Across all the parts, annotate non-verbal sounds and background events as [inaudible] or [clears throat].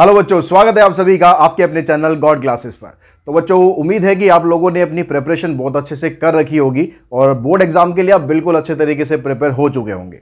Hello बच्चों स्वागत है आप सभी का आपके अपने चैनल गॉड क्लासेस पर तो बच्चों उम्मीद है कि आप लोगों ने अपनी प्रिपरेशन बहुत अच्छे से कर रखी होगी और बोर्ड एग्जाम के लिए आप बिल्कुल अच्छे तरीके से प्रिपेयर हो चुके होंगे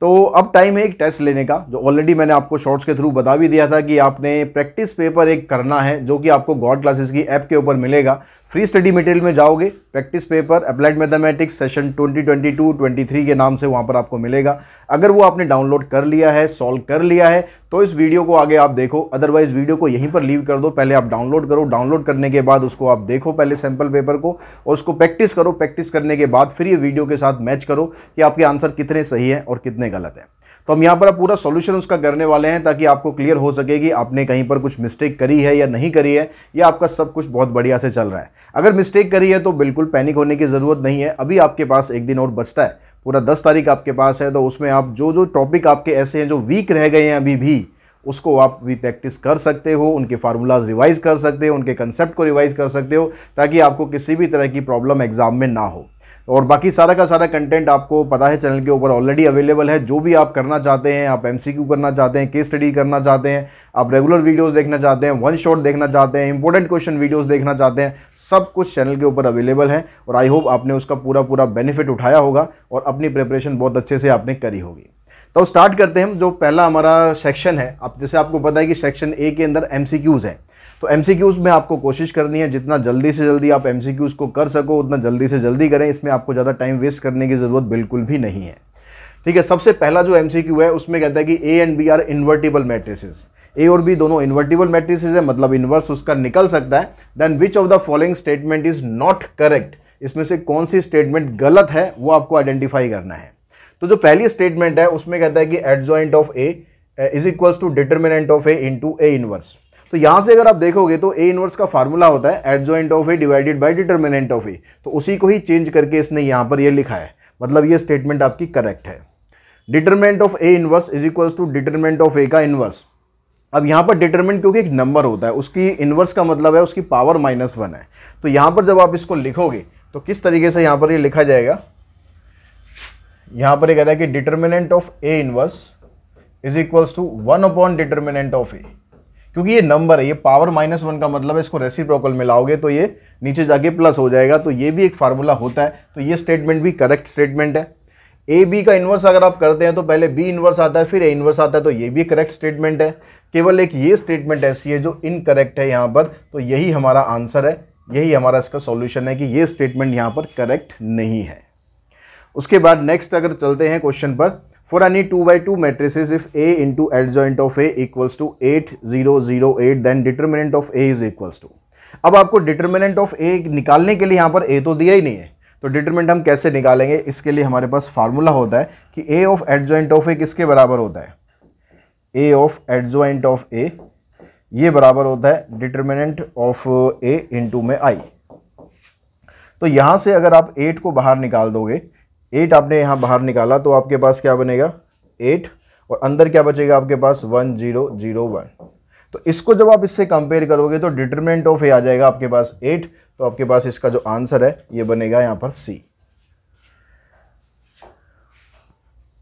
तो अब टाइम है एक टेस्ट लेने का जो ऑलरेडी मैंने आपको शॉर्ट्स के थ्रू बता भी दिया था कि आपने प्रैक्टिस पेपर एक करना है जो कि आपको गॉड क्लासेस की ऐप के ऊपर मिलेगा फ्री स्टडी मटेरियल में जाओगे practice paper applied mathematics session 2022 23 के नाम से वहाँ पर आपको मिलेगा अगर वो आपने डाउनलोड कर लिया है सॉल्व कर लिया है तो इस वीडियो को आगे आप देखो अदरवाइज़ वीडियो को यहीं पर लीव कर दो पहले आप डाउनलोड करो डाउनलोड करने के बाद उसको आप देखो पहले सैम्पल पेपर को और उसको प्रैक्टिस करो प्रैक्टिस करने के बाद फिर ये वीडियो के साथ मैच करो कि आपके आंसर कितने सही हैं और कितने गलत हैं तो हम यहाँ पर पूरा सॉल्यूशन उसका करने वाले हैं ताकि आपको क्लियर हो सके कि आपने कहीं पर कुछ मिस्टेक करी है या नहीं करी है या आपका सब कुछ बहुत बढ़िया से चल रहा है अगर मिस्टेक करी है तो बिल्कुल पैनिक होने की ज़रूरत नहीं है अभी आपके पास एक दिन और बचता है पूरा दस तारीख आपके पास है तो उसमें आप जो जो टॉपिक आपके ऐसे हैं जो वीक रह गए हैं अभी भी उसको आप भी प्रैक्टिस कर सकते हो उनके फार्मूलाज रिवाइज कर सकते हो उनके कंसेप्ट को रिवाइज कर सकते हो ताकि आपको किसी भी तरह की प्रॉब्लम एग्ज़ाम में ना हो और बाकी सारा का सारा कंटेंट आपको पता है चैनल के ऊपर ऑलरेडी अवेलेबल है जो भी आप करना चाहते हैं आप एमसीक्यू करना चाहते हैं केस स्टडी करना चाहते हैं आप रेगुलर वीडियोस देखना चाहते हैं वन शॉट देखना चाहते हैं इंपॉर्टेंट क्वेश्चन वीडियोस देखना चाहते हैं सब कुछ चैनल के ऊपर अवेलेबल है और आई होप आपने उसका पूरा पूरा बेनिफिट उठाया होगा और अपनी प्रिपरेशन बहुत अच्छे से आपने करी होगी तो स्टार्ट करते हैं जो पहला हमारा सेक्शन है आप जैसे आपको पता है कि सेक्शन ए के अंदर एम सी तो एम में आपको कोशिश करनी है जितना जल्दी से जल्दी आप एम को कर सको उतना जल्दी से जल्दी करें इसमें आपको ज़्यादा टाइम वेस्ट करने की ज़रूरत बिल्कुल भी नहीं है ठीक है सबसे पहला जो एम मतलब तो है उसमें कहता है कि A and B are invertible matrices A और बी दोनों इन्वर्टिबल मैट्रिसेस है मतलब इन्वर्स उसका निकल सकता है then which of the following statement is not correct इसमें से कौन सी स्टेटमेंट गलत है वो आपको आइडेंटिफाई करना है तो जो पहली स्टेटमेंट है उसमें कहता है कि adjoint of A is equals to determinant of A into A inverse तो यहां से अगर आप देखोगे तो ए इनवर्स का फार्मूला होता है adjoint of A divided by determinant of A तो उसी को ही चेंज करके इसने यहां पर ये लिखा है मतलब ये स्टेटमेंट आपकी करेक्ट है determinant of A inverse is equal to determinant of A का इनवर्स अब यहाँ पर डिटरमिनेंट क्योंकि एक नंबर होता है उसकी इनवर्स का मतलब है उसकी पावर माइनस वन है तो यहाँ पर जब आप इसको लिखोगे तो किस तरीके से यहाँ पर ये यह लिखा जाएगा यहाँ पर ये कहता है कि determinant of A inverse is equals to one upon determinant of A क्योंकि ये नंबर है ये पावर माइनस वन का मतलब है इसको में मिलाओगे तो ये नीचे जाके प्लस हो जाएगा तो ये भी एक फार्मूला होता है तो ये स्टेटमेंट भी करेक्ट स्टेटमेंट है ए बी का इन्वर्स अगर आप करते हैं तो पहले बी इन्वर्स आता है फिर ए इन्वर्स आता है तो ये भी करेक्ट स्टेटमेंट है केवल एक ये स्टेटमेंट ऐसी है जो इनकरेक्ट है यहाँ पर तो यही हमारा आंसर है यही हमारा इसका सॉल्यूशन है कि ये स्टेटमेंट यहाँ पर करेक्ट नहीं है उसके बाद नेक्स्ट अगर चलते हैं क्वेश्चन पर for any two by two matrix if A into into joint of A equals to eight zero zero eight then determinant of A is equals to अब आपको डिटर्मिनेंट ऑफ ए निकालने के लिए यहाँ पर ए तो दिया ही नहीं है तो डिटर्मिनेंट हम कैसे निकालेंगे इसके लिए हमारे पास फार्मूला होता है कि A of joint of A किसके बराबर होता है A of joint of A ये बराबर होता है डिटर्मिनेंट ऑफ ए इंटू में आई तो यहां से अगर आप एट को बाहर निकाल दोगे एट आपने यहाँ बाहर निकाला तो आपके पास क्या बनेगा एट और अंदर क्या बचेगा आपके पास वन जीरो जीरो वन तो इसको जब आप इससे कंपेयर करोगे तो डिटर्मिनेंट ऑफ ए आ जाएगा आपके पास एट तो आपके पास इसका जो आंसर है ये बनेगा यहाँ पर सी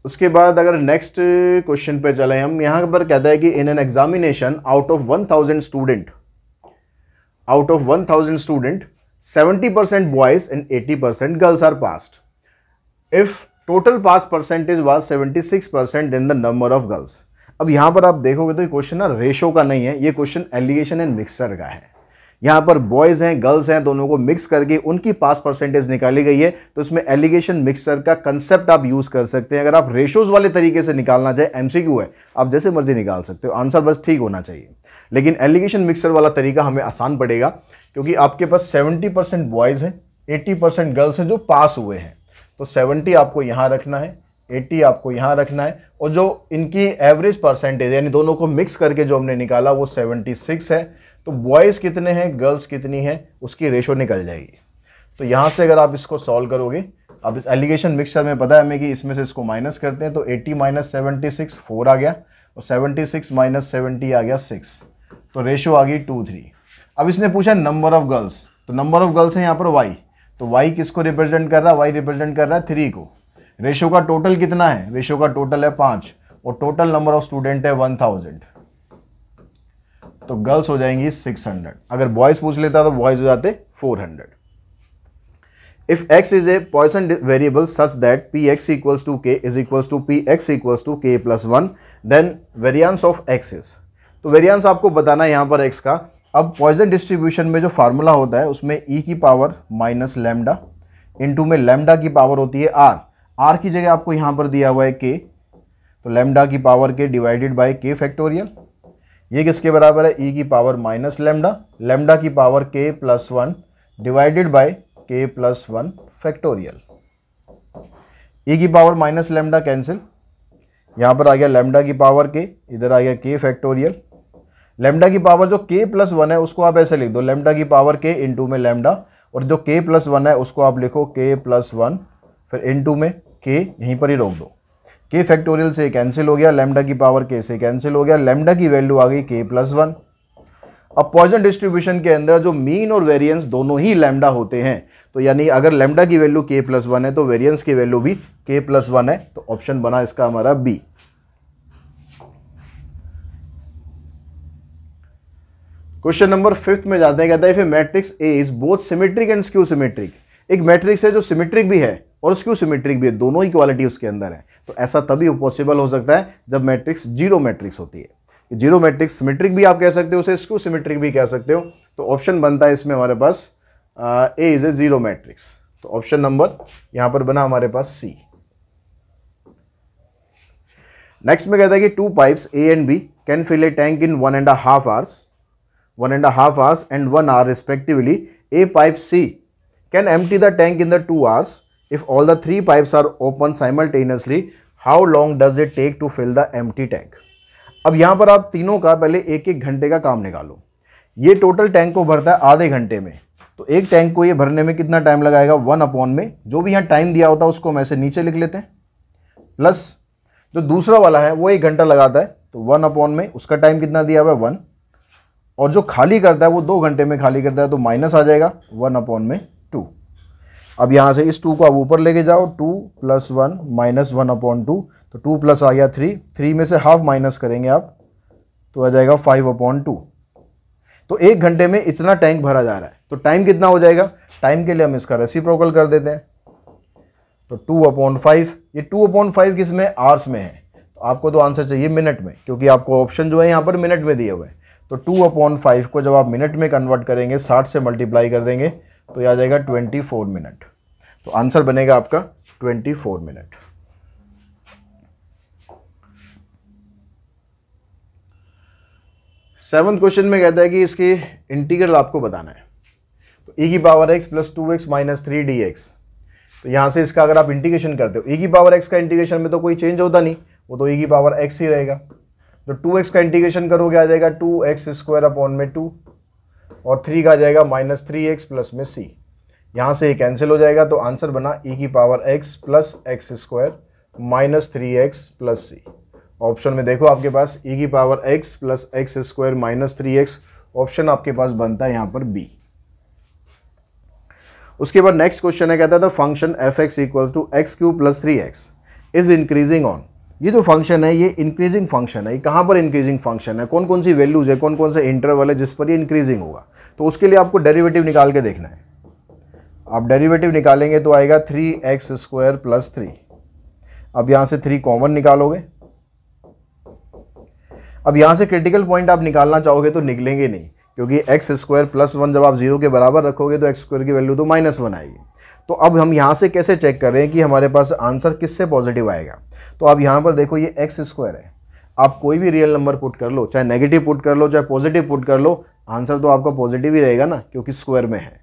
उसके बाद अगर नेक्स्ट क्वेश्चन पे चले हम यहाँ पर कहता है कि in an examination out of one thousand student out of one thousand student seventy percent boys and eighty percent girls are passed if total pass percentage was 76 percent in the number of girls अब यहाँ पर आप देखोगे तो ये question ना ratio का नहीं है ये क्वेश्चन एलिगेशन एंड मिक्सर का है यहाँ पर बॉयज़ हैं गर्ल्स हैं दोनों को मिक्स करके उनकी पास परसेंटेज निकाली गई है तो इसमें एलिगेशन मिक्सर का कंसेप्ट आप यूज़ कर सकते हैं अगर आप रेशोज़ वाले तरीके से निकालना चाहे एमसीक्यू है आप जैसे मर्जी निकाल सकते हो आंसर बस ठीक होना चाहिए लेकिन एलिगेशन मिक्सर वाला तरीका हमें आसान पड़ेगा क्योंकि आपके पास सेवेंटी बॉयज़ हैं एट्टी गर्ल्स हैं जो पास हुए हैं तो 70 आपको यहाँ रखना है 80 आपको यहाँ रखना है और जो इनकी एवरेज परसेंटेज यानी दोनों को मिक्स करके जो हमने निकाला वो 76 है तो बॉयज़ कितने हैं गर्ल्स कितनी हैं उसकी रेशो निकल जाएगी तो यहाँ से अगर आप इसको सॉल्व करोगे अब इस एलिगेशन मिक्सचर में पता है हमें कि इसमें से इसको माइनस करते हैं तो eighty minus seventy six four आ गया और सेवेंटी सिक्स माइनस सेवेंटी आ गया सिक्स तो रेशो आ गई टू थ्री अब इसने पूछा नंबर ऑफ गर्ल्स तो नंबर ऑफ गर्ल्स हैं यहाँ पर वाई तो y किसको रिप्रेजेंट कर रहा है y रिप्रेजेंट कर रहा है थ्री को रेशो का टोटल कितना है रेशो का टोटल है पांच और टोटल नंबर ऑफ स्टूडेंट है वन थाउजेंड तो गर्ल्स हो जाएंगी सिक्स हंड्रेड अगर बॉयज पूछ लेता तो बॉयज हो जाते four hundred if x is a Poisson variable such that P x equals to K is equals to P x equals to K plus one then variance of X is तो variance आपको बताना है यहां पर x का अब Poisson distribution में जो फार्मूला होता है उसमें ई e की पावर माइनस लेमडा इंटू में लेमडा की पावर होती है आर आर की जगह आपको यहाँ पर दिया हुआ है के तो लेमडा की पावर के डिवाइडेड बाय के फैक्टोरियल ये किसके बराबर है ई e की पावर माइनस लेमडा लेमडा की power K plus one divided by K plus one factorial e की पावर माइनस लेमडा कैंसिल यहाँ पर आ गया लेमडा की पावर के इधर आ गया के फैक्टोरियल लेमडा की पावर जो के प्लस वन है उसको आप ऐसे लिख दो लेमडा की पावर के इंटू में लेमडा और जो के प्लस वन है उसको आप लिखो के प्लस वन फिर इंटू में के यहीं पर ही रोक दो के फैक्टोरियल से कैंसिल हो गया लेमडा की पावर के से कैंसिल हो गया लेमडा की वैल्यू आ गई के प्लस वन अब पॉइजन डिस्ट्रीब्यूशन के अंदर जो मीन और वेरियंस दोनों ही लेमडा होते हैं तो यानी अगर लेमडा की वैल्यू के प्लस वन है तो वेरियंस की वैल्यू भी के प्लस वन है तो ऑप्शन बना इसका हमारा बी क्वेश्चन नंबर फिफ्थ में जाते हैं कहता है if a matrix A is both symmetric and skew symmetric एक मैट्रिक्स है जो सिमेट्रिक भी है और स्क्यू सिमेट्रिक भी है दोनों ही क्वालिटी उसके अंदर है तो ऐसा तभी पॉसिबल हो सकता है जब मैट्रिक्स जीरो मैट्रिक्स होती है जीरो मैट्रिक्स सिमेट्रिक भी आप कह सकते हो उसे स्क्यू सिमेट्रिक भी कह सकते हो तो ऑप्शन बनता है इसमें हमारे पास A is a zero matrix तो ऑप्शन नंबर यहां पर बना हमारे पास सी नेक्स्ट में कहता है कि two pipes A and B can fill a tank in one and half hours one and half hours and one hour respectively a pipe C can empty the tank in the two hours if all the three pipe are open simultaneously how long does it take to fill the empty tank अब यहाँ पर आप तीनों का पहले एक एक घंटे का काम निकालो ये टोटल टैंक को भरता है आधे घंटे में तो एक टैंक को ये भरने में कितना टाइम लगाएगा वन अपॉन में जो भी यहाँ टाइम दिया होता है उसको हम ऐसे नीचे लिख लेते हैं प्लस जो दूसरा वाला है वो एक घंटा लगाता है तो वन अपॉन में उसका टाइम कितना दिया हुआ है वन और जो खाली करता है वो दो घंटे में खाली करता है तो माइनस आ जाएगा वन अपॉन में टू अब यहाँ से इस टू को आप ऊपर लेके जाओ two plus one minus one upon two तो टू प्लस आ गया थ्री थ्री में से हाफ माइनस करेंगे आप तो आ जाएगा फाइव अपॉन टू तो एक घंटे में इतना टैंक भरा जा रहा है तो टाइम कितना हो जाएगा टाइम के लिए हम इसका रेसिप्रोकल कर देते हैं तो टू अपॉन फाइव ये टू अपॉन फाइव किस में आर्स में है तो आपको तो आंसर चाहिए मिनट में क्योंकि आपको ऑप्शन जो है यहाँ पर मिनट में दिए हुए हैं तो टू अपॉन फाइव को जब आप मिनट में कन्वर्ट करेंगे साठ से मल्टीप्लाई कर देंगे तो यह आ जाएगा ट्वेंटी फोर मिनट तो आंसर बनेगा आपका twenty four minute seven question में कहता है कि इसके इंटीग्रल आपको बताना है तो ई e की power x plus two x minus three d x तो यहाँ से इसका अगर आप इंटीग्रेशन करते हो ई e की पावर एक्स का इंटीग्रेशन में तो कोई चेंज होता नहीं वो तो ई e की पावर एक्स ही रहेगा तो टू एक्स का इंटीग्रेशन करोगे आ जाएगा टू एक्स स्क्वायर अपॉन में टू और थ्री का आ जाएगा माइनस थ्री एक्स प्लस में सी यहाँ से ये कैंसिल हो जाएगा तो आंसर बना ई e की power x plus x square minus three x plus c option में देखो आपके पास ई e की power x plus x square minus three x option आपके पास बनता है यहाँ पर बी उसके बाद नेक्स्ट क्वेश्चन है कहता था function f x equals to x cube plus three x is increasing on ये जो फंक्शन है ये इंक्रीजिंग फंक्शन है ये कहाँ पर इंक्रीजिंग फंक्शन है कौन कौन सी वैल्यूज़ है कौन कौन सा इंटरवल है जिस पर ये इंक्रीजिंग होगा तो उसके लिए आपको डेरिवेटिव निकाल के देखना है आप डेरिवेटिव निकालेंगे तो आएगा three x square plus three अब यहाँ से थ्री कॉमन निकालोगे अब यहाँ से क्रिटिकल पॉइंट आप निकालना चाहोगे तो निकलेंगे नहीं क्योंकि एक्स स्क्वायर प्लस वन जब आप जीरो के बराबर रखोगे तो एक्स स्क्वायर की वैल्यू तो माइनस वन आएगी तो अब हम यहाँ से कैसे चेक करें कि हमारे पास आंसर किससे पॉजिटिव आएगा तो आप यहाँ पर देखो ये एक्स स्क्वायर है आप कोई भी रियल नंबर पुट कर लो चाहे नेगेटिव पुट कर लो चाहे पॉजिटिव पुट कर लो आंसर तो आपका पॉजिटिव ही रहेगा ना क्योंकि स्क्वायर में है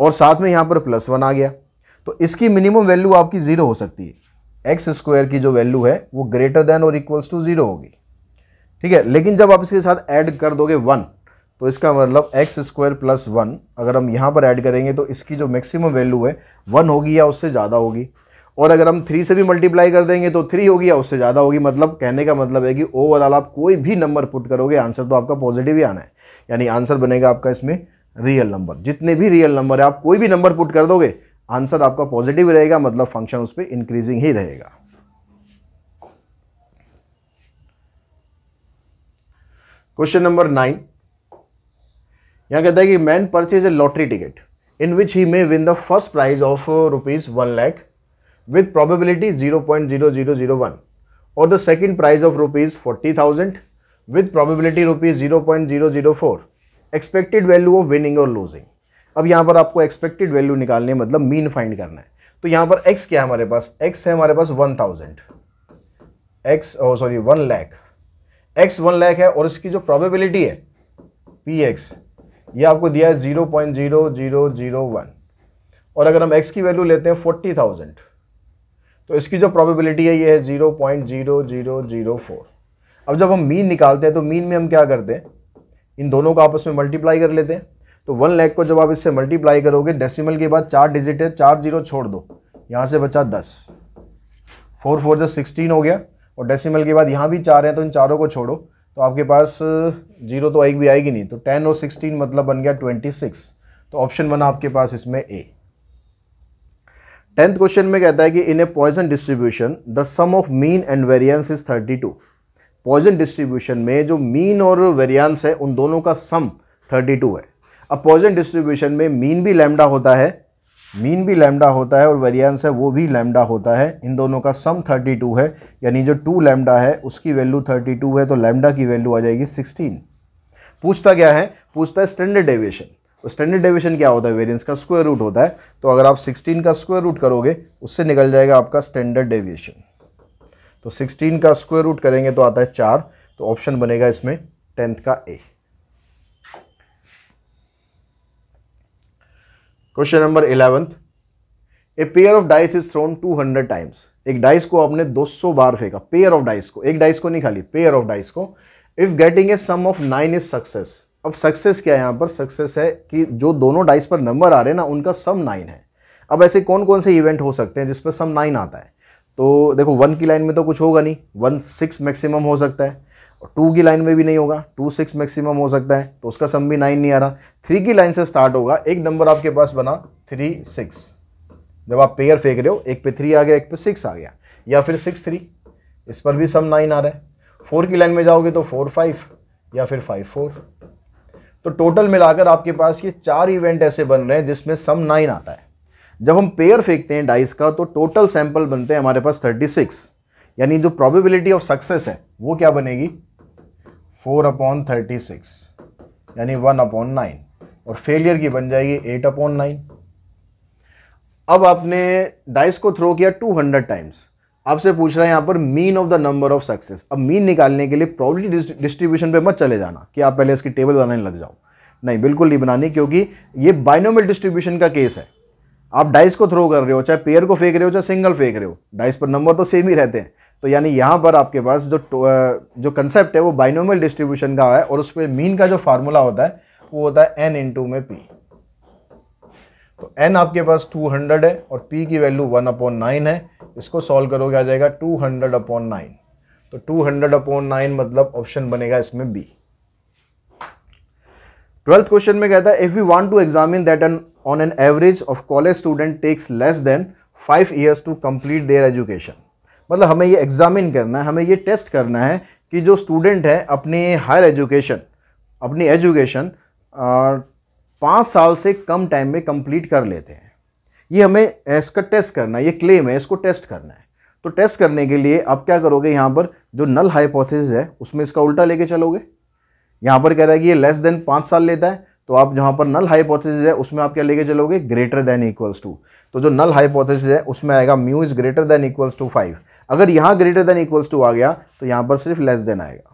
और साथ में यहाँ पर प्लस वन आ गया तो इसकी मिनिमम वैल्यू आपकी ज़ीरो हो सकती है एक्स स्क्वायर की जो वैल्यू है वो ग्रेटर देन और इक्वल्स टू ज़ीरो होगी ठीक है लेकिन जब आप इसके साथ ऐड कर दोगे वन तो इसका मतलब एक्स स्क्वायर प्लस वन अगर हम यहाँ पर ऐड करेंगे तो इसकी जो मैक्सिमम वैल्यू है वन होगी या उससे ज़्यादा होगी और अगर हम थ्री से भी मल्टीप्लाई कर देंगे तो थ्री होगी या उससे ज़्यादा होगी मतलब कहने का मतलब है कि ओवरऑल आप कोई भी नंबर पुट करोगे आंसर तो आपका पॉजिटिव ही आना है यानी आंसर बनेगा आपका इसमें रियल नंबर जितने भी रियल नंबर है आप कोई भी नंबर पुट कर दोगे आंसर आपका पॉजिटिव रहेगा मतलब फंक्शन उस पर इंक्रीजिंग ही रहेगा क्वेश्चन नंबर नाइन यहां कहता है कि man purchase a lottery ticket in which he may win the first prize of rupees one lakh zero zero zero zero point one और the second prize of rupees forty thousand with of rupees zero point zero zero four expected value of winning और losing अब यहाँ पर आपको expected value निकालनी है मतलब mean find करना है तो यहाँ पर एक्स क्या है हमारे पास एक्स है हमारे पास one thousand x sorry one lakh x one lakh है और इसकी जो प्रोबेबिलिटी है पी एक्स ये आपको दिया है zero point zero zero zero one और अगर हम एक्स की वैल्यू लेते हैं फोर्टी थाउजेंड तो इसकी जो प्रोबेबिलिटी है ये है zero point zero zero zero four अब जब हम मीन निकालते हैं तो मीन में हम क्या करते हैं इन दोनों को आपस में मल्टीप्लाई कर लेते हैं तो वन लैख को जब आप इससे मल्टीप्लाई करोगे डेसिमल के बाद चार डिजिट है चार जीरो छोड़ दो यहाँ से बचा दस फोर फोर जब सिक्सटीन हो गया और डेसिमल के बाद यहाँ भी चार हैं तो इन चारों को छोड़ो तो आपके पास जीरो uh, तो एक भी आएगी नहीं तो टेन और सिक्सटीन मतलब बन गया ट्वेंटी सिक्स तो ऑप्शन बना आपके पास इसमें ए टेंथ क्वेश्चन में कहता है कि in a Poisson distribution the sum of mean and variance is thirty two Poisson distribution में जो मीन और वेरियंस है उन दोनों का सम थर्टी टू है अब पॉइजन डिस्ट्रीब्यूशन में मीन भी लैमडा होता है मीन भी लैमडा होता है और वेरियंस है वो भी लैमडा होता है इन दोनों का सम थर्टी टू है यानी जो टू लैमडा है उसकी वैल्यू थर्टी टू है तो लैमडा की वैल्यू आ जाएगी सिक्सटीन पूछता क्या है पूछता है स्टैंडर्ड डेविएशन तो स्टैंडर्ड डेविशन क्या होता है वेरियंस का स्क्वायर रूट होता है तो अगर आप 16 का स्क्वायर रूट करोगे उससे निकल जाएगा आपका स्टैंडर्ड डेविएशन तो 16 का स्क्वायर रूट करेंगे तो आता है चार तो ऑप्शन बनेगा इसमें टेंथ का A question number eleventh a pair of dice is thrown 200 times एक डाइस को आपने 200 बार फेंका पेयर ऑफ डाइस को एक डाइस को नहीं खाली पेयर ऑफ डाइस को if getting a sum of nine is success अब सक्सेस क्या है यहाँ पर सक्सेस है कि जो दोनों डाइस पर नंबर आ रहे हैं ना उनका सम नाइन है अब ऐसे कौन कौन से इवेंट हो सकते हैं जिस पर सम नाइन आता है तो देखो वन की लाइन में तो कुछ होगा नहीं वन सिक्स मैक्सिमम हो सकता है और टू की लाइन में भी नहीं होगा टू सिक्स मैक्सिमम हो सकता है तो उसका सम भी नाइन नहीं आ रहा थ्री की लाइन से स्टार्ट होगा एक नंबर आपके पास बना थ्री सिक्स जब आप पेयर फेंक रहे हो एक पे थ्री आ गया एक पे सिक्स आ गया या फिर सिक्स थ्री इस पर भी सम नाइन आ रहा है फोर की लाइन में जाओगे तो फोर फाइव या फिर फाइव फोर तो टोटल मिलाकर आपके पास ये चार इवेंट ऐसे बन रहे हैं जिसमें सम नाइन आता है जब हम पेयर फेंकते हैं डाइस का तो टोटल सैंपल बनते हैं हमारे पास थर्टी सिक्स यानी जो प्रोबेबिलिटी ऑफ सक्सेस है वो क्या बनेगी फोर अपॉन थर्टी सिक्स यानी वन अपॉन नाइन और फेलियर की बन जाएगी एट अपॉन नाइन अब आपने डाइस को थ्रो किया टू हंड्रेड टाइम्स आपसे पूछ रहा है यहाँ पर mean of the number of success अब मीन निकालने के लिए प्रॉब्लिटी डिस्ट्रीब्यूशन पे मत चले जाना कि आप पहले इसकी टेबल बनाने लग जाओ नहीं बिल्कुल नहीं बनानी क्योंकि ये बाइनोमल डिस्ट्रीब्यूशन का केस है आप डाइस को थ्रो कर रहे हो चाहे पेयर को फेंक रहे हो चाहे सिंगल फेंक रहे हो डाइस पर नंबर तो सेम ही रहते हैं तो यानी यहाँ पर आपके पास जो जो कंसेप्ट है वो बाइनोमल डिस्ट्रीब्यूशन का है और उस पर मीन का जो फार्मूला होता है वो होता है एन इंटू में पी तो एन आपके पास हंड्रेड है और पी की वैल्यू वन अपॉन नाइन है इसको सॉल्व करोगे आ जाएगा टू हंड्रेड अपॉन नाइन तो टू हंड्रेड अपॉन नाइन मतलब ऑप्शन बनेगा इसमें बी ट्वेल्थ क्वेश्चन में कहता है if you want to examine that an on an average of college student takes less than five years to complete their education मतलब हमें ये एग्जामिन करना है हमें ये टेस्ट करना है कि जो स्टूडेंट है अपनी हायर एजुकेशन अपनी एजुकेशन पाँच साल से कम टाइम में कंप्लीट कर लेते हैं ये हमें इसका टेस्ट करना है ये क्लेम है इसको टेस्ट करना है तो टेस्ट करने के लिए आप क्या करोगे यहाँ पर जो नल हाइपोथेसिस है उसमें इसका उल्टा लेके चलोगे यहाँ पर कह रहा है कि ये लेस देन पाँच साल लेता है तो आप जहाँ पर नल हाइपोथेसिस है उसमें आप क्या लेके चलोगे ग्रेटर देन इक्वल्स टू तो जो नल हाइपोथेसिस है उसमें आएगा mu is greater than equals to five अगर यहाँ ग्रेटर देन इक्वल्स टू आ गया तो यहाँ पर सिर्फ लेस देन आएगा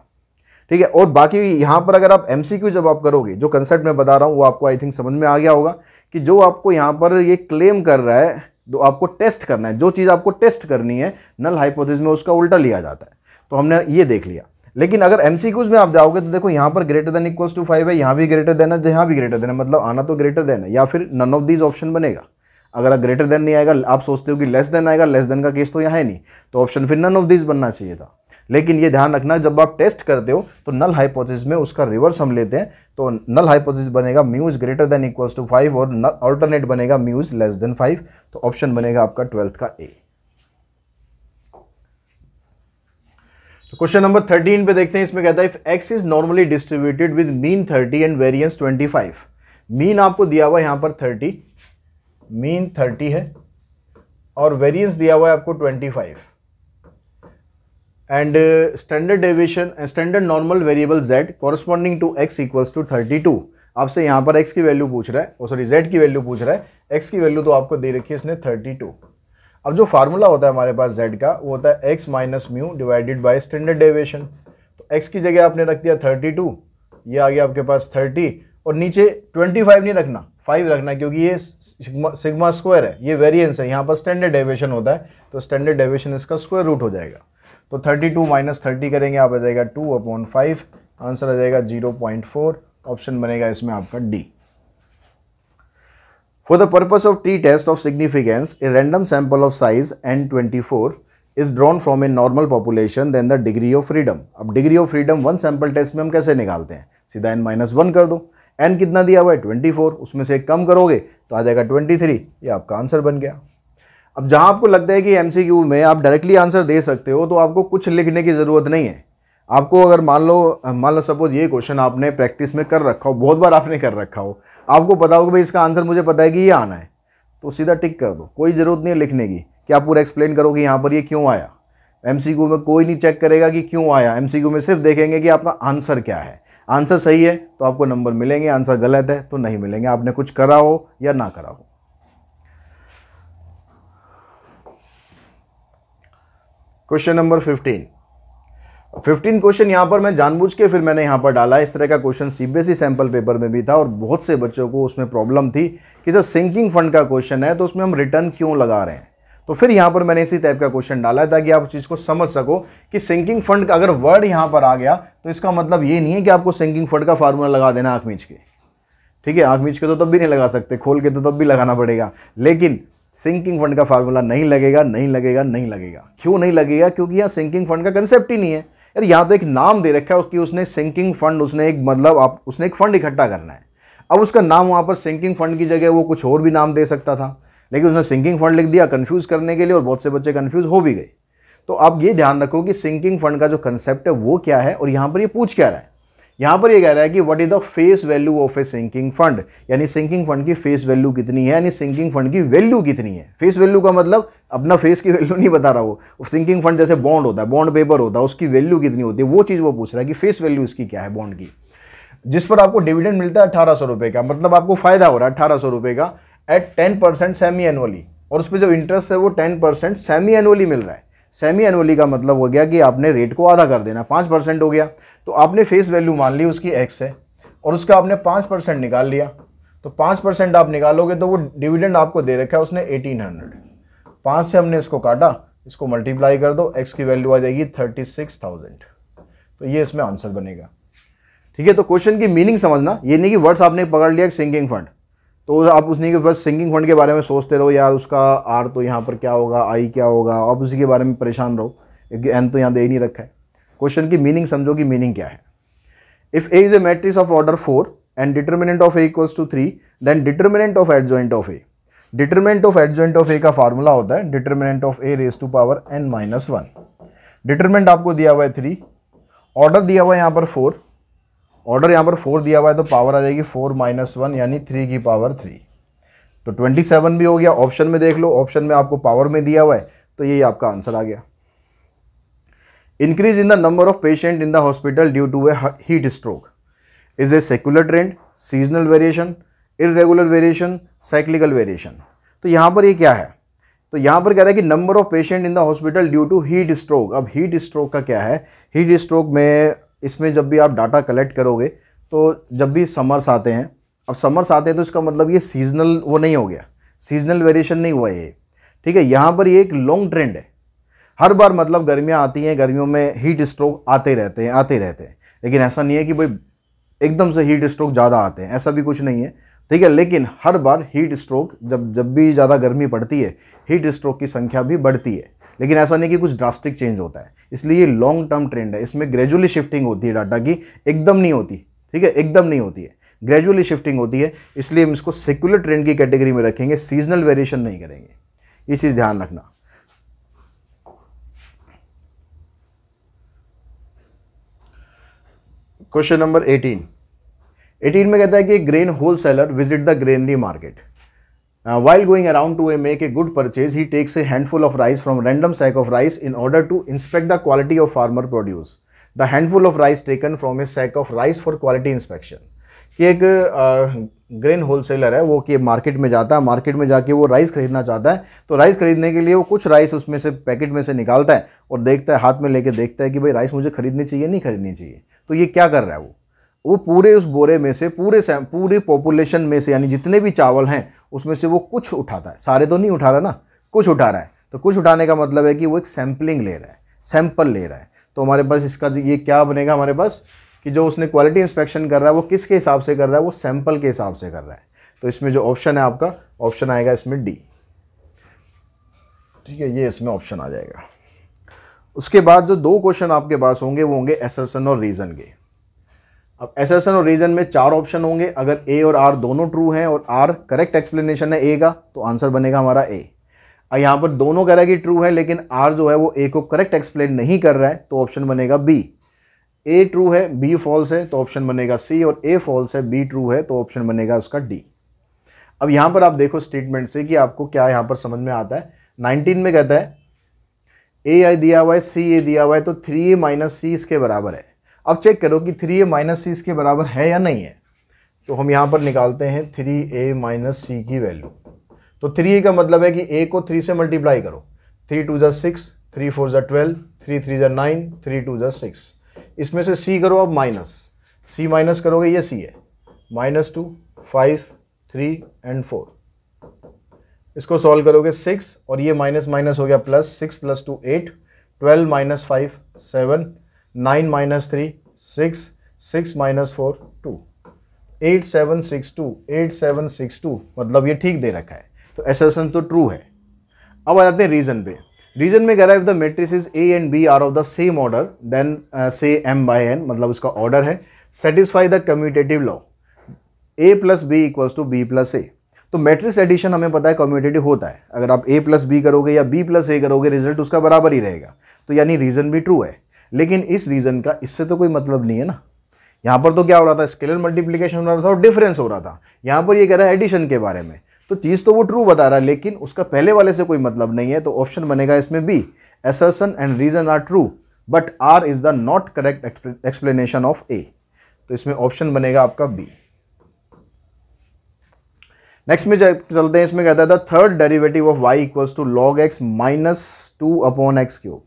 ठीक है और बाकी यहाँ पर अगर आप एम जब आप करोगे जो कंसेप्ट मैं बता रहा हूँ वो आपको आई थिंक समझ में आ गया होगा कि जो आपको यहाँ पर ये क्लेम कर रहा है तो आपको टेस्ट करना है जो चीज़ आपको टेस्ट करनी है नल हाइपोथेसिस में उसका उल्टा लिया जाता है तो हमने ये देख लिया लेकिन अगर एम में आप जाओगे तो देखो यहाँ पर greater than equals to five है यहाँ भी ग्रेटर देन है यहाँ भी ग्रेटर देन है मतलब आना तो ग्रेटर देन है या फिर नन ऑफ दीज ऑप्शन बनेगा अगर ग्रेटर देन नहीं आएगा आप सोचते हो कि लेस देन आएगा लेस देन का केस तो यहाँ है नहीं तो ऑप्शन फिर नन ऑफ दीज बनना चाहिए था लेकिन ये ध्यान रखना जब आप टेस्ट करते हो तो नल हाइपोथेसिस में उसका रिवर्स हम लेते हैं तो नल हाइपोथेसिस बनेगा mu is greater than equals to five और अल्टरनेट बनेगा म्यूज लेस देन फाइव तो ऑप्शन बनेगा आपका ट्वेल्थ का ए तो क्वेश्चन नंबर थर्टीन पे देखते हैं इसमें कहता है if x is normally distributed with mean thirty and variance twenty five mean आपको दिया हुआ है यहाँ पर थर्टी मीन थर्टी है और वेरियंस दिया हुआ है आपको twenty five and uh, standard deviation uh, standard normal variable z corresponding to x equals to 32 आपसे यहाँ पर x की वैल्यू पूछ रहा है ओ oh, सॉरी z की वैल्यू पूछ रहा है x की वैल्यू तो आपको दे रखी है इसने 32 अब जो फार्मूला होता है हमारे पास z का वो होता है x minus mu divided by standard deviation तो x की जगह आपने रख दिया 32 ये आ गया आपके पास 30 और नीचे 25 नहीं रखना 5 रखना क्योंकि ये सिग्मा स्क्वायर है ये वेरियंस है यहाँ पर स्टैंडर्ड डेविएशन होता है तो स्टैंडर्ड डेविएशन इसका स्क्वायर रूट हो जाएगा तो 32 माइनस थर्टी करेंगे आप आ जाएगा 2 अपॉन फाइव आंसर आ जाएगा 0.4 ऑप्शन बनेगा इसमें आपका D for the purpose of t test of significance a random sample of size n twenty four is drawn from a normal population then the degree of freedom अब degree of freedom one sample test में हम कैसे निकालते हैं सीधा N minus one कर दो N कितना दिया हुआ है ट्वेंटी फोर उसमें से एक कम करोगे तो आ जाएगा ट्वेंटी थ्री ये आपका आंसर बन गया अब जहाँ आपको लगता है कि एम में आप डायरेक्टली आंसर दे सकते हो तो आपको कुछ लिखने की ज़रूरत नहीं है आपको अगर मान लो मान लो सपोज ये क्वेश्चन आपने प्रैक्टिस में कर रखा हो बहुत बार आपने कर रखा हो आपको पता हो कि भाई इसका आंसर मुझे पता है कि ये आना है तो सीधा टिक कर दो कोई ज़रूरत नहीं है लिखने की कि आप पूरा एक्सप्लेन करो कि यहाँ पर ये क्यों आया एम में कोई नहीं चेक करेगा कि क्यों आया एम में सिर्फ देखेंगे कि आपका आंसर क्या है आंसर सही है तो आपको नंबर मिलेंगे आंसर गलत है तो नहीं मिलेंगे आपने कुछ करा हो या ना करा हो question number fifteen fifteen question यहाँ पर मैं जानबूझ के फिर मैंने यहाँ पर डाला इस तरह का क्वेश्चन सीबीएसई सैंपल पेपर में भी था और बहुत से बच्चों को उसमें प्रॉब्लम थी कि सर सिंकिंग फंड का क्वेश्चन है तो उसमें हम रिटर्न क्यों लगा रहे हैं तो फिर यहाँ पर मैंने इसी टाइप का क्वेश्चन डाला है ताकि आप उस चीज़ को समझ सको कि सिंकिंग फंड का अगर वर्ड यहाँ पर आ गया तो इसका मतलब ये नहीं है कि आपको सिंकिंग फंड का फार्मूला लगा देना आँख मींच के ठीक है आँख मींच के तो तब भी नहीं लगा सकते खोल के तो तब भी लगाना पड़ेगा लेकिन सिंकिंग फंड का फार्मूला नहीं लगेगा नहीं लगेगा नहीं लगेगा क्यों नहीं लगेगा क्योंकि यहाँ सिंकिंग फंड का कंसेप्ट ही नहीं है यार यहाँ तो एक नाम दे रखा है कि उसने सिंकिंग फंड उसने एक मतलब आप उसने एक फंड इकट्ठा करना है अब उसका नाम वहाँ पर सिंकिंग फंड की जगह वो कुछ और भी नाम दे सकता था लेकिन उसने सिंकिंग फंड लिख दिया कन्फ्यूज़ करने के लिए और बहुत से बच्चे कन्फ्यूज़ हो भी गए तो आप ये ध्यान रखो कि सिंकिंग फंड का जो कंसेप्ट है वो क्या है और यहाँ पर ये पूछ क्या रहा है यहां पर ये कह रहा है कि what is the face value of a sinking fund यानी सिंकिंग फंड की फेस वैल्यू कितनी है यानी सिंकिंग फंड की वैल्यू कितनी है फेस वैल्यू का मतलब अपना फेस की वैल्यू नहीं बता रहा वो सिंकिंग फंड जैसे बॉन्ड होता है बॉन्ड पेपर होता है उसकी वैल्यू कितनी होती है वो चीज़ वो पूछ रहा है कि फेस वैल्यू इसकी क्या है बॉन्ड की जिस पर आपको डिविडेंड मिलता है अठारह सौ रुपए का मतलब आपको फायदा हो रहा है अठारह सौ रुपए का at ten percent semi annually और उस पर जो इंटरेस्ट है वो टेन परसेंट सेमी एनुअली मिल रहा है सेमी एनुअली का मतलब हो गया कि आपने रेट को आधा कर देना पाँच परसेंट हो गया तो आपने फेस वैल्यू मान ली उसकी एक्स है और उसका आपने पाँच परसेंट निकाल लिया तो पाँच परसेंट आप निकालोगे तो वो डिविडेंड आपको दे रखा है उसने एटीन हंड्रेड पाँच से हमने इसको काटा इसको मल्टीप्लाई कर दो एक्स की वैल्यू आ जाएगी थर्टी सिक्स थाउजेंड तो ये इसमें आंसर बनेगा ठीक है तो क्वेश्चन की मीनिंग समझना ये नहीं कि वर्ड्स आपने पकड़ लिया सिंगिंग फंड तो आप उसने के बस सिंगिंग फंड के बारे में सोचते रहो यार उसका आर तो यहाँ पर क्या होगा आई क्या होगा आप उसी के बारे में परेशान रहो एन तो यहाँ दे ही नहीं रखा है क्वेश्चन की मीनिंग समझो कि मीनिंग क्या है if A is a matrix of order four and determinant of A equals to three then determinant of adjoint of A determinant of adjoint of A का फार्मूला होता है determinant of A raise to power N minus one determinant आपको दिया हुआ है three order दिया हुआ है यहाँ पर फोर ऑर्डर यहाँ पर फोर दिया हुआ है तो पावर आ जाएगी फोर माइनस वन यानी थ्री की पावर थ्री तो ट्वेंटी सेवन भी हो गया ऑप्शन में देख लो ऑप्शन में आपको पावर में दिया हुआ है तो यही आपका आंसर आ गया increase in the number of patient in the hospital due to a heat stroke is a secular trend seasonal variation irregular variation cyclical variation तो यहाँ पर ये क्या है तो यहाँ पर कह रहा है कि number of patient in the hospital due to heat stroke अब हीट स्ट्रोक का क्या है हीट स्ट्रोक में इसमें जब भी आप डाटा कलेक्ट करोगे तो जब भी समर्स आते हैं अब समर्स आते हैं तो इसका मतलब ये सीजनल वो नहीं हो गया सीजनल वेरिएशन नहीं हुआ ये ठीक है यहाँ पर ये एक लॉन्ग ट्रेंड है हर बार मतलब गर्मियाँ आती हैं गर्मियों में हीट स्ट्रोक आते रहते हैं आते रहते हैं लेकिन ऐसा नहीं है कि भाई एकदम से हीट स्ट्रोक ज़्यादा आते हैं ऐसा भी कुछ नहीं है ठीक है लेकिन हर बार हीट स्ट्रोक जब जब भी ज़्यादा गर्मी पड़ती है हीट स्ट्रोक की संख्या भी बढ़ती है लेकिन ऐसा नहीं कि कुछ ड्रास्टिक चेंज होता है इसलिए ये लॉन्ग टर्म ट्रेंड है इसमें ग्रेजुअली शिफ्टिंग होती है डाटा की एकदम नहीं होती ठीक है एकदम नहीं होती है ग्रेजुअली शिफ्टिंग होती है इसलिए हम इसको सेक्युलर ट्रेंड की कैटेगरी में रखेंगे सीजनल वेरिएशन नहीं करेंगे ये चीज़ ध्यान रखना क्वेश्चन नंबर 18 18 में कहता है कि grain wholesaler visit the granary market while going around to a make a good purchase he takes a handful of rice from random sack of rice in order to inspect the quality of farmer produce the handful of rice taken from a sack of rice for quality inspection कि एक grain wholesaler है वो कि market में जाता है market में जाके वो राइस खरीदना चाहता है तो राइस खरीदने के लिए वो कुछ राइस उसमें से पैकेट में से निकालता है और देखता है हाथ में लेके देखता है कि भाई राइस मुझे खरीदनी चाहिए नहीं खरीदनी चाहिए तो ये क्या कर रहा है वो वो पूरे उस बोरे में से पूरे पूरे पॉपुलेशन में से यानी जितने भी चावल हैं उसमें से वो कुछ उठाता है सारे तो नहीं उठा रहा ना कुछ उठा रहा है तो कुछ उठाने का मतलब है कि वो एक सैम्पलिंग ले रहा है सैंपल ले रहा है तो हमारे पास इसका ये क्या बनेगा हमारे पास कि जो उसने क्वालिटी इंस्पेक्शन कर रहा है वो किसके हिसाब से कर रहा है वो सैंपल के हिसाब से कर रहा है तो इसमें जो ऑप्शन है आपका ऑप्शन आएगा इसमें डी ठीक है ये इसमें ऑप्शन आ जाएगा उसके बाद जो दो क्वेश्चन आपके पास होंगे वो होंगे एसरसन और रीज़न के अब एसरसन और रीज़न में चार ऑप्शन होंगे अगर ए और आर दोनों ट्रू हैं और आर करेक्ट एक्सप्लेनेशन है ए का तो आंसर बनेगा हमारा ए और यहाँ पर दोनों कह रहा है कि ट्रू है लेकिन आर जो है वो ए को करेक्ट एक्सप्लेन नहीं कर रहा है तो ऑप्शन बनेगा बी ए ट्रू है बी फॉल्स है तो ऑप्शन बनेगा सी और ए फॉल्स है बी ट्रू है तो ऑप्शन बनेगा उसका डी अब यहाँ पर आप देखो स्टेटमेंट से कि आपको क्या यहाँ पर समझ में आता है नाइनटीन में कहता है ए आई दिया हुआ है सी ए दिया हुआ है तो थ्री ए माइनस सी इसके बराबर है अब चेक करो कि थ्री ए माइनस सी इसके बराबर है या नहीं है तो हम यहाँ पर निकालते हैं थ्री ए माइनस सी की वैल्यू तो थ्री ए का मतलब है कि ए को थ्री से मल्टीप्लाई करो थ्री टू ज़ा सिक्स थ्री फोर ज़ा ट्वेल्व थ्री थ्री जो नाइन थ्री टू ज़ा सिक्स इसमें से सी करो आप माइनस सी माइनस करोगे ये सी है minus two five three and four इसको सॉल्व करोगे सिक्स और ये माइनस माइनस हो गया plus six plus two eight twelve minus five seven nine minus three six six minus four two eight seven six two eight seven six two मतलब ये ठीक दे रखा है तो एसेसन तो ट्रू है अब आ जाते हैं रीज़न पे रीजन में कह रहा है if the is A and B are of the same order then say m by n मतलब उसका ऑर्डर है satisfy the commutative law A plus B equals to B plus A तो matrix addition हमें पता है commutative होता है अगर आप ए प्लस बी करोगे या बी प्लस ए करोगे रिजल्ट उसका बराबर ही रहेगा तो यानी रीजन भी ट्रू है लेकिन इस रीजन का इससे तो कोई मतलब नहीं है ना यहाँ पर तो क्या हो रहा था स्केलर मल्टीप्लीकेशन हो रहा था और डिफरेंस हो रहा था यहाँ पर ये कह रहा है एडिशन के बारे में तो चीज़ तो वो ट्रू बता रहा है लेकिन उसका पहले वाले से कोई मतलब नहीं है तो ऑप्शन बनेगा इसमें B assertion and reason are true but R is the not correct explanation of A तो इसमें ऑप्शन बनेगा आपका बी नेक्स्ट में चलते हैं इसमें कहता है the third derivative of y equals to log x minus two upon x cube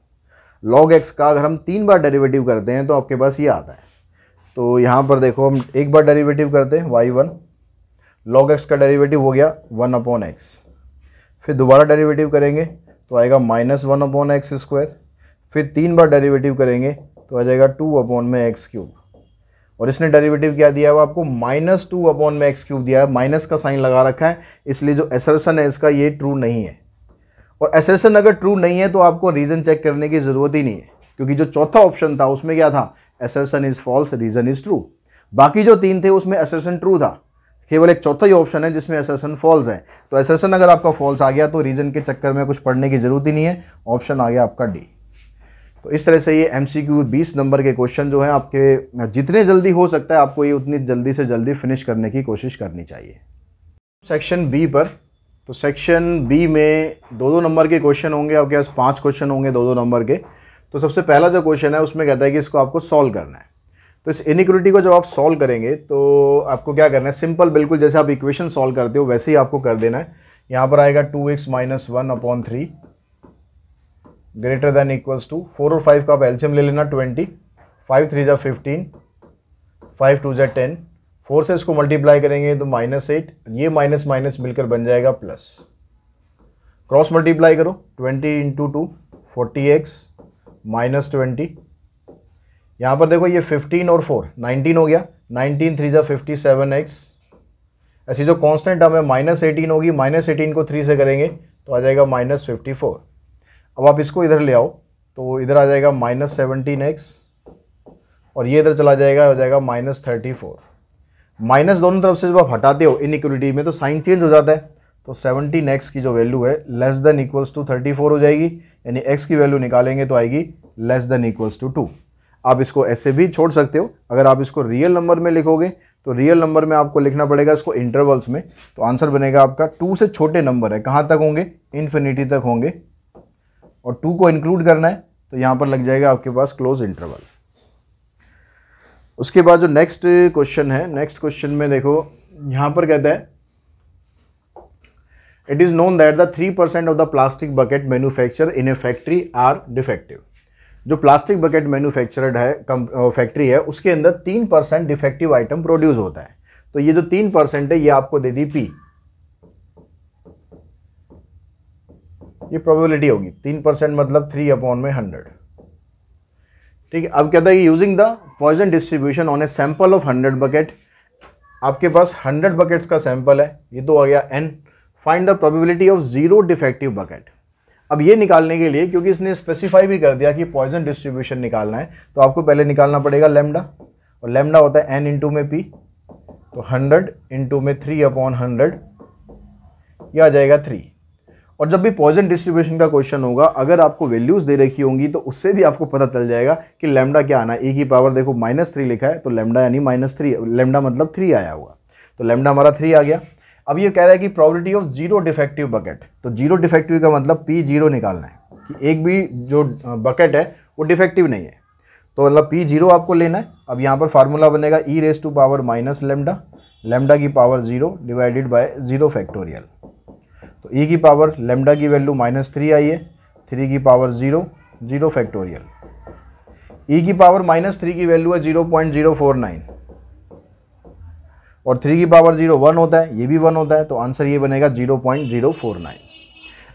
log x का अगर हम तीन बार डेरिवेटिव करते हैं तो आपके पास ये आता है तो यहां पर देखो हम एक बार डेरिवेटिव करते हैं वाई वन लॉग एक्स का डेरिवेटिव हो गया वन अपॉन एक्स फिर दोबारा डेरिवेटिव करेंगे तो आएगा minus one upon x square फिर तीन बार डेरिवेटिव करेंगे तो आ जाएगा टू अपॉन में एक्स क्यूब और इसने डेरिवेटिव क्या दिया हुआ आपको माइनस टू अपॉन में एक्स क्यूब दिया है माइनस का साइन लगा रखा है इसलिए जो एसरसन है इसका ये ट्रू नहीं है और एसरसन अगर ट्रू नहीं है तो आपको रीज़न चेक करने की ज़रूरत ही नहीं है क्योंकि जो चौथा ऑप्शन था उसमें क्या था assertion is false reason is true बाकी जो तीन थे उसमें एसरसन ट्रू था केवल एक चौथा ही ऑप्शन है जिसमें एसरसन फॉल्स है तो एसरसन अगर आपका फॉल्स आ गया तो रीजन के चक्कर में कुछ पढ़ने की जरूरत ही नहीं है ऑप्शन आ गया आपका डी तो इस तरह से ये एम सी क्यू बीस नंबर के क्वेश्चन जो हैं आपके जितने जल्दी हो सकता है आपको ये उतनी जल्दी से जल्दी फिनिश करने की कोशिश करनी चाहिए सेक्शन बी पर तो सेक्शन बी में दो दो नंबर के क्वेश्चन होंगे आपके पास पाँच क्वेश्चन होंगे दो दो नंबर के तो सबसे पहला जो क्वेश्चन है उसमें कहता है कि इसको आपको सॉल्व करना है तो इस इनिक्वलिटी को जब आप सॉल्व करेंगे तो आपको क्या करना है सिंपल बिल्कुल जैसे आप इक्वेशन सॉल्व करते हो वैसे ही आपको कर देना है यहाँ पर आएगा two x minus one upon three greater than equals to four और फाइव का आप एल्शियम ले लेना ट्वेंटी फाइव थ्री जै फिफ्टीन फाइव टू जै टेन फोर से इसको मल्टीप्लाई करेंगे तो माइनस एट ये माइनस माइनस मिलकर बन जाएगा प्लस क्रॉस मल्टीप्लाई करो twenty into two forty x minus twenty यहाँ पर देखो ये फिफ्टीन और फोर नाइनटीन हो गया नाइनटीन थ्री जब फिफ्टी सेवन एक्स ऐसी जो कांस्टेंट टर्म है माइनस एटीन होगी माइनस एटीन को थ्री से करेंगे तो आ जाएगा माइनस फिफ्टी फोर अब आप इसको इधर ले आओ तो इधर आ जाएगा माइनस सेवनटीन एक्स और ये इधर चला जाएगा हो जाएगा माइनस थर्टी फोर माइनस दोनों तरफ से जब आप हटाते हो इक्वलिटी में तो साइन चेंज हो जाता है तो सेवनटीन एक्स की जो वैल्यू है less than equals to thirty four हो जाएगी यानी एक्स की वैल्यू निकालेंगे तो आएगी less than equals to two two इसको ऐसे भी छोड़ सकते हो अगर आप इसको रियल नंबर में लिखोगे तो रियल नंबर में आपको लिखना पड़ेगा इसको इंटरवल्स में तो आंसर बनेगा आपका टू से छोटे नंबर है कहाँ तक होंगे इन्फिनिटी तक होंगे और टू को इंक्लूड करना है तो यहाँ पर लग जाएगा आपके पास क्लोज इंटरवल उसके बाद जो नेक्स्ट क्वेश्चन है नेक्स्ट क्वेश्चन में देखो यहाँ पर कहता है is known that the three percent of the plastic bucket manufacture in a factory are defective जो प्लास्टिक बकेट मैन्युफैक्चर्ड है फैक्ट्री है उसके अंदर तीन परसेंट डिफेक्टिव आइटम प्रोड्यूस होता है तो ये जो तीन परसेंट है ये आपको दे दी पी ये प्रोबेबिलिटी होगी तीन परसेंट मतलब थ्री अपॉन में हंड्रेड ठीक है अब कहता है using the Poisson distribution on a sample of hundred bucket आपके पास हंड्रेड बकेट्स का सैंपल है ये तो आ गया and find the probability of zero defective bucket अब ये निकालने के लिए क्योंकि इसने स्पेसिफाई भी कर दिया कि पॉइजन डिस्ट्रीब्यूशन निकालना है तो आपको पहले निकालना पड़ेगा लेमडा और लेमडा होता है एन इंटू में पी तो हंड्रेड इंटू में थ्री अपॉन हंड्रेड यह आ जाएगा थ्री और जब भी पॉइजन डिस्ट्रीब्यूशन का क्वेश्चन होगा अगर आपको वैल्यूज़ दे रखी होंगी तो उससे भी आपको पता चल जाएगा कि लेमडा क्या आना है ए की पावर देखो माइनस थ्री लिखा है तो लेमडा यानी माइनस थ्री लेमडा मतलब थ्री आया हुआ तो लेमडा हमारा थ्री आ गया अब ये कह रहा है कि probability of zero defective bucket तो जीरो डिफेक्टिव का मतलब पी जीरो निकालना है कि एक भी जो बकेट है वो डिफेक्टिव नहीं है तो मतलब पी जीरो आपको लेना है अब यहाँ पर फार्मूला बनेगा e raise to power minus lambda lambda की power zero divided by zero factorial तो ई e की पावर लेमडा की वैल्यू माइनस थ्री आई है थ्री की power zero zero factorial e की पावर माइनस थ्री की वैल्यू है zero point zero four nine और थ्री की पावर जीरो वन होता है ये भी वन होता है तो आंसर ये बनेगा zero point zero four nine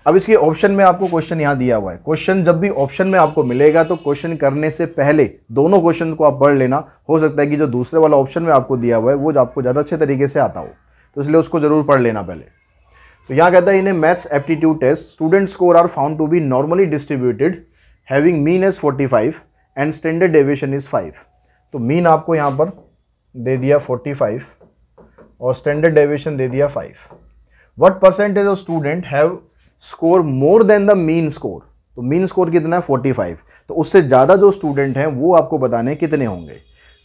अब इसके ऑप्शन में आपको क्वेश्चन यहाँ दिया हुआ है क्वेश्चन जब भी ऑप्शन में आपको मिलेगा तो क्वेश्चन करने से पहले दोनों क्वेश्चन को आप पढ़ लेना हो सकता है कि जो दूसरे वाला ऑप्शन में आपको दिया हुआ है वो आपको ज़्यादा अच्छे तरीके से आता हो तो इसलिए उसको ज़रूर पढ़ लेना पहले तो यहाँ कहता है इन्हें maths aptitude test student score are found to be normally distributed having mean as forty five and standard deviation is five तो मीन आपको यहाँ पर दे दिया फोर्टी फाइव और स्टैंडर्ड डेविएशन दे दिया five what percentage of student have score more than the mean score तो मीन स्कोर कितना है फोर्टी फाइव तो उससे ज़्यादा जो स्टूडेंट हैं वो आपको बताने कितने होंगे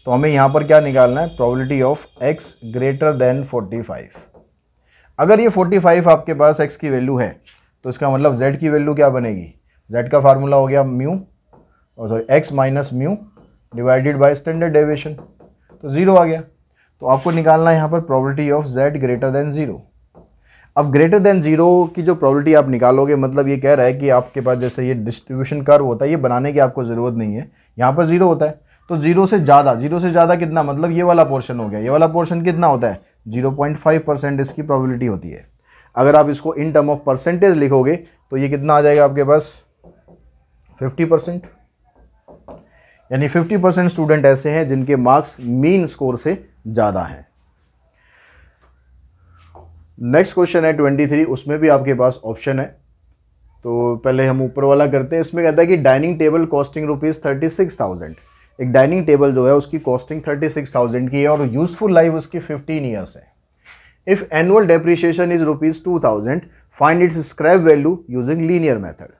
तो हमें यहाँ पर क्या निकालना है probability of x greater than five अगर ये फोर्टी फाइव आपके पास एक्स की वैल्यू है तो इसका मतलब जेड की वैल्यू क्या बनेगी जेड का फार्मूला हो गया म्यू और sorry x minus mu divided by standard deviation तो ज़ीरो आ गया तो आपको निकालना है यहाँ पर probability of z greater than zero अब ग्रेटर देन ज़ीरो की जो प्रॉबर्टी आप निकालोगे मतलब ये कह रहा है कि आपके पास जैसे ये डिस्ट्रीब्यूशन कर्व होता है ये बनाने की आपको ज़रूरत नहीं है यहाँ पर ज़ीरो होता है तो ज़ीरो से ज़्यादा जीरो से ज़्यादा कितना मतलब ये वाला पोर्शन हो गया ये वाला पोर्शन कितना होता है जीरो पॉइंट फाइव परसेंट इसकी प्रॉबलिटी होती है अगर आप इसको इन टर्म ऑफ परसेंटेज लिखोगे तो ये कितना आ जाएगा आपके पास फिफ्टी परसेंट यानी 50 परसेंट स्टूडेंट ऐसे हैं जिनके मार्क्स मीन स्कोर से ज़्यादा हैं नेक्स्ट क्वेश्चन है 23 उसमें भी आपके पास ऑप्शन है तो पहले हम ऊपर वाला करते हैं इसमें कहता है कि dining table costing rupees thirty six thousand एक डाइनिंग टेबल जो है उसकी कॉस्टिंग थर्टी सिक्स थाउजेंड की है और यूज़फुल लाइफ उसकी फिफ्टीन ईयर्स है if annual depreciation is rupees two thousand find its scrap value using linear method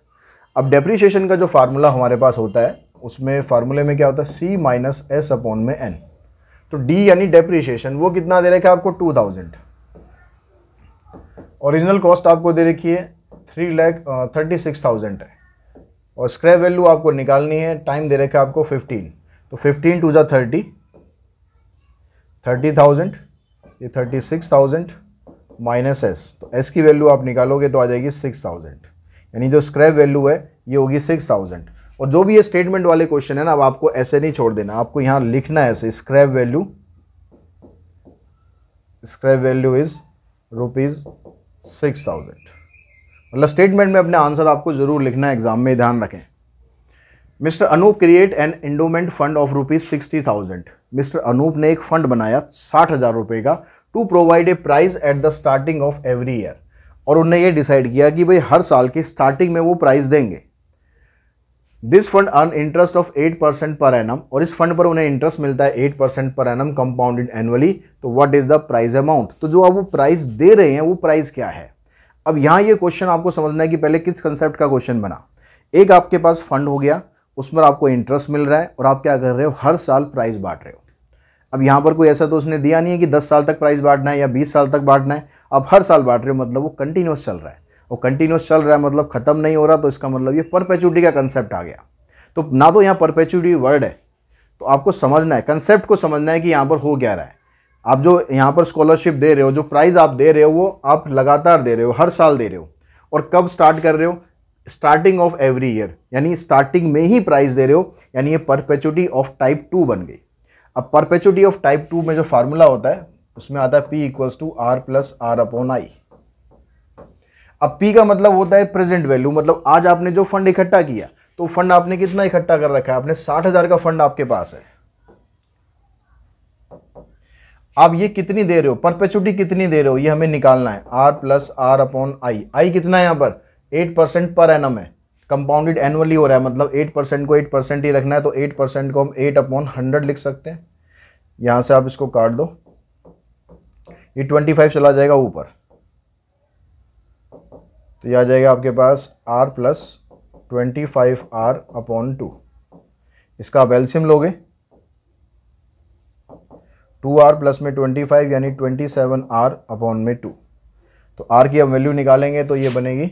अब डेप्रीशिएशन का जो फार्मूला हमारे पास होता है उसमें फार्मूले में क्या होता है सी माइनस एस अपॉन में एन तो डी यानी डेप्रिशिएशन वो कितना दे रखा है आपको टू थाउजेंड ओरिजिनल कॉस्ट आपको दे रखी है three lakh thirty six thousand है और स्क्रैप वैल्यू आपको निकालनी है टाइम दे रखा है आपको फिफ्टीन तो फिफ्टीन टू ज़ा थर्टी थर्टी थाउजेंड ये thirty six thousand minus s तो एस की वैल्यू आप निकालोगे तो आ जाएगी सिक्स थाउजेंड यानी जो स्क्रैप वैल्यू है ये होगी सिक्स थाउजेंड और जो भी ये स्टेटमेंट वाले क्वेश्चन है ना अब आपको ऐसे नहीं छोड़ देना आपको यहां लिखना है ऐसे scrap value scrap value is rupees six thousand मतलब स्टेटमेंट में अपने आंसर आपको ज़रूर लिखना है एग्जाम में ध्यान रखें mister Anoop create an endowment fund of rupees sixty thousand mister Anoop ने एक फंड बनाया साठ हज़ार रुपए का to provide a prize at the starting of every year और उन्होंने ये डिसाइड किया कि भाई हर साल के स्टार्टिंग में वो प्राइज़ देंगे this fund earn interest of 8 percent per annum और इस फंड पर उन्हें इंटरेस्ट मिलता है 8 percent per annum compounded annually तो what is the price amount तो जो आप वो प्राइस दे रहे हैं वो प्राइस क्या है अब यहाँ ये क्वेश्चन आपको समझना है कि पहले किस कंसेप्ट का क्वेश्चन बना एक आपके पास फंड हो गया उसमें आपको इंटरेस्ट मिल रहा है और आप क्या कर रहे हो हर साल प्राइस बांट रहे हो अब यहाँ पर कोई ऐसा तो उसने दिया नहीं है कि दस साल तक प्राइस बांटना है या बीस साल तक बांटना है आप हर साल बांट रहे हो मतलब वो कंटिन्यूस चल रहा है और कंटिन्यूस चल रहा है मतलब ख़त्म नहीं हो रहा तो इसका मतलब ये परपेचुटी का कंसेप्ट आ गया तो ना तो यहाँ परपेचुटी वर्ड है तो आपको समझना है कंसेप्ट को समझना है कि यहाँ पर हो क्या रहा है आप जो यहाँ पर स्कॉलरशिप दे रहे हो जो प्राइज़ आप दे रहे हो वो आप लगातार दे रहे हो हर साल दे रहे हो और कब स्टार्ट कर रहे हो स्टार्टिंग ऑफ एवरी ईयर यानी स्टार्टिंग में ही प्राइज़ दे रहे हो यानी ये परपेचुटी ऑफ टाइप टू बन गई अब परपेचुटी ऑफ टाइप टू में जो फार्मूला होता है उसमें आता है p equals to r plus r upon i अब पी का मतलब होता है प्रेजेंट वैल्यू मतलब आज आपने जो फंड इकट्ठा किया तो फंड आपने कितना इकट्ठा कर रखा है आपने साठ हजार का फंड आपके पास है आप ये कितनी दे रहे हो परपेचुटी कितनी दे रहे हो ये हमें निकालना है r plus r upon i i कितना है यहां पर एट परसेंट पर एन है कंपाउंडेड एनुअली हो रहा है मतलब एट परसेंट को एट परसेंट ही रखना है तो एट परसेंट को हम एट अपॉन हंड्रेड लिख सकते हैं यहां से आप इसको काट दो ये ट्वेंटी फाइव चला जाएगा ऊपर तो यह आ जाएगा आपके पास r plus twenty five r upon two इसका आप एल्सियम लोगे टू आर प्लस में ट्वेंटी फाइव यानी ट्वेंटी सेवन आर अपॉन में टू तो आर की आप वैल्यू निकालेंगे तो ये बनेगी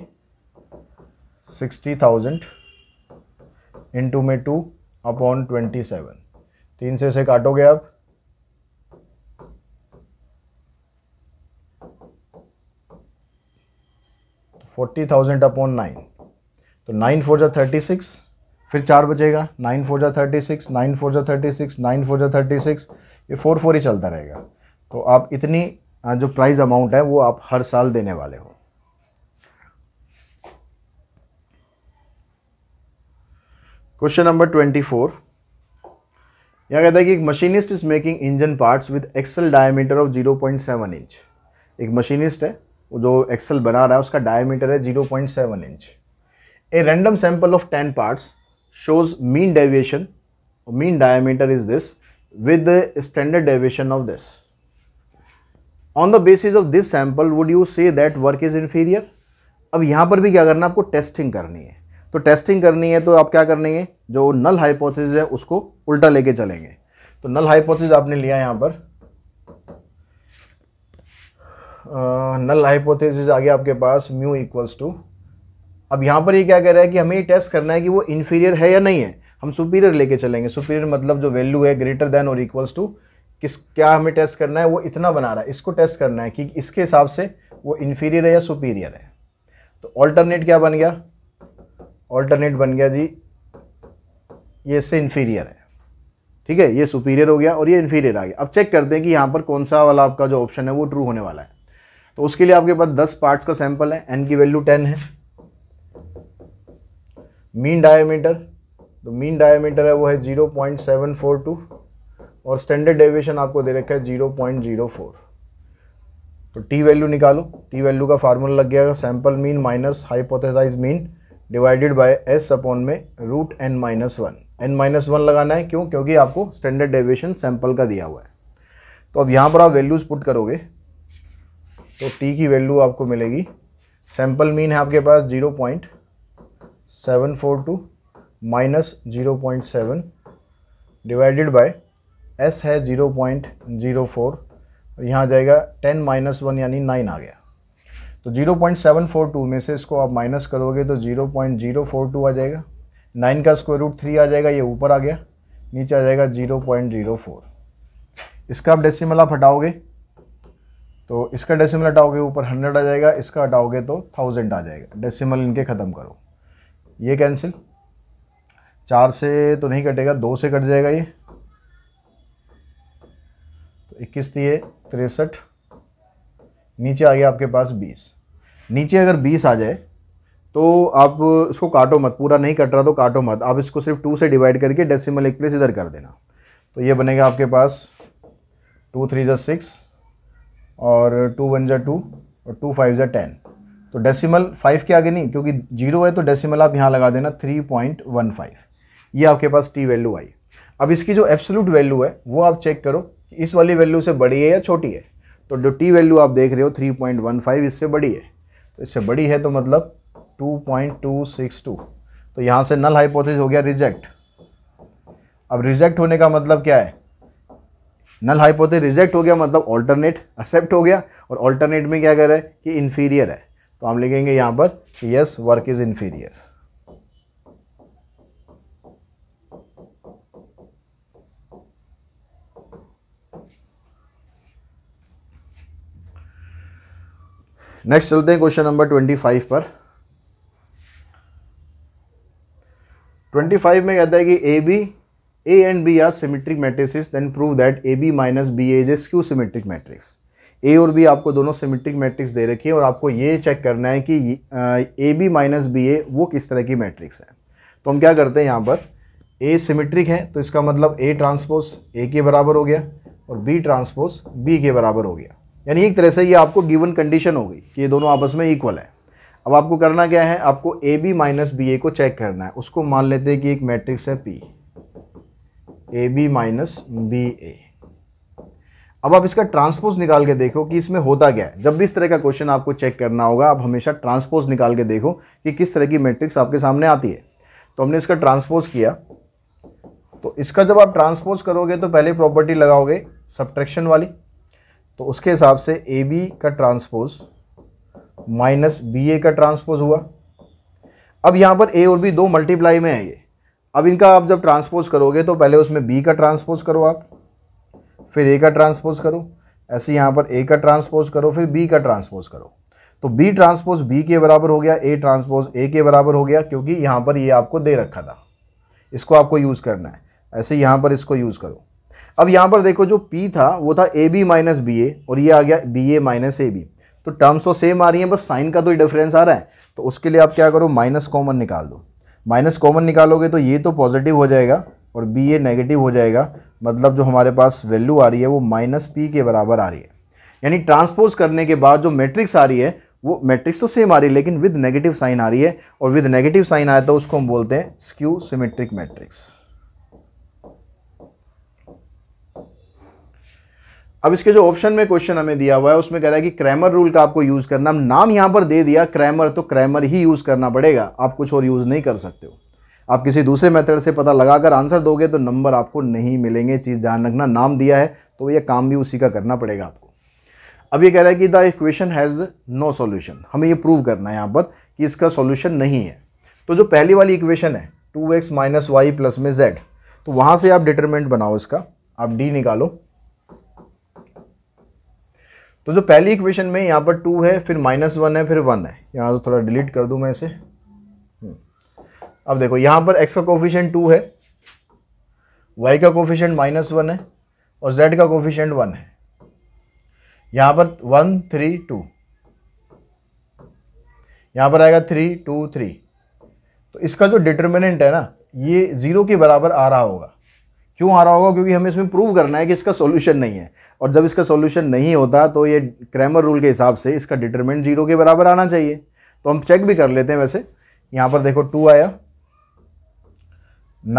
सिक्सटी थाउजेंड इंटू में टू अपॉन ट्वेंटी सेवन तीन से इसे काटोगे आप फोर्टी थाउजेंड अपॉन नाइन तो नाइन फोर जा थर्टी सिक्स फिर चार बचेगा नाइन फोर जा थर्टी सिक्स नाइन फोर जा थर्टी सिक्स नाइन फोर जा थर्टी सिक्स ये फोर फोर ही चलता रहेगा तो आप इतनी जो प्राइस अमाउंट है वो आप हर साल देने वाले हो क्वेश्चन नंबर ट्वेंटी फोर यह कहता है कि एक machinist is making engine parts with axle diameter of zero point seven inch एक मशीनिस्ट है जो एक्सल बना रहा है उसका डायमीटर है zero point seven inch a random sample of ten parts shows mean deviation mean diameter is this with standard deviation of this on the basis of this sample would you say that work is inferior अब यहाँ पर भी क्या करना है आपको testing करनी है तो टेस्टिंग करनी है तो आप क्या करनी है जो नल हाइपोथिस है उसको उल्टा लेके चलेंगे तो नल हाइपोथिस आपने लिया यहाँ पर नल हाइपोथेसिस आ गया आपके पास म्यू इक्वल्स टू अब यहाँ पर ये क्या कह रहा है कि हमें ये टेस्ट करना है कि वो इन्फीरियर है या नहीं है हम सुपीरियर लेके चलेंगे सुपीरियर मतलब जो वैल्यू है ग्रेटर देन और इक्वल्स टू किस क्या हमें टेस्ट करना है वो इतना बना रहा है इसको टेस्ट करना है कि इसके हिसाब से वो इन्फीरियर है या सुपीरियर है तो ऑल्टरनेट क्या बन गया ऑल्टरनेट बन गया जी ये इससे इन्फीरियर है ठीक है ये सुपीरियर हो गया और ये इन्फीरियर आ गया अब चेक करते हैं कि यहाँ पर कौन सा वाला आपका जो ऑप्शन है वो ट्रू होने वाला है तो उसके लिए आपके पास दस पार्ट्स का सैंपल है एन की वैल्यू टेन है मीन डायमीटर तो मीन डायमीटर है वो है zero point seven four two और स्टैंडर्ड डेविएशन आपको दे रखा है जीरो पॉइंट जीरो फोर तो टी वैल्यू निकालो टी वैल्यू का फार्मूला लग गया sample mean minus hypothesize mean divided by s upon में root n minus one n minus one लगाना है क्यों क्योंकि आपको स्टैंडर्ड डेविएशन सैंपल का दिया हुआ है तो अब यहाँ पर आप वैल्यूज़ पुट करोगे तो टी की वैल्यू आपको मिलेगी सैम्पल मीन है आपके पास zero point seven four two minus zero point seven divided by s है जीरो पॉइंट जीरो फोर यहाँ आ जाएगा टेन माइनस वन यानी नाइन आ गया तो zero point seven four two में से इसको आप माइनस करोगे तो zero point zero four two आ जाएगा नाइन का स्क्वायर रूट थ्री आ जाएगा ये ऊपर आ गया नीचे आ जाएगा जीरो पॉइंट जीरो फोर इसका आप डेसिमल आप हटाओगे तो इसका डेसिमल हटाओगे ऊपर हंड्रेड आ जाएगा इसका हटाओगे तो थाउजेंड आ जाएगा डेसिमल इनके ख़त्म करो ये कैंसिल चार से तो नहीं कटेगा दो से कट जाएगा ये तो इक्कीस दिए तिरसठ नीचे आ गया आपके पास बीस नीचे अगर बीस आ जाए तो आप इसको काटो मत पूरा नहीं कट रहा तो काटो मत आप इसको सिर्फ टू से डिवाइड करके डेसिमल एक प्लेस इधर कर देना तो ये बनेगा आपके पास टू थ्री जस सिक्स और टू वन जै टू और टू फाइव जै टेन तो डेसिमल फाइव के आगे नहीं क्योंकि जीरो है तो डेसिमल आप यहाँ लगा देना थ्री पॉइंट वन फाइव ये आपके पास टी वैल्यू आई अब इसकी जो एब्सोलूट वैल्यू है वो आप चेक करो कि इस वाली वैल्यू से बड़ी है या छोटी है तो जो टी वैल्यू आप देख रहे हो थ्री पॉइंट वन फाइव इससे बड़ी है तो इससे बड़ी है तो मतलब two point two six two तो यहाँ से नल हाइपोथेसिस हो गया रिजेक्ट अब रिजेक्ट होने का मतलब क्या है नल हाइपोथे रिजेक्ट हो गया मतलब ऑल्टरनेट एक्सेप्ट हो गया और ऑल्टरनेट में क्या कह रहा है कि इन्फीरियर है तो हम लिखेंगे यहाँ पर कि yes work is inferior next चलते हैं क्वेश्चन नंबर ट्वेंटी फाइव पर ट्वेंटी फाइव में कहता है कि A B A and B are symmetric symmetric then prove that A B minus B is a skew symmetric matrix A और B आपको दोनों सिमेट्रिक मैट्रिक्स दे रखी है और आपको ये चेक करना है कि A B minus B A वो किस तरह की मैट्रिक्स है तो हम क्या करते हैं यहाँ पर ए सिमेट्रिक है तो इसका मतलब ए ट्रांसपोज ए के बराबर हो गया और बी ट्रांसपोज बी के बराबर हो गया यानी एक तरह से ये आपको गिवन कंडीशन हो गई कि ये दोनों आपस में इक्वल है अब आपको करना क्या है आपको A B minus B A को चेक करना है उसको मान लेते हैं कि एक मैट्रिक्स है P A B minus B A अब आप इसका ट्रांसपोज निकाल के देखो कि इसमें होता क्या है जब भी इस तरह का क्वेश्चन आपको चेक करना होगा आप हमेशा ट्रांसपोज निकाल के देखो कि किस तरह की मैट्रिक्स आपके सामने आती है तो हमने इसका ट्रांसपोज किया तो इसका जब आप ट्रांसपोज करोगे तो पहले प्रॉपर्टी लगाओगे सब्ट्रैक्शन वाली तो उसके हिसाब से ए बी का ट्रांसपोज माइनस बी ए का ट्रांसपोज हुआ अब यहाँ पर ए और बी दो मल्टीप्लाई में है ये अब इनका आप जब ट्रांसपोज करोगे तो पहले उसमें बी का ट्रांसपोज करो आप फिर ए का ट्रांसपोज करो ऐसे यहाँ पर ए का ट्रांसपोज करो फिर बी का ट्रांसपोज करो तो बी ट्रांसपोज बी के बराबर हो गया ए ट्रांसपोज ए के बराबर हो गया क्योंकि यहाँ पर ये यह आपको दे रखा था इसको आपको यूज़ करना है ऐसे यहाँ पर इसको यूज़ करो अब यहाँ पर देखो जो पी था वो था A B minus B A और ये आ गया B A minus A B तो टर्म्स तो सेम आ रही हैं बस साइन का तो डिफरेंस आ रहा है तो उसके लिए आप क्या करो माइनस कॉमन निकाल दो माइनस कॉमन निकालोगे तो ये तो पॉजिटिव हो जाएगा और बी ये नेगेटिव हो जाएगा मतलब जो हमारे पास वैल्यू आ रही है वो माइनस पी के बराबर आ रही है यानी ट्रांसपोज करने के बाद जो मैट्रिक्स आ रही है वो मैट्रिक्स तो सेम आ रही है लेकिन विद नेगेटिव साइन आ रही है और विद नेगेटिव साइन आया तो उसको हम बोलते हैं स्क्यू सिमेट्रिक मैट्रिक्स अब इसके जो ऑप्शन में क्वेश्चन हमें दिया हुआ है उसमें कह रहा है कि क्रैमर रूल का आपको यूज़ करना नाम यहाँ पर दे दिया क्रैमर तो क्रैमर ही यूज़ करना पड़ेगा आप कुछ और यूज़ नहीं कर सकते हो आप किसी दूसरे मेथड से पता लगाकर आंसर दोगे तो नंबर आपको नहीं मिलेंगे चीज़ ध्यान रखना नाम दिया है तो यह काम भी उसी का करना पड़ेगा आपको अब ये कह रहा है कि the equation has no solution हमें ये प्रूव करना है यहाँ पर कि इसका सोल्यूशन नहीं है तो जो पहली वाली इक्वेशन है two x minus y plus में जेड तो वहाँ से आप डिटरमेंट बनाओ इसका आप डी निकालो तो जो पहली इक्वेशन में यहाँ पर टू है फिर माइनस वन है फिर वन है यहाँ से तो थोड़ा डिलीट कर दूँ मैं इसे हम्म। अब देखो यहाँ पर एक्स का कोफिशेंट टू है वाई का कोफिशेंट माइनस वन है और जेड का कोफिशेंट वन है यहाँ पर वन थ्री टू यहाँ पर आएगा थ्री टू थ्री तो इसका जो डिटर्मिनेंट है ना ये ज़ीरो के बराबर आ रहा होगा क्यों आ रहा होगा क्योंकि हमें इसमें प्रूव करना है कि इसका सॉल्यूशन नहीं है और जब इसका सोल्यूशन नहीं होता तो ये क्रैमर रूल के हिसाब से इसका डिटरमिनेंट जीरो के बराबर आना चाहिए तो हम चेक भी कर लेते हैं वैसे यहाँ पर देखो टू आया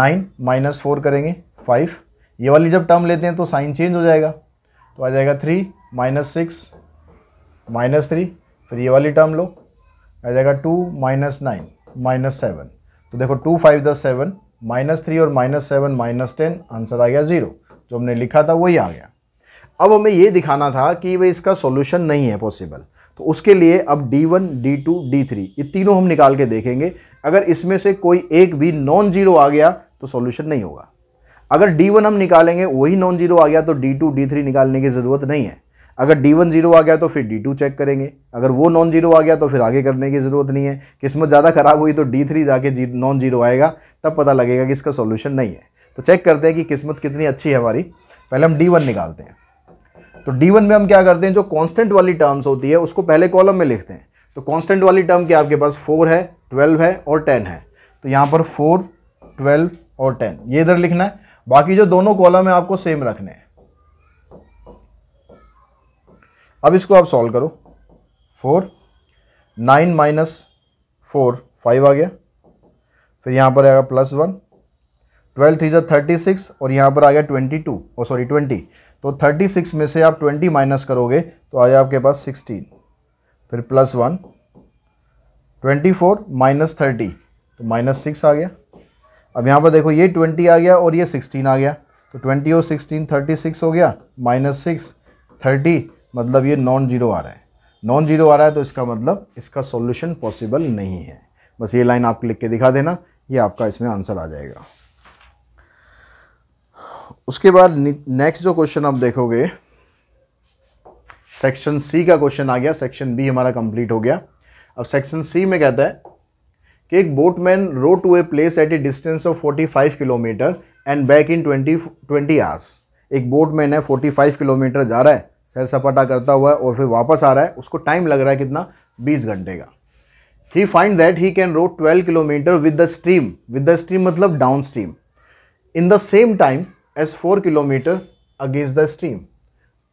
नाइन माइनस फोर करेंगे फाइव ये वाली जब टर्म लेते हैं तो साइन चेंज हो जाएगा तो आ जाएगा three minus six minus three फिर ये वाली टर्म लो आ जाएगा two minus nine minus seven तो देखो टू फाइव दस सेवन माइनस थ्री और minus seven minus ten answer आ गया ज़ीरो जो हमने लिखा था वही आ गया अब हमें ये दिखाना था कि भाई इसका सॉल्यूशन नहीं है पॉसिबल तो उसके लिए अब D1, D2, D3 ये तीनों हम निकाल के देखेंगे अगर इसमें से कोई एक भी नॉन जीरो आ गया तो सॉल्यूशन नहीं होगा अगर D1 हम निकालेंगे वही नॉन जीरो आ गया तो D2, D3 निकालने की ज़रूरत नहीं है अगर D1 जीरो आ गया तो फिर D2 चेक करेंगे अगर वो नॉन जीरो आ गया तो फिर आगे करने की ज़रूरत नहीं है किस्मत ज़्यादा ख़राब हुई तो थ्री जाके जी नॉन जीरो आएगा तब पता लगेगा कि इसका सोल्यूशन नहीं है तो चेक करते हैं कि किस्मत कितनी अच्छी है हमारी पहले हम डी निकालते हैं तो डी वन में हम क्या करते हैं जो कॉन्स्टेंट वाली टर्म्स होती है उसको पहले कॉलम में लिखते हैं तो कॉन्स्टेंट वाली टर्म क्या आपके पास फोर है ट्वेल्व है और टेन है तो यहाँ पर फोर ट्वेल्व और टेन ये इधर लिखना है बाकी जो दोनों कॉलम है आपको सेम रखने हैं अब इसको आप सॉल्व करो four nine minus four five आ गया फिर यहाँ पर आएगा प्लस वन ट्वेल्व थ्री जो थर्टी सिक्स और यहाँ पर आ गया ट्वेंटी टू और सॉरी ट्वेंटी तो 36 में से आप 20 माइनस करोगे तो आ आपके पास 16 फिर plus one twenty four minus thirty तो माइनस सिक्स आ गया अब यहाँ पर देखो ये ट्वेंटी आ गया और ये सिक्सटीन आ गया तो ट्वेंटी और सिक्सटीन थर्टी सिक्स हो गया माइनस सिक्स थर्टी मतलब ये नॉन जीरो आ रहा है नॉन जीरो आ रहा है तो इसका मतलब इसका सॉल्यूशन पॉसिबल नहीं है बस ये लाइन आप लिख के दिखा देना ये आपका इसमें आंसर आ जाएगा उसके बाद नेक्स्ट जो क्वेश्चन आप देखोगे सेक्शन सी का क्वेश्चन आ गया सेक्शन बी हमारा कंप्लीट हो गया अब सेक्शन सी में कहता है कि एक boatman row to a place at a distance of 45 kilometre and back in 20 20 hours एक बोटमैन है 45 किलोमीटर जा रहा है सैर सपाटा करता हुआ है और फिर वापस आ रहा है उसको टाइम लग रहा है कितना 20 घंटे का ही find that he can row 12 kilometre with the stream with the stream मतलब down stream in the same time as four kilometre against the stream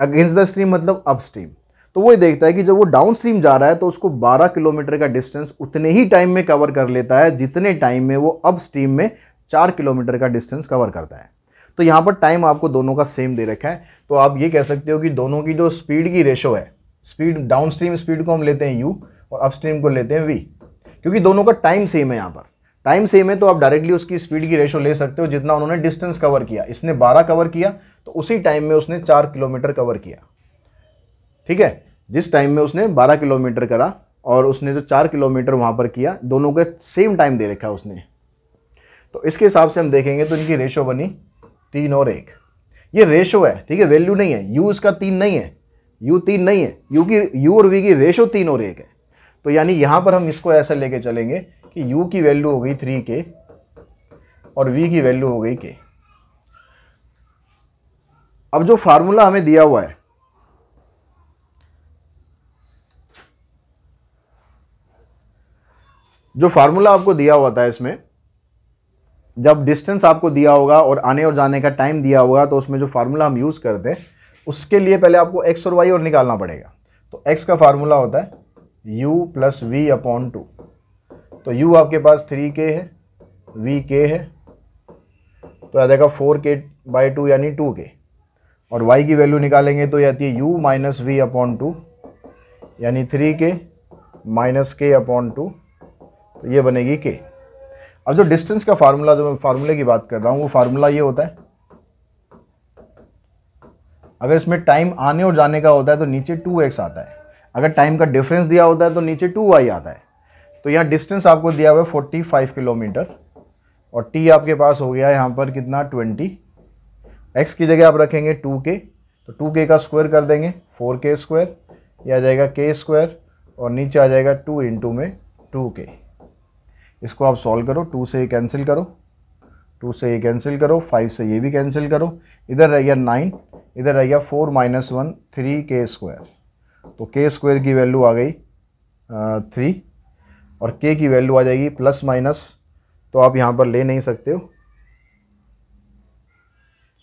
against the stream मतलब अप स्ट्रीम तो वो ये देखता है कि जब वो डाउन स्ट्रीम जा रहा है तो उसको 12 किलोमीटर का डिस्टेंस उतने ही टाइम में कवर कर लेता है जितने टाइम में वो अप स्ट्रीम में चार किलोमीटर का डिस्टेंस कवर करता है तो यहाँ पर टाइम आपको दोनों का सेम दे रखा है तो आप ये कह सकते हो कि दोनों की जो स्पीड की रेशो है स्पीड डाउन स्ट्रीम स्पीड को हम लेते हैं यू और अप स्ट्रीम को लेते हैं वी क्योंकि दोनों का टाइम सेम है यहाँ पर टाइम सेम है तो आप डायरेक्टली उसकी स्पीड की रेशो ले सकते हो जितना उन्होंने डिस्टेंस कवर किया इसने 12 कवर किया तो उसी टाइम में उसने 4 किलोमीटर कवर किया ठीक है जिस टाइम में उसने 12 किलोमीटर करा और उसने जो 4 किलोमीटर वहां पर किया दोनों का सेम टाइम दे रखा उसने तो इसके हिसाब से हम देखेंगे तो इनकी रेशो बनी तीन और एक ये रेशो है ठीक है वैल्यू नहीं है यू इसका तीन नहीं है यू तीन नहीं है यू की यू और वी की रेशो तीन और एक है तो यानी यहाँ पर हम इसको ऐसा लेके चलेंगे कि u की वैल्यू हो गई थ्री के और v की वैल्यू हो गई के अब जो फार्मूला हमें दिया हुआ है जो फार्मूला आपको दिया हुआ था इसमें जब डिस्टेंस आपको दिया होगा और आने और जाने का टाइम दिया होगा तो उसमें जो फार्मूला हम यूज़ करते हैं उसके लिए पहले आपको एक्स और वाई और निकालना पड़ेगा तो एक्स का फार्मूला होता है u plus v upon two तो u आपके पास थ्री के है वी के है तो आ जाएगा फोर के बाई टू यानी टू के और y की वैल्यू निकालेंगे तो ये आती है u minus v upon two यानी three k minus k upon two तो ये बनेगी के अब जो डिस्टेंस का फार्मूला जो मैं फार्मूले की बात कर रहा हूँ वो फार्मूला ये होता है अगर इसमें टाइम आने और जाने का होता है तो नीचे टू एक्स आता है अगर टाइम का डिफरेंस दिया होता है तो नीचे टू वाई आता है तो यहाँ डिस्टेंस आपको दिया हुआ है फोर्टी फाइव किलोमीटर और टी आपके पास हो गया यहाँ पर कितना ट्वेंटी एक्स की जगह आप रखेंगे टू के तो टू के का स्क्वायर कर देंगे फोर के स्क्वायर ये आ जाएगा के स्क्वायर और नीचे आ जाएगा टू इंटू में टू के इसको आप सॉल्व करो टू से ये कैंसिल करो टू से ये कैंसिल करो फाइव से ये भी कैंसिल करो इधर रह गया नाइन इधर रह गया four minus one three k square तो के स्क्वायर की वैल्यू आ गई थ्री और के की वैल्यू आ जाएगी प्लस माइनस तो आप यहाँ पर ले नहीं सकते हो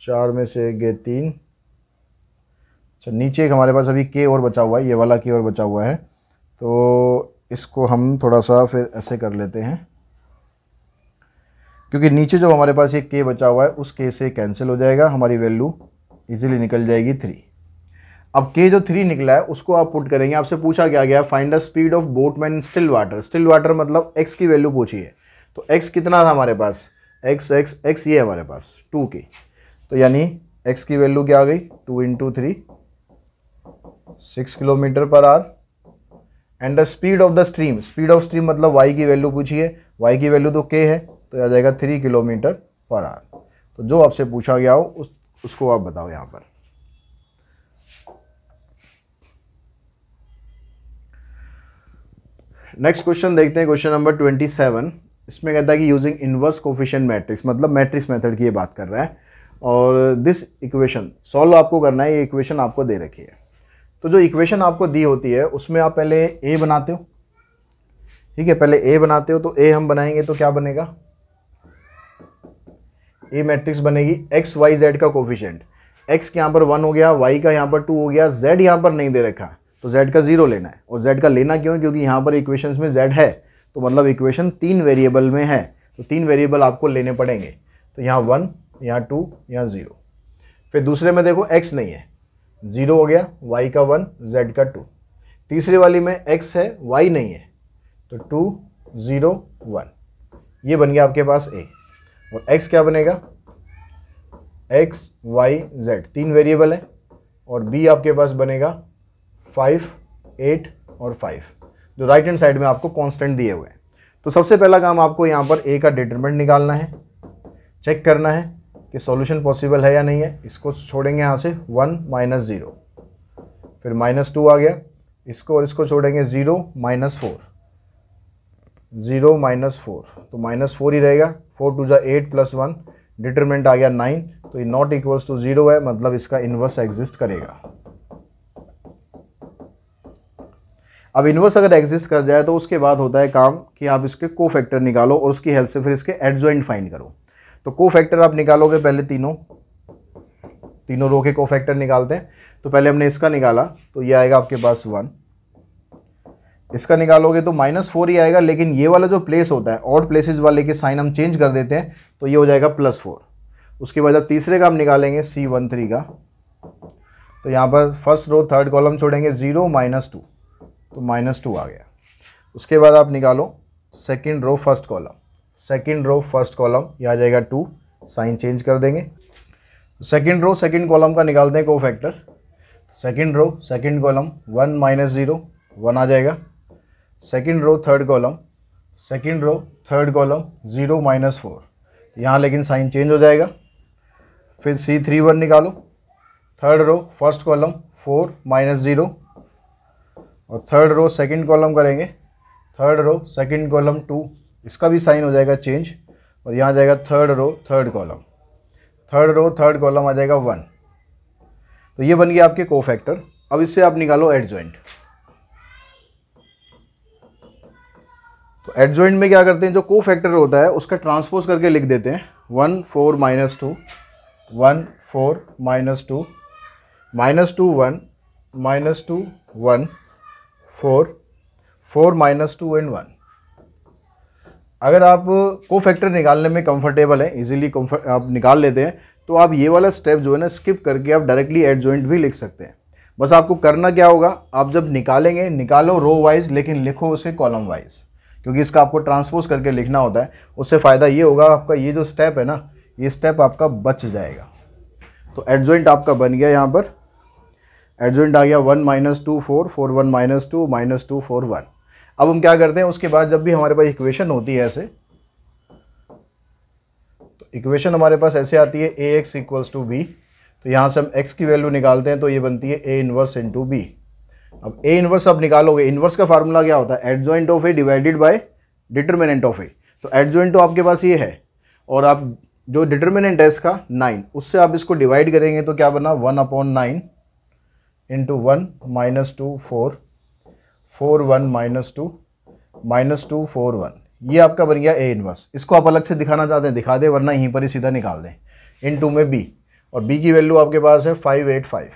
चार में से गए तीन अच्छा नीचे एक हमारे पास अभी के और बचा हुआ है ये वाला के और बचा हुआ है तो इसको हम थोड़ा सा फिर ऐसे कर लेते हैं क्योंकि नीचे जो हमारे पास ये के बचा हुआ है उस के से कैंसिल हो जाएगा हमारी वैल्यू इजीली निकल जाएगी थ्री अब के जो थ्री निकला है उसको आप पुट करेंगे आपसे पूछा क्या गया find the speed of boatman still water still water मतलब एक्स की वैल्यू पूछी है तो एक्स कितना था हमारे पास एक्स एक्स एक्स ये हमारे पास टू की तो यानी एक्स की वैल्यू क्या आ गई two into three six kilometre per hour and the speed of the stream speed of stream मतलब वाई की वैल्यू पूछी है वाई की वैल्यू तो के है तो आ जाएगा थ्री किलोमीटर पर आर तो जो आपसे पूछा गया हो उस उसको आप बताओ यहाँ पर नेक्स्ट क्वेश्चन देखते हैं क्वेश्चन नंबर ट्वेंटी सेवन इसमें कहता है कि यूजिंग इन्वर्स कोफिशियन मैट्रिक्स मतलब मैट्रिक्स मेथड की ये बात कर रहा है और दिस इक्वेशन सॉल्व आपको करना है ये इक्वेशन आपको दे रखी है तो जो इक्वेशन आपको दी होती है उसमें आप पहले ए बनाते हो ठीक है पहले ए बनाते हो तो ए हम बनाएंगे तो क्या बनेगा ए मैट्रिक्स बनेगी एक्स वाई जेड का कोफिशेंट एक्स के यहाँ पर वन हो गया वाई का यहाँ पर टू हो गया जेड यहाँ पर नहीं दे रखा है तो z का ज़ीरो लेना है और z का लेना क्यों है क्योंकि यहाँ पर इक्वेशन में z है तो मतलब इक्वेशन तीन वेरिएबल में है तो तीन वेरिएबल आपको लेने पड़ेंगे तो यहाँ वन यहाँ टू यहाँ ज़ीरो फिर दूसरे में देखो x नहीं है ज़ीरो हो गया y का वन z का टू तीसरी वाली में x है y नहीं है तो टू ज़ीरो वन ये बन गया आपके पास a और x क्या बनेगा x y z तीन वेरिएबल है और b आपके पास बनेगा फाइव एट और फाइव जो राइट हैंड साइड में आपको कांस्टेंट दिए हुए हैं तो सबसे पहला काम आपको यहाँ पर ए का डिटरमेंट निकालना है चेक करना है कि सॉल्यूशन पॉसिबल है या नहीं है इसको छोड़ेंगे यहाँ से वन माइनस ज़ीरो फिर माइनस टू आ गया इसको और इसको छोड़ेंगे zero minus four zero minus four तो माइनस फोर ही रहेगा फोर टू जो एट प्लस वन डिटरमेंट आ गया नाइन तो ये नॉट इक्वल्स टू ज़ीरो है मतलब इसका इन्वर्स एग्जिस्ट करेगा अब इन्वर्स अगर एग्जिस्ट कर जाए तो उसके बाद होता है काम कि आप इसके को फैक्टर निकालो और उसकी हेल्प से फिर इसके एडजॉइंट फाइंड करो तो को फैक्टर आप निकालोगे पहले तीनों तीनों रो के को फैक्टर निकालते हैं तो पहले हमने इसका निकाला तो ये आएगा आपके पास वन इसका निकालोगे तो माइनस फोर ही आएगा लेकिन ये वाला जो प्लेस होता है और प्लेसेस वाले के साइन हम चेंज कर देते हैं तो ये हो जाएगा प्लस फोर उसके बाद अब तीसरे का हम निकालेंगे सी वन थ्री का तो यहाँ पर फर्स्ट रो थर्ड कॉलम छोड़ेंगे जीरो माइनस टू तो माइनस टू आ गया उसके बाद आप निकालो second row first column second row first column यह आ जाएगा टू साइन चेंज कर देंगे सेकेंड रो सेकेंड कॉलम का निकाल दें cofactor second row second column one minus zero one आ जाएगा second row third column second row third column zero minus four यहाँ लेकिन साइन चेंज हो जाएगा फिर सी थ्री वन निकालो third row first column four minus zero और third row second column करेंगे third row second column two इसका भी साइन हो जाएगा चेंज और यहाँ आ जाएगा third row third column third row third column आ जाएगा वन तो ये बन गया आपके को फैक्टर अब इससे आप निकालो एड ज्वाइंट तो एड ज्वाइंट में क्या करते हैं जो को फैक्टर होता है उसका ट्रांसपोज करके लिख देते हैं one four minus two one four minus two minus two one minus two one four four minus two and one अगर आप को फैक्टर निकालने में कंफर्टेबल हैं इजीली आप निकाल लेते हैं तो आप ये वाला स्टेप जो है ना स्किप करके आप डायरेक्टली एड जॉइंट भी लिख सकते हैं बस आपको करना क्या होगा आप जब निकालेंगे निकालो रो वाइज लेकिन लिखो उसे कॉलम वाइज क्योंकि इसका आपको ट्रांसपोज करके लिखना होता है उससे फ़ायदा ये होगा आपका ये जो स्टेप है ना ये स्टेप आपका बच जाएगा तो एडजॉइंट आपका बन गया यहाँ पर एडजोइंट आ गया one minus two four four one minus two minus two four one अब हम क्या करते हैं उसके बाद जब भी हमारे पास इक्वेशन होती है ऐसे तो इक्वेशन हमारे पास ऐसे आती है A x equals to B तो यहाँ से हम एक्स की वैल्यू निकालते हैं तो ये बनती है ए इन्वर्स टू बी अब ए इनवर्स अब निकालोगे इन्वर्स का फार्मूला क्या होता है adjoint of A divided by determinant of A तो एडजॉइंट तो आपके पास ये है और आप जो डिटर्मिनेंट है इसका नाइन उससे आप इसको डिवाइड करेंगे तो क्या बना one upon nine into one minus two four four one minus two minus two four one ये आपका बन गया ए इनवर्स इसको आप अलग से दिखाना चाहते हैं दिखा दें वरना यहीं पर ही सीधा निकाल दें इन टू में बी और बी की वैल्यू आपके पास है फाइव एट फाइव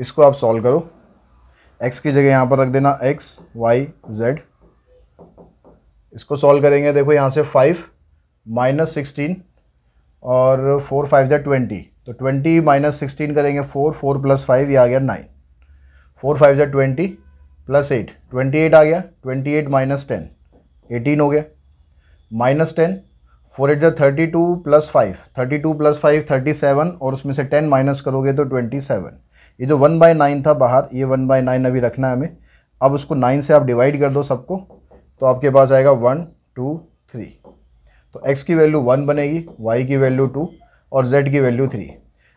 इसको आप सॉल्व करो एक्स की जगह यहाँ पर रख देना एक्स वाई जेड इसको सॉल्व करेंगे देखो यहाँ से फाइव माइनस सिक्सटीन और फोर फाइव जै ट्वेंटी तो ट्वेंटी माइनस सिक्सटीन करेंगे फोर फोर प्लस फाइव ये आ गया नाइन फोर फाइव जै twenty plus eight twenty eight आ गया twenty eight minus ten eighteen हो गया माइनस टेन फोर एट जै thirty two plus five thirty two plus five thirty seven और उसमें से टेन माइनस करोगे तो ट्वेंटी सेवन ये जो वन बाय नाइन था बाहर ये वन बाय नाइन अभी रखना है हमें अब उसको नाइन से आप डिवाइड कर दो सबको तो आपके पास आएगा वन टू थ्री तो एक्स की वैल्यू वन बनेगी वाई की वैल्यू टू और जेड की वैल्यू थ्री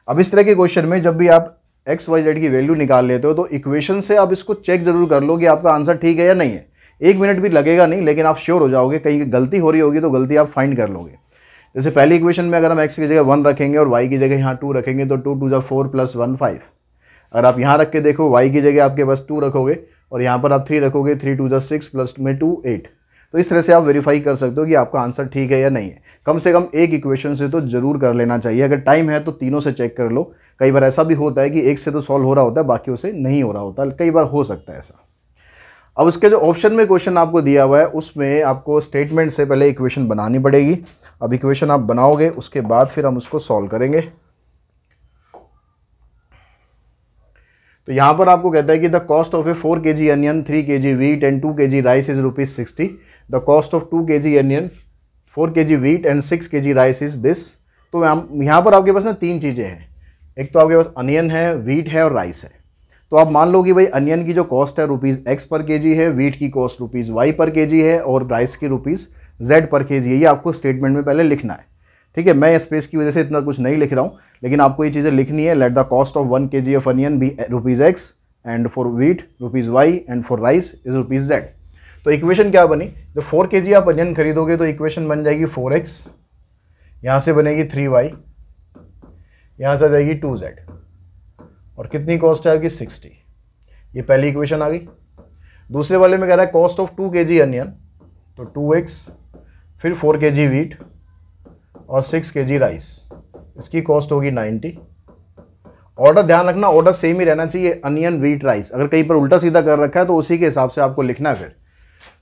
अब इस तरह के क्वेश्चन में जब भी आप एक्स वाई जेड की वैल्यू निकाल लेते हो तो इक्वेशन से आप इसको चेक जरूर कर लो कि आपका आंसर ठीक है या नहीं है एक मिनट भी लगेगा नहीं लेकिन आप श्योर हो जाओगे कहीं गलती हो रही होगी तो गलती आप फाइंड कर लोगे जैसे पहली इक्वेशन में अगर हम एक्स की जगह वन रखेंगे और वाई की जगह यहाँ टू रखेंगे तो टू टू जा फोर प्लस वन फाइव अगर आप यहाँ रख के देखो वाई की जगह आपके पास टू रखोगे और यहाँ पर आप थ्री रखोगे थ्री टू जो सिक्स प्लस में टू एट तो इस तरह से आप वेरीफाई कर सकते हो कि आपका आंसर ठीक है या नहीं है कम से कम एक इक्वेशन से तो जरूर कर लेना चाहिए अगर टाइम है तो तीनों से चेक कर लो कई बार ऐसा भी होता है कि एक से तो सॉल्व हो रहा होता है बाकी से नहीं हो रहा होता कई बार हो सकता है ऐसा अब उसके जो ऑप्शन में क्वेश्चन आपको दिया हुआ है उसमें आपको स्टेटमेंट से पहले इक्वेशन बनानी पड़ेगी अब इक्वेशन आप बनाओगे उसके बाद फिर हम उसको सॉल्व करेंगे तो यहाँ पर आपको कहता है कि the cost of a four k ji onion three के जी वीट एंड टू के जी rice is rupees sixty the cost of two के जी onion four k ji wheat and six k ji rice is this तो यहाँ पर आपके पास ना तीन चीज़ें हैं एक तो आपके पास अनियन है वीट है और राइस है तो आप मान लो कि भाई अनियन की जो कॉस्ट है रुपीज़ एक्स पर के जी है वीट की कॉस्ट रुपीज़ वाई पर के जी है और राइस की रुपीज़ जेड पर के जी है ये आपको स्टेटमेंट में पहले लिखना है ठीक है मैं स्पेस की वजह से इतना कुछ नहीं लिख रहा हूँ लेकिन आपको ये चीज़ें लिखनी है let the cost of one के g of onion be rupees x and for wheat rupees y and for rice is rupees z तो इक्वेशन क्या बनी जब फोर के जी आप अनियन खरीदोगे तो इक्वेशन बन जाएगी फोर एक्स यहाँ से बनेगी थ्री वाई यहाँ से आ जाएगी टू जेड और कितनी कॉस्ट है आपकी सिक्सटी ये पहली इक्वेशन आ गई दूसरे वाले में कह रहा है कॉस्ट ऑफ टू के जी अनियन तो टू एक्स फिर फोर के जी वीट और सिक्स के जी राइस इसकी कॉस्ट होगी नाइन्टी ऑर्डर ध्यान रखना ऑर्डर सेम ही रहना चाहिए अनियन वीट राइस अगर कहीं पर उल्टा सीधा कर रखा है तो उसी के हिसाब से आपको लिखना है फिर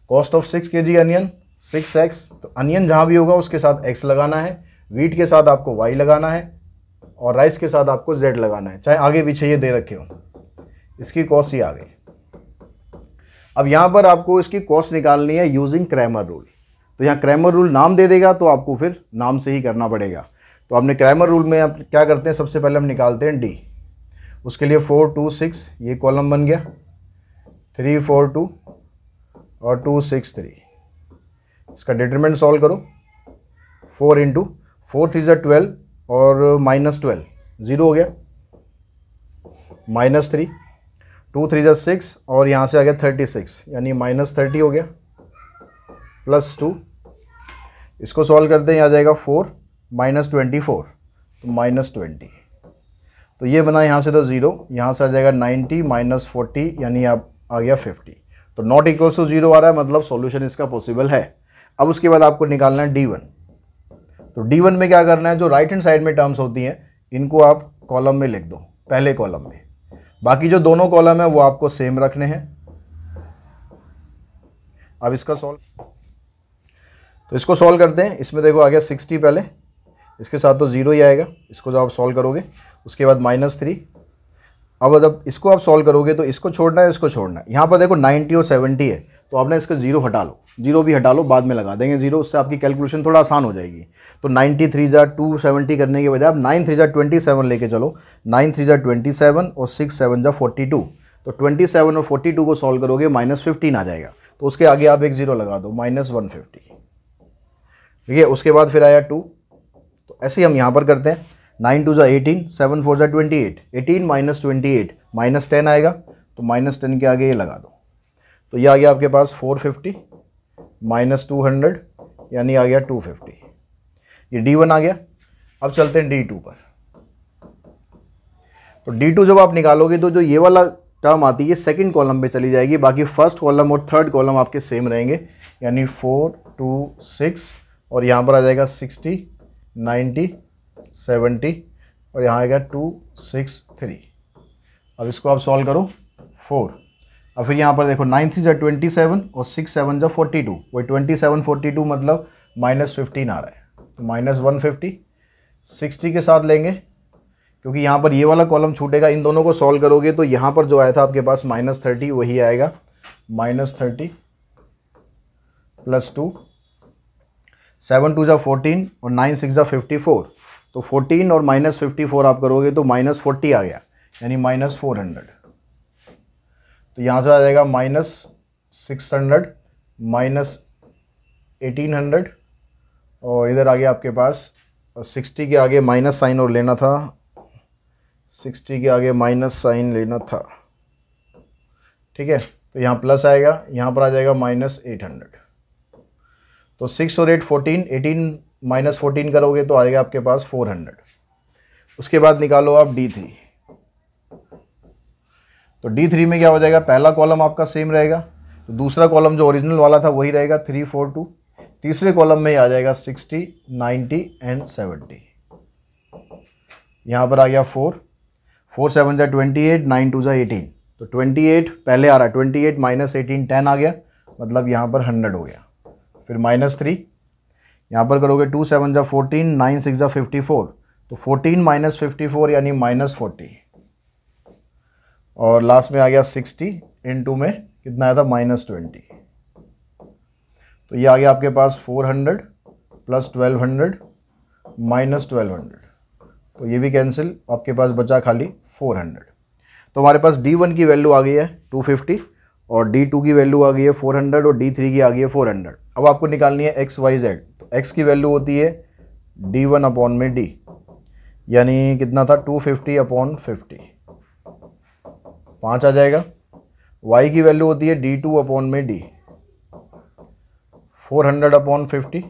cost of six k ji onion six x तो अनियन जहाँ भी होगा उसके साथ एक्स लगाना है वीट के साथ आपको वाई लगाना है और राइस के साथ आपको जेड लगाना है चाहे आगे पीछे ये दे रखे हो इसकी कॉस्ट ही आ गई अब यहाँ पर आपको इसकी कॉस्ट निकालनी है यूजिंग क्रैमर रूल तो यहाँ क्रैमर रूल नाम दे देगा तो आपको फिर नाम से ही करना पड़ेगा तो आपने क्रैमर रूल में आप क्या करते हैं सबसे पहले हम निकालते हैं डी उसके लिए फोर टू सिक्स ये कॉलम बन गया थ्री फोर टू और टू सिक्स थ्री इसका डिटरमेंट सॉल्व करो फोर इंटू फोर थ्री जै ट्वेल्व और माइनस ट्वेल्व ज़ीरो हो गया माइनस थ्री टू थ्री जै सिक्स और यहाँ से आ गया थर्टी सिक्स यानी माइनस थर्टी हो गया प्लस टू इसको सॉल्व करते हैं आ जाएगा फोर माइनस ट्वेंटी फोर तो माइनस ट्वेंटी तो ये बना यहाँ से तो ज़ीरो यहाँ से आ जाएगा नाइन्टी माइनस फोर्टी यानी आप आ गया फिफ्टी तो नॉट इक्वल टू जीरो आ रहा है मतलब सॉल्यूशन इसका पॉसिबल है अब उसके बाद आपको निकालना है डी वन तो डी वन में क्या करना है जो राइट हैंड साइड में टर्म्स होती हैं इनको आप कॉलम में लिख दो पहले कॉलम में बाकी जो दोनों कॉलम है वो आपको सेम रखने हैं अब इसका सॉल्व तो इसको सॉल्व करते हैं इसमें देखो आ गया सिक्सटी पहले इसके साथ तो ज़ीरो ही आएगा इसको जब आप सॉल्व करोगे उसके बाद माइनस थ्री अब जब इसको आप सॉल्व करोगे तो इसको छोड़ना है इसको छोड़ना है यहाँ पर देखो 90 और 70 है तो आपने इसका जीरो हटा लो जीरो भी हटा लो बाद में लगा देंगे जीरो उससे आपकी कैलकुलेशन थोड़ा आसान हो जाएगी तो नाइन्टी थ्री जार टू सेवेंटी करने के बजाय आप नाइन थ्री जार ट्वेंटी सेवन लेके चलो नाइन थ्री जार ट्वेंटी सेवन और सिक्स सेवन जार फोर्टी टू तो ट्वेंटी सेवन और फोर्टी टू को सॉल्व करोगे माइनस फिफ्टीन आ जाएगा तो उसके आगे आप एक जीरो लगा दो माइनस वन फिफ्टी ठीक है उसके बाद फिर आया टू तो ऐसे ही हम यहाँ पर करते हैं नाइन टू जै एटीन सेवन फोर जै twenty eight eighteen minus twenty eight minus ten आएगा तो माइनस टेन के आगे ये लगा दो तो ये आ गया आपके पास four fifty minus two hundred यानी आ गया टू फिफ्टी ये डी वन आ गया अब चलते हैं डी टू पर तो डी टू जब आप निकालोगे तो जो ये वाला टर्म आती है सेकेंड कॉलम पर चली जाएगी बाकी फर्स्ट कॉलम और थर्ड कॉलम आपके सेम रहेंगे यानी फोर टू सिक्स और यहाँ पर आ जाएगा सिक्सटी नाइन्टी सेवेंटी और यहाँ आएगा टू सिक्स थ्री अब इसको आप सॉल्व करो फोर अब फिर यहाँ पर देखो नाइन थ्री जो ट्वेंटी सेवन और सिक्स सेवन जो फोर्टी टू वही ट्वेंटी सेवन फोर्टी टू मतलब माइनस फिफ्टीन आ रहा है तो माइनस वन फिफ्टी सिक्सटी के साथ लेंगे क्योंकि यहाँ पर ये वाला कॉलम छूटेगा इन दोनों को सॉल्व करोगे तो यहाँ पर जो आया था आपके पास माइनस थर्टी वही आएगा minus thirty plus two seven two जा फोर्टीन और नाइन सिक्स जा फिफ्टी फोर तो 14 और माइनस फिफ्टी आप करोगे तो माइनस फोर्टी आ गया यानी माइनस फोर हंड्रेड तो यहाँ से आ जाएगा minus six hundred minus eighteen hundred और इधर आ गया आपके पास सिक्सटी के आगे माइनस साइन और लेना था सिक्सटी के आगे माइनस साइन लेना था ठीक है तो यहाँ प्लस आएगा यहाँ पर आ जाएगा माइनस एट हंड्रेड तो सिक्स और eight fourteen eighteen minus fourteen करोगे तो आएगा आपके पास फोर हंड्रेड उसके बाद निकालो आप डी थ्री तो डी थ्री में क्या हो जाएगा पहला कॉलम आपका सेम रहेगा तो दूसरा कॉलम जो ओरिजिनल वाला था वही रहेगा थ्री फोर टू तीसरे कॉलम में आ जाएगा सिक्सटी नाइन्टी एंड सेवेंटी यहाँ पर आ गया फोर फोर सेवन जै ट्वेंटी एट नाइन टू जै एटीन तो ट्वेंटी एट पहले आ रहा है twenty eight minus eighteen ten आ गया मतलब यहाँ पर हंड्रेड हो गया फिर माइनस थ्री यहाँ पर करोगे टू सेवन जा फोर्टीन नाइन सिक्स जा फिफ्टी फोर तो फोर्टीन माइनस फिफ्टी फोर यानी माइनस फोर्टी और लास्ट में आ गया सिक्सटी टू में कितना आया था माइनस ट्वेंटी तो ये आ गया आपके पास four hundred plus twelve hundred minus twelve hundred तो ये भी कैंसिल आपके पास बचा खाली फोर हंड्रेड तो हमारे पास डी वन की वैल्यू आ गई है टू फिफ्टी और डी टू की वैल्यू आ गई है फोर हंड्रेड और डी थ्री की आ गई है फोर हंड्रेड अब आपको निकालनी है एक्स वाई जेड तो एक्स की वैल्यू होती है डी वन अपॉन में डी यानी कितना था टू फिफ्टी अपॉन फिफ्टी पाँच आ जाएगा वाई की वैल्यू होती है डी टू अपॉन में D four hundred upon fifty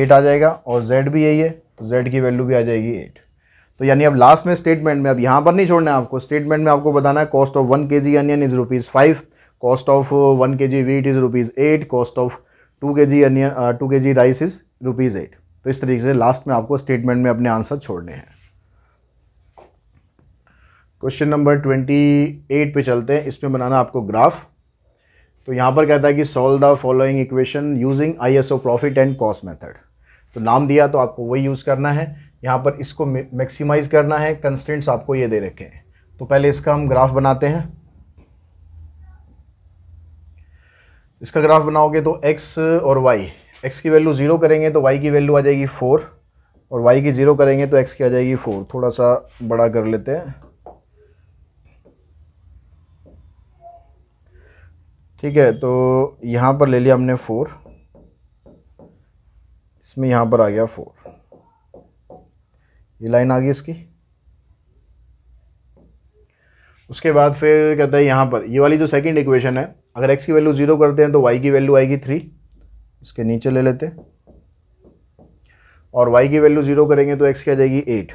eight आ जाएगा और जेड भी यही है तो जेड की वैल्यू भी आ जाएगी एट तो यानी अब लास्ट में स्टेटमेंट में अब यहाँ पर नहीं छोड़ना है आपको स्टेटमेंट में आपको बताना है कॉस्ट ऑफ वन के जी onion is rupees five cost of one के जी wheat is rupees eight cost of two के जी अनियन टू के जी राइस इज़ रुपीज़ एट तो इस तरीके से लास्ट में आपको स्टेटमेंट में अपने आंसर छोड़ने हैं क्वेश्चन नंबर ट्वेंटी एट पे चलते हैं इसमें बनाना आपको ग्राफ तो यहाँ पर कहता है कि solve the following equation using ISO profit and cost method तो नाम दिया तो आपको वही यूज़ करना है यहाँ पर इसको मैक्सिमाइज करना है कंस्टेंट्स आपको ये दे रखे हैं तो पहले इसका हम ग्राफ बनाते हैं इसका ग्राफ बनाओगे तो x और y x की वैल्यू ज़ीरो करेंगे तो y की वैल्यू आ जाएगी फोर और y की ज़ीरो करेंगे तो x की आ जाएगी फोर थोड़ा सा बड़ा कर लेते हैं ठीक है तो यहाँ पर ले लिया हमने फोर इसमें यहाँ पर आ गया फोर ये लाइन आ गई इसकी उसके बाद फिर कहता है यहाँ पर ये वाली जो सेकंड इक्वेशन है अगर एक्स की वैल्यू ज़ीरो करते हैं तो वाई की वैल्यू आएगी थ्री इसके नीचे ले लेते और वाई की वैल्यू ज़ीरो करेंगे तो एक्स की आ जाएगी एट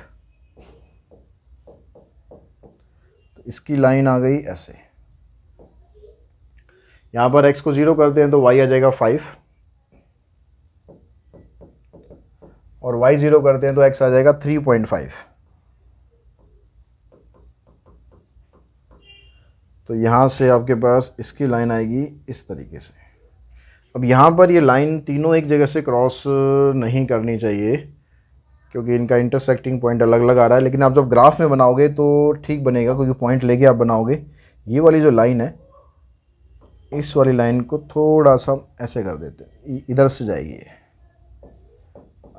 तो इसकी लाइन आ गई ऐसे यहाँ पर एक्स को ज़ीरो करते हैं तो वाई आ जाएगा फाइव और वाई ज़ीरो करते हैं तो एक्स आ जाएगा थ्री पॉइंट फाइव तो यहाँ से आपके पास इसकी लाइन आएगी इस तरीके से अब यहाँ पर ये लाइन तीनों एक जगह से क्रॉस नहीं करनी चाहिए क्योंकि इनका इंटरसेक्टिंग पॉइंट अलग अलग आ रहा है लेकिन आप जब ग्राफ में बनाओगे तो ठीक बनेगा क्योंकि पॉइंट लेके आप बनाओगे ये वाली जो लाइन है इस वाली लाइन को थोड़ा सा ऐसे कर देते हैं इधर से जाएगी ये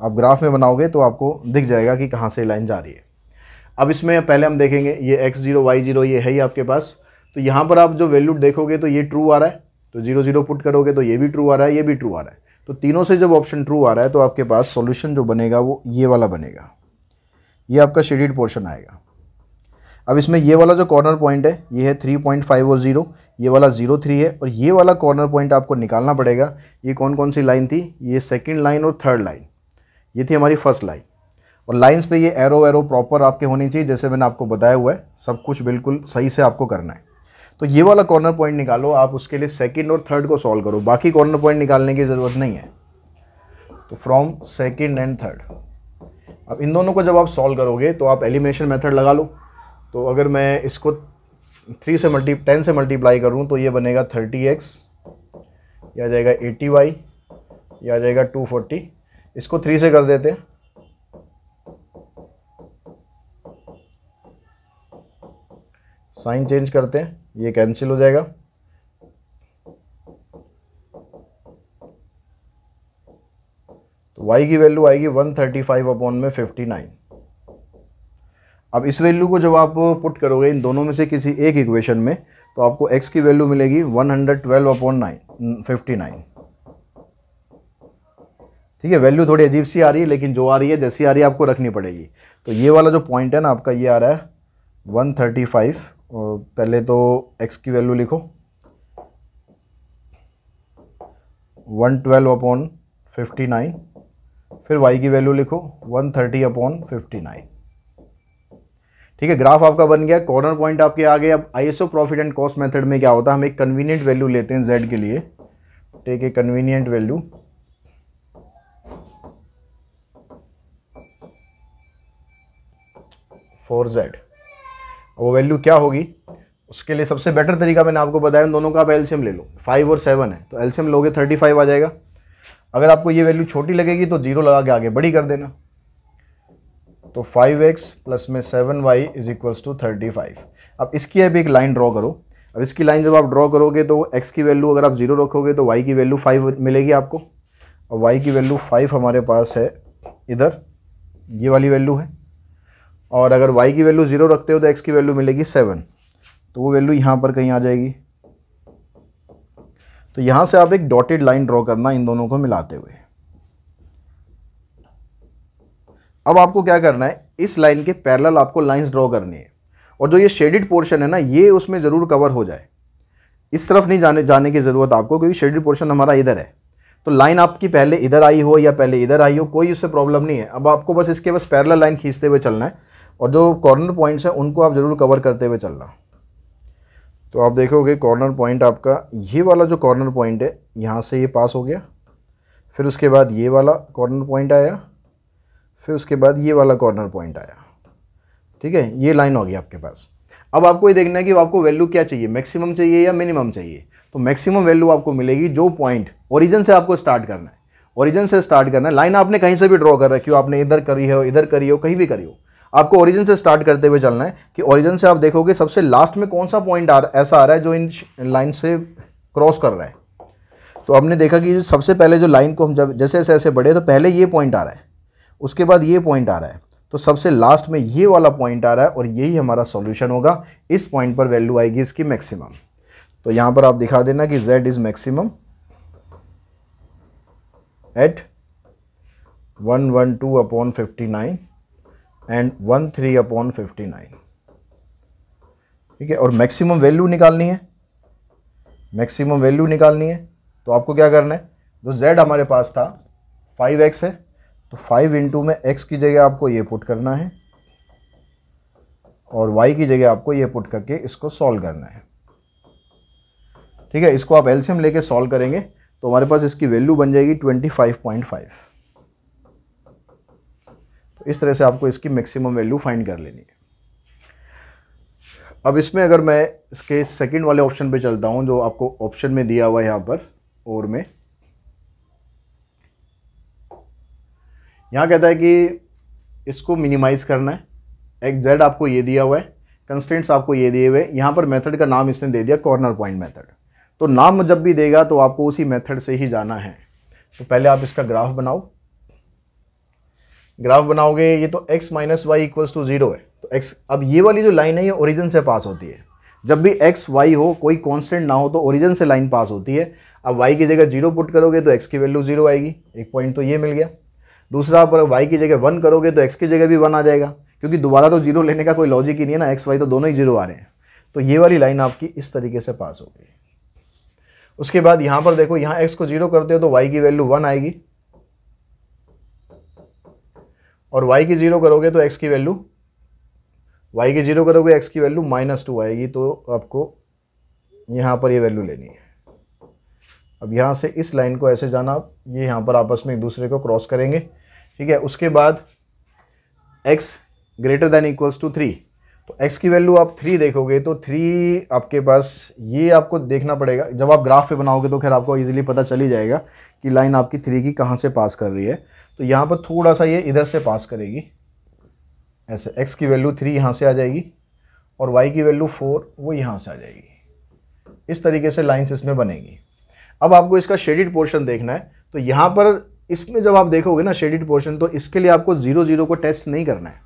आप ग्राफ में बनाओगे तो आपको दिख जाएगा कि कहाँ से लाइन जा रही है अब इसमें पहले हम देखेंगे ये एक्स जीरो वाई जीरो ये है ही आपके पास तो यहाँ पर आप जो वैल्यू देखोगे तो ये ट्रू आ रहा है तो जीरो जीरो पुट करोगे तो ये भी ट्रू आ रहा है ये भी ट्रू आ रहा है तो तीनों से जब ऑप्शन ट्रू आ रहा है तो आपके पास सोल्यूशन जो बनेगा वो ये वाला बनेगा ये आपका शेडिड पोर्शन आएगा अब इसमें ये वाला जो कॉर्नर पॉइंट है ये है थ्री पॉइंट फाइव और ज़ीरो ये वाला ज़ीरो थ्री है और ये वाला कॉर्नर पॉइंट आपको निकालना पड़ेगा ये कौन कौन सी लाइन थी ये सेकेंड लाइन और थर्ड लाइन ये थी हमारी फर्स्ट लाइन और लाइंस पे ये एरो एरो प्रॉपर आपके होने चाहिए जैसे मैंने आपको बताया हुआ है सब कुछ बिल्कुल सही से आपको करना है तो ये वाला कॉर्नर पॉइंट निकालो आप उसके लिए सेकेंड और थर्ड को सॉल्व करो बाकी कॉर्नर पॉइंट निकालने की ज़रूरत नहीं है तो फ्रॉम सेकेंड एंड थर्ड अब इन दोनों को जब आप सॉल्व करोगे तो आप एलिमिनेशन मेथड लगा लो तो अगर मैं इसको थ्री से मल्टी टेन से मल्टीप्लाई करूँ तो ये बनेगा थर्टी एक्स या आ जाएगा एटी वाई या आ जाएगा टू फोर्टी इसको थ्री से कर देते साइन चेंज करते हैं ये कैंसिल हो जाएगा तो वाई की वैल्यू आएगी 135 थर्टी फाइव अपॉन में नाइन अब इस वैल्यू को जब आप पुट करोगे इन दोनों में से किसी एक इक्वेशन में तो आपको एक्स की वैल्यू मिलेगी 112 hundred twelve upon nine fifty nine ठीक है वैल्यू थोड़ी अजीब सी आ रही है लेकिन जो आ रही है जैसी आ रही है आपको रखनी पड़ेगी तो ये वाला जो पॉइंट है ना आपका ये आ रहा है वन थर्टी फाइव पहले तो एक्स की वैल्यू लिखो one twelve upon fifty nine फिर वाई की वैल्यू लिखो one thirty upon fifty nine ठीक है ग्राफ आपका बन गया कॉर्नर पॉइंट आपके आ गए अब ISO profit and cost method में क्या होता है हम एक कन्वीनियंट वैल्यू लेते हैं जेड के लिए take a convenient value for z वो वैल्यू क्या होगी उसके लिए सबसे बेटर तरीका मैंने आपको बताया उन दोनों का आप एल्शियम ले लो फाइव और सेवन है तो एल्शियम लोगे थर्टी फाइव आ जाएगा अगर आपको ये वैल्यू छोटी लगेगी तो जीरो लगा के आगे बड़ी कर देना तो फाइव एक्स प्लस में seven y is equals to thirty five अब इसकी अब एक लाइन ड्रॉ करो अब इसकी लाइन जब आप ड्रॉ करोगे तो एक्स की वैल्यू अगर आप जीरो रखोगे तो वाई की वैल्यू फाइव मिलेगी आपको और वाई की वैल्यू फाइव हमारे पास है इधर ये वाली वैल्यू है और अगर y की वैल्यू ज़ीरो रखते हो तो x की वैल्यू मिलेगी सेवन तो वो वैल्यू यहाँ पर कहीं आ जाएगी तो यहाँ से आप एक डॉटेड लाइन ड्रॉ करना इन दोनों को मिलाते हुए अब आपको क्या करना है इस लाइन के पैरेलल आपको लाइंस ड्रॉ करनी है और जो ये शेडिड पोर्शन है ना ये उसमें ज़रूर कवर हो जाए इस तरफ नहीं जाने जाने की ज़रूरत आपको क्योंकि शेडिड पोर्शन हमारा इधर है तो लाइन आपकी पहले इधर आई हो या पहले इधर आई हो कोई उससे प्रॉब्लम नहीं है अब आपको बस इसके बस पैरल लाइन खींचते हुए चलना है और जो कॉर्नर पॉइंट्स हैं उनको आप ज़रूर कवर करते हुए चलना तो आप देखोगे कॉर्नर पॉइंट आपका ये वाला जो कॉर्नर पॉइंट है यहाँ से ये पास हो गया फिर उसके बाद ये वाला कॉर्नर पॉइंट आया फिर उसके बाद ये वाला कॉर्नर पॉइंट आया ठीक है ये लाइन होगी आपके पास अब आपको ये देखना है कि आपको वैल्यू क्या चाहिए मैक्सिमम चाहिए या मिनिमम चाहिए तो मैक्सिमम वैल्यू आपको मिलेगी जो पॉइंट ओरिजिन से आपको स्टार्ट करना है ओरिजिन से स्टार्ट करना है लाइन आपने कहीं से भी ड्रॉ कर रखी हो आपने इधर करी हो इधर करी हो कहीं भी करी हो आपको ओरिजिन से स्टार्ट करते हुए चलना है कि ओरिजिन से आप देखोगे सबसे लास्ट में कौन सा पॉइंट आ ऐसा आ रहा है जो इन लाइन से क्रॉस कर रहा है तो आपने देखा कि सबसे पहले जो लाइन को हम जब जैसे जैसे ऐसे बढ़े तो पहले ये पॉइंट आ रहा है उसके बाद ये पॉइंट आ रहा है तो सबसे लास्ट में ये वाला पॉइंट आ रहा है और यही हमारा सॉल्यूशन होगा इस पॉइंट पर वैल्यू आएगी इसकी मैक्सिमम तो यहाँ पर आप दिखा देना कि z is maximum at one one two upon fifty nine and one three upon fifty nine ठीक है और मैक्सिमम वैल्यू निकालनी है मैक्सिमम वैल्यू निकालनी है तो आपको क्या करना है जो तो जेड हमारे पास था फाइव एक्स है तो फाइव इंटू में एक्स की जगह आपको ये पुट करना है और वाई की जगह आपको ये पुट करके इसको सॉल्व करना है ठीक है इसको आप एल्सियम लेके सॉल्व करेंगे तो हमारे पास इसकी वैल्यू बन जाएगी ट्वेंटी फाइव पॉइंट फाइव तो इस तरह से आपको इसकी मैक्सिमम वैल्यू फाइंड कर लेनी है अब इसमें अगर मैं इसके सेकंड वाले ऑप्शन पे चलता हूँ जो आपको ऑप्शन में दिया हुआ है यहाँ पर और में यहाँ कहता है कि इसको मिनिमाइज़ करना है एक आपको ये दिया हुआ है कंस्टेंट्स आपको ये दिए हुए यहाँ पर मेथड का नाम इसने दे दिया कॉर्नर पॉइंट मेथड तो नाम जब भी देगा तो आपको उसी मेथड से ही जाना है तो पहले आप इसका ग्राफ बनाओ ग्राफ बनाओगे ये तो x minus y equals to zero है तो x अब ये वाली जो लाइन है ये ओरिजिन से पास होती है जब भी x y हो कोई कांस्टेंट ना हो तो ओरिजिन से लाइन पास होती है अब y की जगह जीरो पुट करोगे तो x की वैल्यू जीरो आएगी एक पॉइंट तो ये मिल गया दूसरा आप y की जगह वन करोगे तो x की जगह भी वन आ जाएगा क्योंकि दोबारा तो जीरो लेने का कोई लॉजिक ही नहीं है ना एक्स वाई तो दोनों ही जीरो आ रहे हैं तो ये वाली लाइन आपकी इस तरीके से पास होगी उसके बाद यहाँ पर देखो यहाँ एक्स को जीरो करते हो तो वाई की वैल्यू वन आएगी और y की ज़ीरो करोगे तो x की वैल्यू y की ज़ीरो करोगे x की वैल्यू माइनस टू आएगी तो आपको यहाँ पर ये यह वैल्यू लेनी है अब यहाँ से इस लाइन को ऐसे जाना आप ये यहाँ पर आपस में एक दूसरे को क्रॉस करेंगे ठीक है उसके बाद x greater than equals to three तो x की वैल्यू आप थ्री देखोगे तो थ्री आपके पास ये आपको देखना पड़ेगा जब आप ग्राफ पे बनाओगे तो खैर आपको ईजिली पता चल ही जाएगा कि लाइन आपकी थ्री की कहाँ से पास कर रही है तो यहाँ पर थोड़ा सा ये इधर से पास करेगी ऐसे एक्स की वैल्यू थ्री यहाँ से आ जाएगी और वाई की वैल्यू फोर वो यहाँ से आ जाएगी इस तरीके से लाइन्स इसमें बनेगी अब आपको इसका शेडिड पोर्शन देखना है तो यहाँ पर इसमें जब आप देखोगे ना शेडिड पोर्शन तो इसके लिए आपको जीरो जीरो को टेस्ट नहीं करना है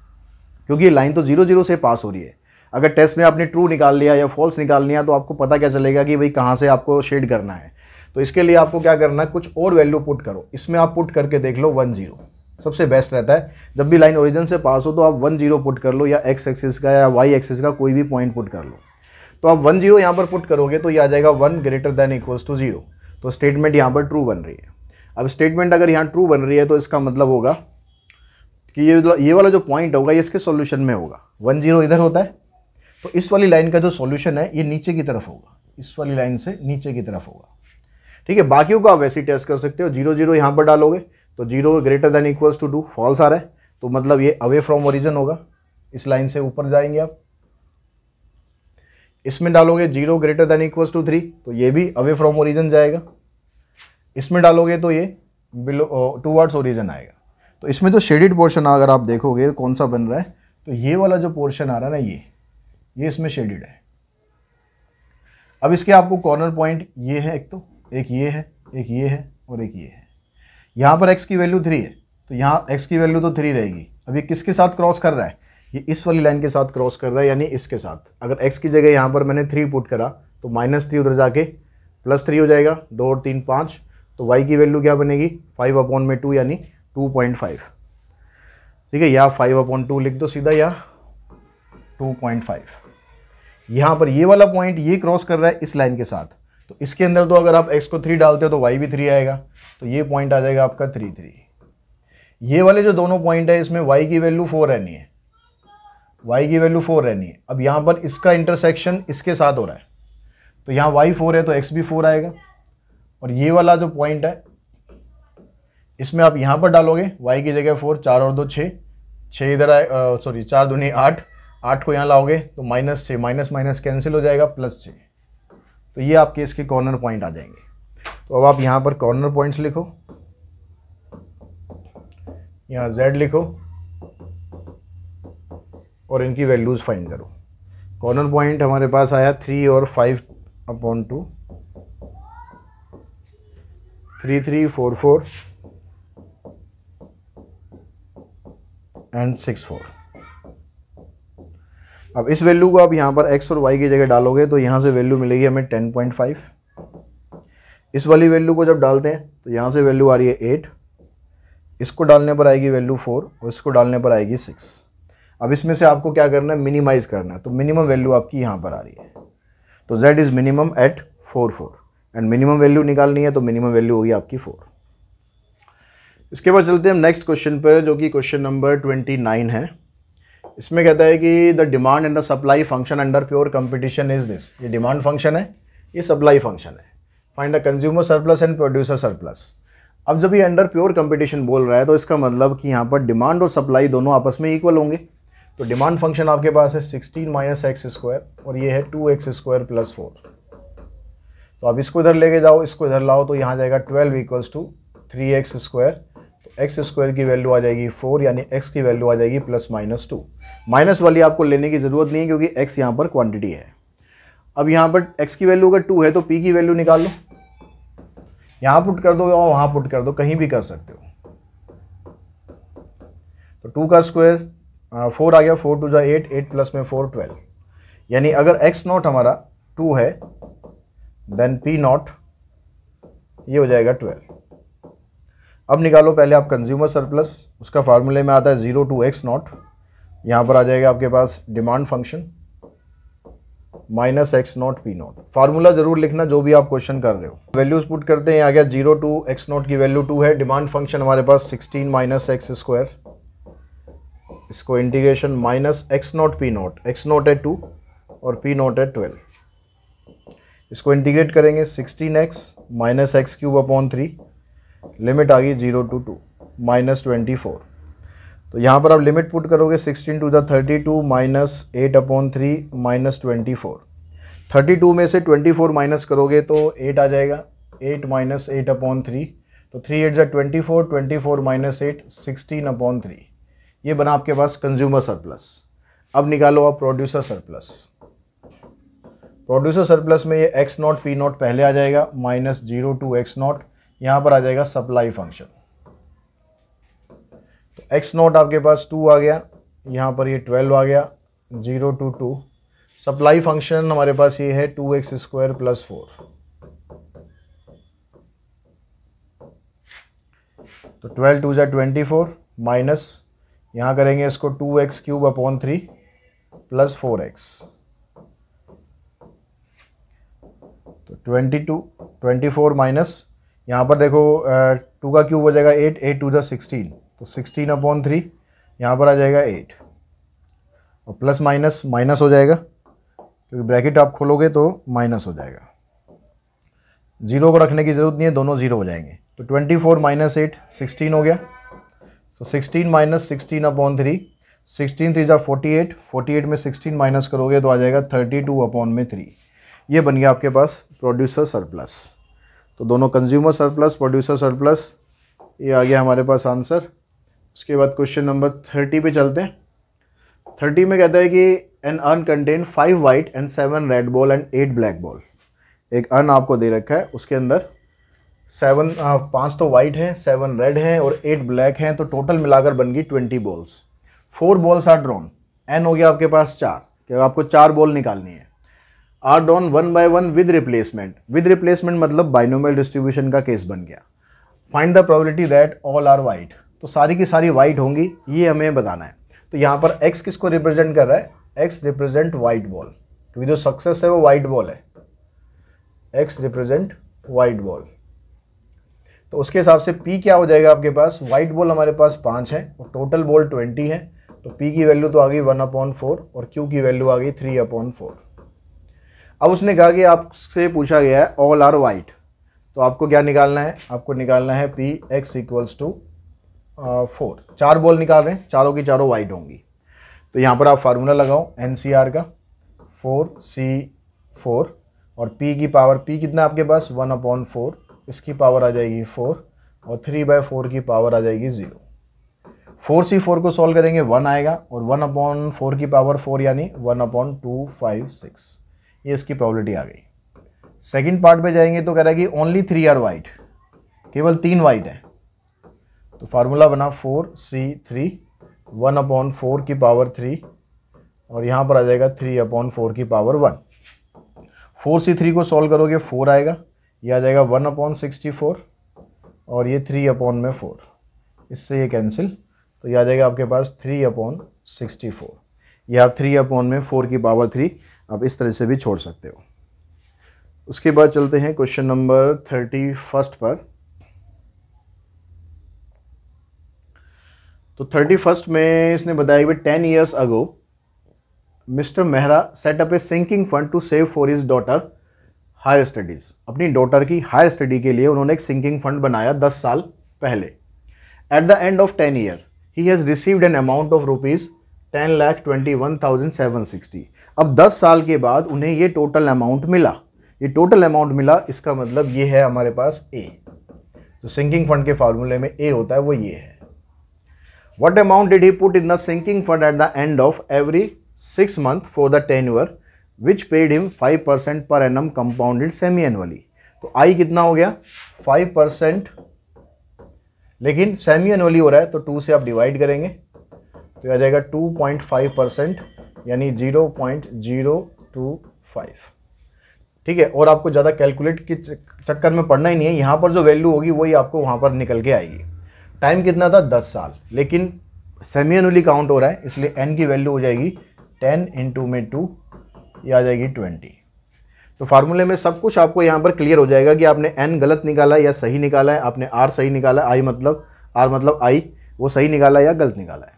क्योंकि ये लाइन तो जीरो जीरो से पास हो रही है अगर टेस्ट में आपने ट्रू निकाल लिया या फॉल्स निकाल लिया तो आपको पता क्या चलेगा कि भाई कहाँ से आपको शेड करना है तो इसके लिए आपको क्या करना है कुछ और वैल्यू पुट करो इसमें आप पुट करके देख लो वन जीरो सबसे बेस्ट रहता है जब भी लाइन ओरिजिन से पास हो तो आप वन जीरो पुट कर लो या एक्स एक्सिस का या वाई एक्सिस का कोई भी पॉइंट पुट कर लो तो आप वन जीरो यहाँ पर पुट करोगे तो ये आ जाएगा one greater than equals to zero तो स्टेटमेंट यहाँ पर ट्रू बन रही है अब स्टेटमेंट अगर यहाँ ट्रू बन रही है तो इसका मतलब होगा कि ये ये वाला जो पॉइंट होगा ये इसके सोल्यूशन में होगा वन जीरो इधर होता है तो इस वाली लाइन का जो सोल्यूशन है ये नीचे की तरफ होगा इस वाली लाइन से नीचे की तरफ होगा ठीक है बाकियों को आप वैसे ही टेस्ट कर सकते हो जीरो जीरो यहाँ पर डालोगे तो zero greater than equals to two false आ रहा है तो मतलब ये अवे फ्रॉम ओरिजन होगा इस लाइन से ऊपर जाएंगे आप इसमें डालोगे zero greater than equals to three तो ये भी अवे फ्रॉम ओरिजन जाएगा इसमें डालोगे तो ये बिलो टू वर्ड्स ओरिजन आएगा तो इसमें तो शेडिड पोर्शन अगर आप देखोगे कौन सा बन रहा है तो ये वाला जो पोर्शन आ रहा है ना ये ये इसमें शेडिड है अब इसके आपको कॉर्नर पॉइंट ये है एक तो एक ये है एक ये है और एक ये है यहाँ पर x की वैल्यू थ्री है तो यहाँ x की वैल्यू तो थ्री रहेगी अब ये किसके साथ क्रॉस कर रहा है ये इस वाली लाइन के साथ क्रॉस कर रहा है यानी इसके साथ अगर x की जगह यहाँ पर मैंने थ्री पुट करा तो माइनस थ्री उधर जाके प्लस थ्री हो जाएगा दो और तीन पाँच तो y की वैल्यू क्या बनेगी फाइव अपॉन में टू यानी टू पॉइंट फाइव ठीक है या फाइव अपॉन टू लिख दो सीधा या टू पॉइंट फाइव यहाँ पर ये वाला पॉइंट ये क्रॉस कर रहा है इस लाइन के साथ तो इसके अंदर तो अगर आप एक्स को थ्री डालते हो तो वाई भी थ्री आएगा तो ये पॉइंट आ जाएगा आपका थ्री थ्री ये वाले जो दोनों पॉइंट है इसमें वाई की वैल्यू फोर रहनी है वाई की वैल्यू फोर रहनी है अब यहाँ पर इसका इंटरसेक्शन इसके साथ हो रहा है तो यहाँ वाई फोर है तो एक्स भी फोर आएगा और ये वाला जो पॉइंट है इसमें आप यहाँ पर डालोगे वाई की जगह फोर चार और दो छः छः इधर आए सॉरी चार दूनी आठ आठ को यहाँ लाओगे तो माइनस छः माइनस माइनस कैंसिल हो जाएगा प्लस छः तो ये आपके इसके कॉर्नर पॉइंट आ जाएंगे तो अब आप यहाँ पर कॉर्नर पॉइंट्स लिखो यहाँ z लिखो और इनकी वैल्यूज़ फाइंड करो कॉर्नर पॉइंट हमारे पास आया थ्री और five upon two three three four four and six four अब इस वैल्यू को आप यहाँ पर एक्स और वाई की जगह डालोगे तो यहाँ से वैल्यू मिलेगी हमें टेन पॉइंट फाइव इस वाली वैल्यू को जब डालते हैं तो यहाँ से वैल्यू आ रही है एट इसको डालने पर आएगी वैल्यू फोर और इसको डालने पर आएगी सिक्स अब इसमें से आपको क्या करना है मिनिमाइज़ करना है तो मिनिमम वैल्यू आपकी यहाँ पर आ रही है तो z is minimum at four four and minimum value निकालनी है तो मिनिमम वैल्यू होगी आपकी फोर इसके बाद चलते हैं हम नेक्स्ट क्वेश्चन पर जो कि क्वेश्चन नंबर ट्वेंटी नाइन है इसमें कहता है कि the demand and the supply function under pure competition is this ये डिमांड फंक्शन है ये सप्लाई फंक्शन है find the consumer surplus and producer surplus अब जब ये अंडर प्योर कंपटीशन बोल रहा है तो इसका मतलब कि यहाँ पर डिमांड और सप्लाई दोनों आपस में इक्वल होंगे तो डिमांड फंक्शन आपके पास है सिक्सटीन माइनस एक्स स्क्वायर और ये है two x square plus four तो अब इसको इधर लेके जाओ इसको इधर लाओ तो यहाँ जाएगा twelve equals to three x square तो एक्स स्क्वायर की वैल्यू आ जाएगी फोर यानी एक्स की वैल्यू आ जाएगी प्लस माइनस टू माइनस वाली आपको लेने की ज़रूरत नहीं है क्योंकि एक्स यहाँ पर क्वांटिटी है अब यहाँ पर एक्स की वैल्यू अगर टू है तो पी की वैल्यू निकाल लो यहाँ पुट कर दो या वहाँ पुट कर दो कहीं भी कर सकते हो तो टू का स्क्वायर फोर आ गया फोर टू जो एट एट प्लस में फोर ट्वेल्व यानी अगर एक्स नॉट हमारा टू है देन पी नॉट ये हो जाएगा ट्वेल्व अब निकालो पहले आप कंज्यूमर सरप्लस उसका फार्मूले में आता है ज़ीरो टू एक्स नॉट यहां पर आ जाएगा आपके पास demand function minus x nought p nought formula जरूर लिखना जो भी आप क्वेश्चन कर रहे हो वैल्यूज पुट करते हैं आ गया जीरो टू एक्स नॉट की वैल्यू टू है डिमांड फंक्शन हमारे पास सिक्सटीन माइनस एक्स स्क्वायर इसको integration minus x nought p nought x nought है टू और पी नॉट है ट्वेल्व इसको इंटीग्रेट करेंगे sixteen x minus x cube upon three limit आ गई zero two two minus twenty four तो यहाँ पर आप लिमिट पुट करोगे sixteen two the thirty two minus eight upon three minus twenty four thirty two में से ट्वेंटी फोर माइनस करोगे तो एट आ जाएगा eight minus eight upon three तो थ्री एट जै twenty four twenty four minus eight sixteen upon three ये बना आपके पास कंज्यूमर सरप्लस अब निकालो आप प्रोड्यूसर सरप्लस प्रोड्यूसर सरप्लस में ये एक्स नॉट पी नॉट पहले आ जाएगा minus zero two x nought यहाँ पर आ जाएगा सप्लाई फंक्शन एक्स नोट आपके पास टू आ गया यहाँ पर ये ट्वेल्व आ गया zero two two supply function हमारे पास ये है two x square plus four तो ट्वेल्व टू जै ट्वेंटी फोर माइनस यहाँ करेंगे इसको two x cube upon three plus four x तो twenty two twenty four minus यहाँ पर देखो टू uh, का क्यूब हो जाएगा एट एट टू जै सिक्सटीन तो सिक्सटीन अपॉन थ्री यहाँ पर आ जाएगा एट और प्लस माइनस माइनस हो जाएगा क्योंकि ब्रैकेट आप खोलोगे तो माइनस हो जाएगा ज़ीरो को रखने की ज़रूरत नहीं है दोनों ज़ीरो हो जाएंगे तो twenty four minus eight sixteen हो गया तो sixteen minus sixteen upon three sixteen three जब फोर्टी एट फोर्टी एट में सिक्सटीन माइनस करोगे तो आ जाएगा थर्टी टू अपॉन में थ्री ये बन गया आपके पास प्रोड्यूसर सरप्लस तो दोनों कंज्यूमर सरप्लस प्रोड्यूसर सरप्लस ये आ गया हमारे पास आंसर उसके बाद क्वेश्चन नंबर थर्टी पे चलते हैं थर्टी में कहता है कि an urn contain five white and seven red ball and eight black ball एक अन आपको दे रखा है उसके अंदर सेवन पांच तो वाइट हैं सेवन रेड हैं और एट ब्लैक हैं तो टोटल मिलाकर बन गई twenty balls four balls are drawn n हो गया आपके पास चार क्या आपको चार बॉल निकालनी है are drawn one by one with replacement with replacement मतलब बाइनोमियल डिस्ट्रीब्यूशन का केस बन गया find the probability that all are white तो सारी की सारी वाइट होंगी ये हमें बताना है तो यहाँ पर एक्स किसको रिप्रेजेंट कर रहा है एक्स रिप्रेजेंट वाइट बॉल क्योंकि जो सक्सेस है वो वाइट बॉल है एक्स रिप्रेजेंट वाइट बॉल तो उसके हिसाब से पी क्या हो जाएगा आपके पास वाइट बॉल हमारे पास पाँच है और टोटल बॉल ट्वेंटी है तो पी की वैल्यू तो आ गई वन अपॉन फोर और क्यू की वैल्यू आ गई थ्री अपॉन फोर अब उसने कहा कि आपसे पूछा गया है ऑल आर वाइट तो आपको क्या निकालना है आपको निकालना है P x equals to four चार बॉल निकाल रहे हैं चारों की चारों वाइड होंगी तो यहाँ पर आप फार्मूला लगाओ एन का फोर सी फोर और पी की पावर पी कितना आपके पास वन अपॉन फोर इसकी पावर आ जाएगी फोर और थ्री बाय फोर की पावर आ जाएगी ज़ीरो फोर सी फोर को सॉल्व करेंगे वन आएगा और वन अपॉन फोर की पावर फोर यानी one upon two five six ये इसकी प्रॉबलिटी आ गई सेकंड पार्ट पे जाएंगे तो कह रहा है कि ओनली थ्री आर वाइट केवल तीन वाइट है तो फार्मूला बना four C three one upon four की पावर थ्री और यहाँ पर आ जाएगा थ्री अपॉन फोर की power one four C three को सॉल्व करोगे फोर आएगा ये आ जाएगा वन अपॉन सिक्सटी फोर और ये थ्री अपॉन में फोर इससे ये कैंसिल तो ये आ जाएगा आपके पास थ्री अपॉन सिक्सटी फोर यह आप थ्री अपॉन में फोर की पावर थ्री आप इस तरह से भी छोड़ सकते हो उसके बाद चलते हैं क्वेश्चन नंबर थर्टी फर्स्ट पर तो थर्टी फर्स्ट में इसने बताया कि ten years ago mister Mehra set up a sinking fund to save for his daughter higher studies अपनी डॉटर की हायर स्टडी के लिए उन्होंने एक सिंकिंग फंड बनाया दस साल पहले at the end of ten year he has received an amount of rupees ten lakh twenty one thousand seven sixty अब दस साल के बाद उन्हें ये टोटल अमाउंट मिला ये टोटल अमाउंट मिला इसका मतलब ये है हमारे पास ए तो सिंकिंग फंड के फार्मूले में ए होता है वो ये है What amount did he put in the sinking fund at the end of every 6 month for the tenure which paid him 5% per annum compounded semi-annually. तो आई कितना हो गया 5% लेकिन सेमी एनुअली हो रहा है तो 2 से आप डिवाइड करेंगे तो आ जाएगा 2.5 परसेंट यानी 0.025 ठीक है और आपको ज़्यादा कैलकुलेट के चक्कर में पड़ना ही नहीं है यहाँ पर जो वैल्यू होगी वही आपको वहाँ पर निकल के आएगी टाइम कितना था दस साल लेकिन सेमी काउंट हो रहा है इसलिए एन की वैल्यू हो जाएगी टेन इंटू में टू या आ जाएगी ट्वेंटी तो फार्मूले में सब कुछ आपको यहाँ पर क्लियर हो जाएगा कि आपने एन गलत निकाला या सही निकाला है आपने आर सही निकाला आई मतलब आर मतलब आई वो सही निकाला या गलत निकाला है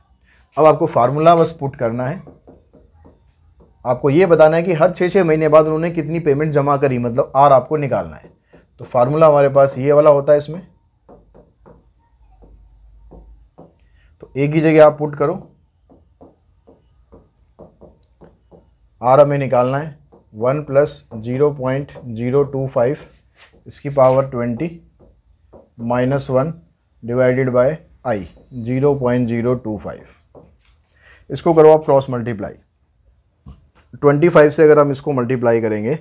अब आपको फार्मूला बस पुट करना है आपको ये बताना है कि हर छः छः महीने बाद उन्होंने कितनी पेमेंट जमा करी मतलब आर आपको निकालना है तो फार्मूला हमारे पास ये वाला होता है इसमें एक ही जगह आप पुट करो आर हमें निकालना है one plus zero point zero two five इसकी power twenty minus one divided by i zero point zero two five इसको करो आप क्रॉस मल्टीप्लाई ट्वेंटी फाइव से अगर हम इसको मल्टीप्लाई करेंगे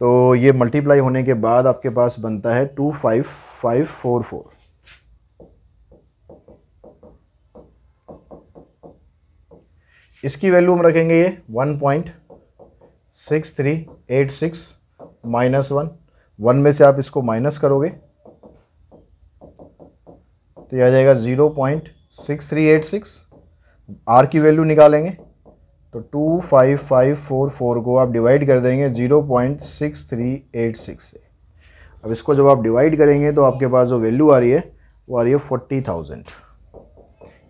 तो ये मल्टीप्लाई होने के बाद आपके पास बनता है two five five four four इसकी वैल्यू हम रखेंगे ये one point six three eight six minus one one में से आप इसको माइनस करोगे तो यह आ जाएगा zero point six three eight six r की वैल्यू निकालेंगे तो two five five four four को आप डिवाइड कर देंगे zero point six three eight six से अब इसको जब आप डिवाइड करेंगे तो आपके पास जो वैल्यू आ रही है वो आ रही है फोर्टी थाउजेंड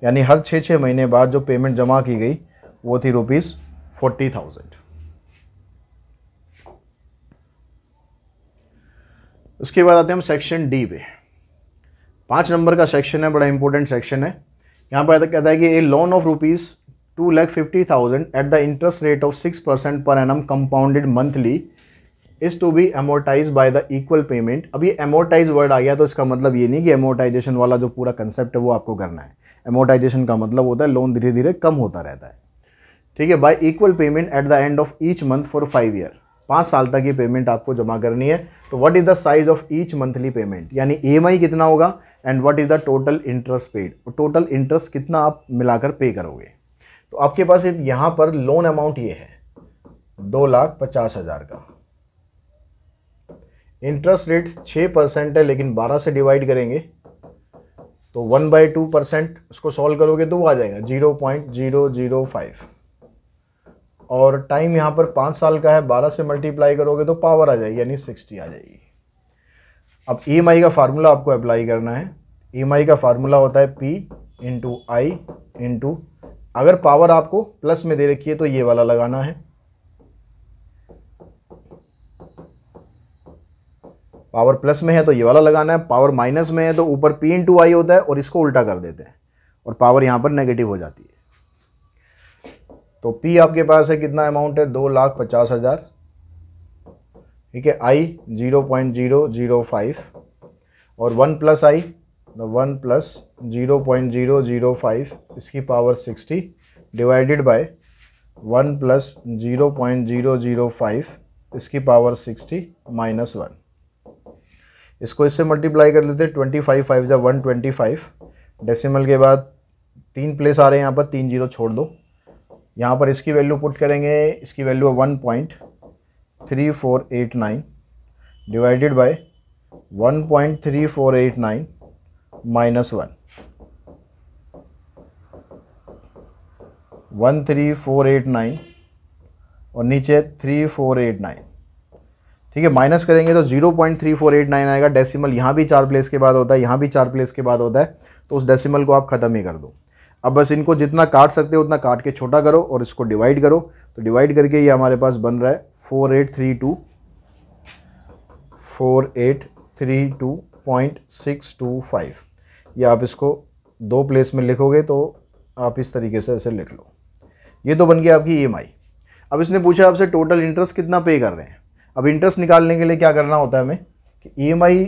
यानी हर छः छः महीने बाद जो पेमेंट जमा की गई वो थी रुपीज़ फोर्टी थाउजेंड उसके बाद आते हैं हम सेक्शन डी पे पांच नंबर का सेक्शन है बड़ा इंपॉर्टेंट सेक्शन है यहां पर कहता है कि a loan of rupees two lakh fifty thousand at the interest rate of six percent per annum compounded monthly is to be amortise by the equal payment अब ये एमोटाइज वर्ड आ गया तो इसका मतलब ये नहीं कि एमोटाइजेशन वाला जो पूरा कंसेप्ट है वो आपको करना है एमोटाइजेशन का मतलब होता है लोन धीरे धीरे कम होता रहता है ठीक है by equal payment at the end of each month for five year पाँच साल तक ये पेमेंट आपको जमा करनी है तो what is the size of each monthly payment यानी ई e कितना होगा and what is the total interest paid total interest कितना आप मिलाकर पे करोगे तो आपके पास यहाँ पर लोन अमाउंट ये है दो लाख पचास हज़ार का इंटरेस्ट रेट छः परसेंट है लेकिन बारह से डिवाइड करेंगे तो वन बाई टू परसेंट उसको सॉल्व करोगे तो वो आ जाएगा zero point zero zero five और टाइम यहाँ पर पाँच साल का है बारह से मल्टीप्लाई करोगे तो पावर आ जाएगी यानी सिक्सटी आ जाएगी अब ई e का फार्मूला आपको अप्लाई करना है ई e का फार्मूला होता है पी इंटू आई इंटू अगर पावर आपको प्लस में दे रखी है तो ये वाला लगाना है पावर प्लस में है तो ये वाला लगाना है पावर माइनस में है तो ऊपर पी इंटू आई होता है और इसको उल्टा कर देते हैं और पावर यहाँ पर नेगेटिव हो जाती है तो पी आपके पास है कितना अमाउंट है दो लाख पचास हज़ार ठीक है i zero point zero zero five और वन प्लस आई तो one plus zero point zero zero five इसकी power sixty divided by one plus zero point zero zero five इसकी पावर सिक्सटी माइनस वन इसको इससे multiply कर लेते हैं twenty five five जब वन ट्वेंटी फाइव डेसीमल के बाद तीन प्लेस आ रहे हैं यहाँ पर तीन जीरो छोड़ दो यहाँ पर इसकी वैल्यू पुट करेंगे इसकी वैल्यू है one point three four eight nine divided by one point three four eight nine minus one one three four eight nine और नीचे थ्री फोर एट नाइन ठीक है माइनस करेंगे तो zero point three four eight nine आएगा decimal यहाँ भी चार प्लेस के बाद होता है यहाँ भी चार प्लेस के बाद होता है तो उस डेसिमल को आप ख़त्म ही कर दो अब बस इनको जितना काट सकते हो उतना काट के छोटा करो और इसको डिवाइड करो तो डिवाइड करके ये हमारे पास बन रहा है four eight three two four eight three two point six two five या आप इसको दो प्लेस में लिखोगे तो आप इस तरीके से ऐसे लिख लो ये तो बन गया आपकी ई e अब इसने पूछा आपसे टोटल इंटरेस्ट कितना पे कर रहे हैं अब इंटरेस्ट निकालने के लिए क्या करना होता है हमें कि ई e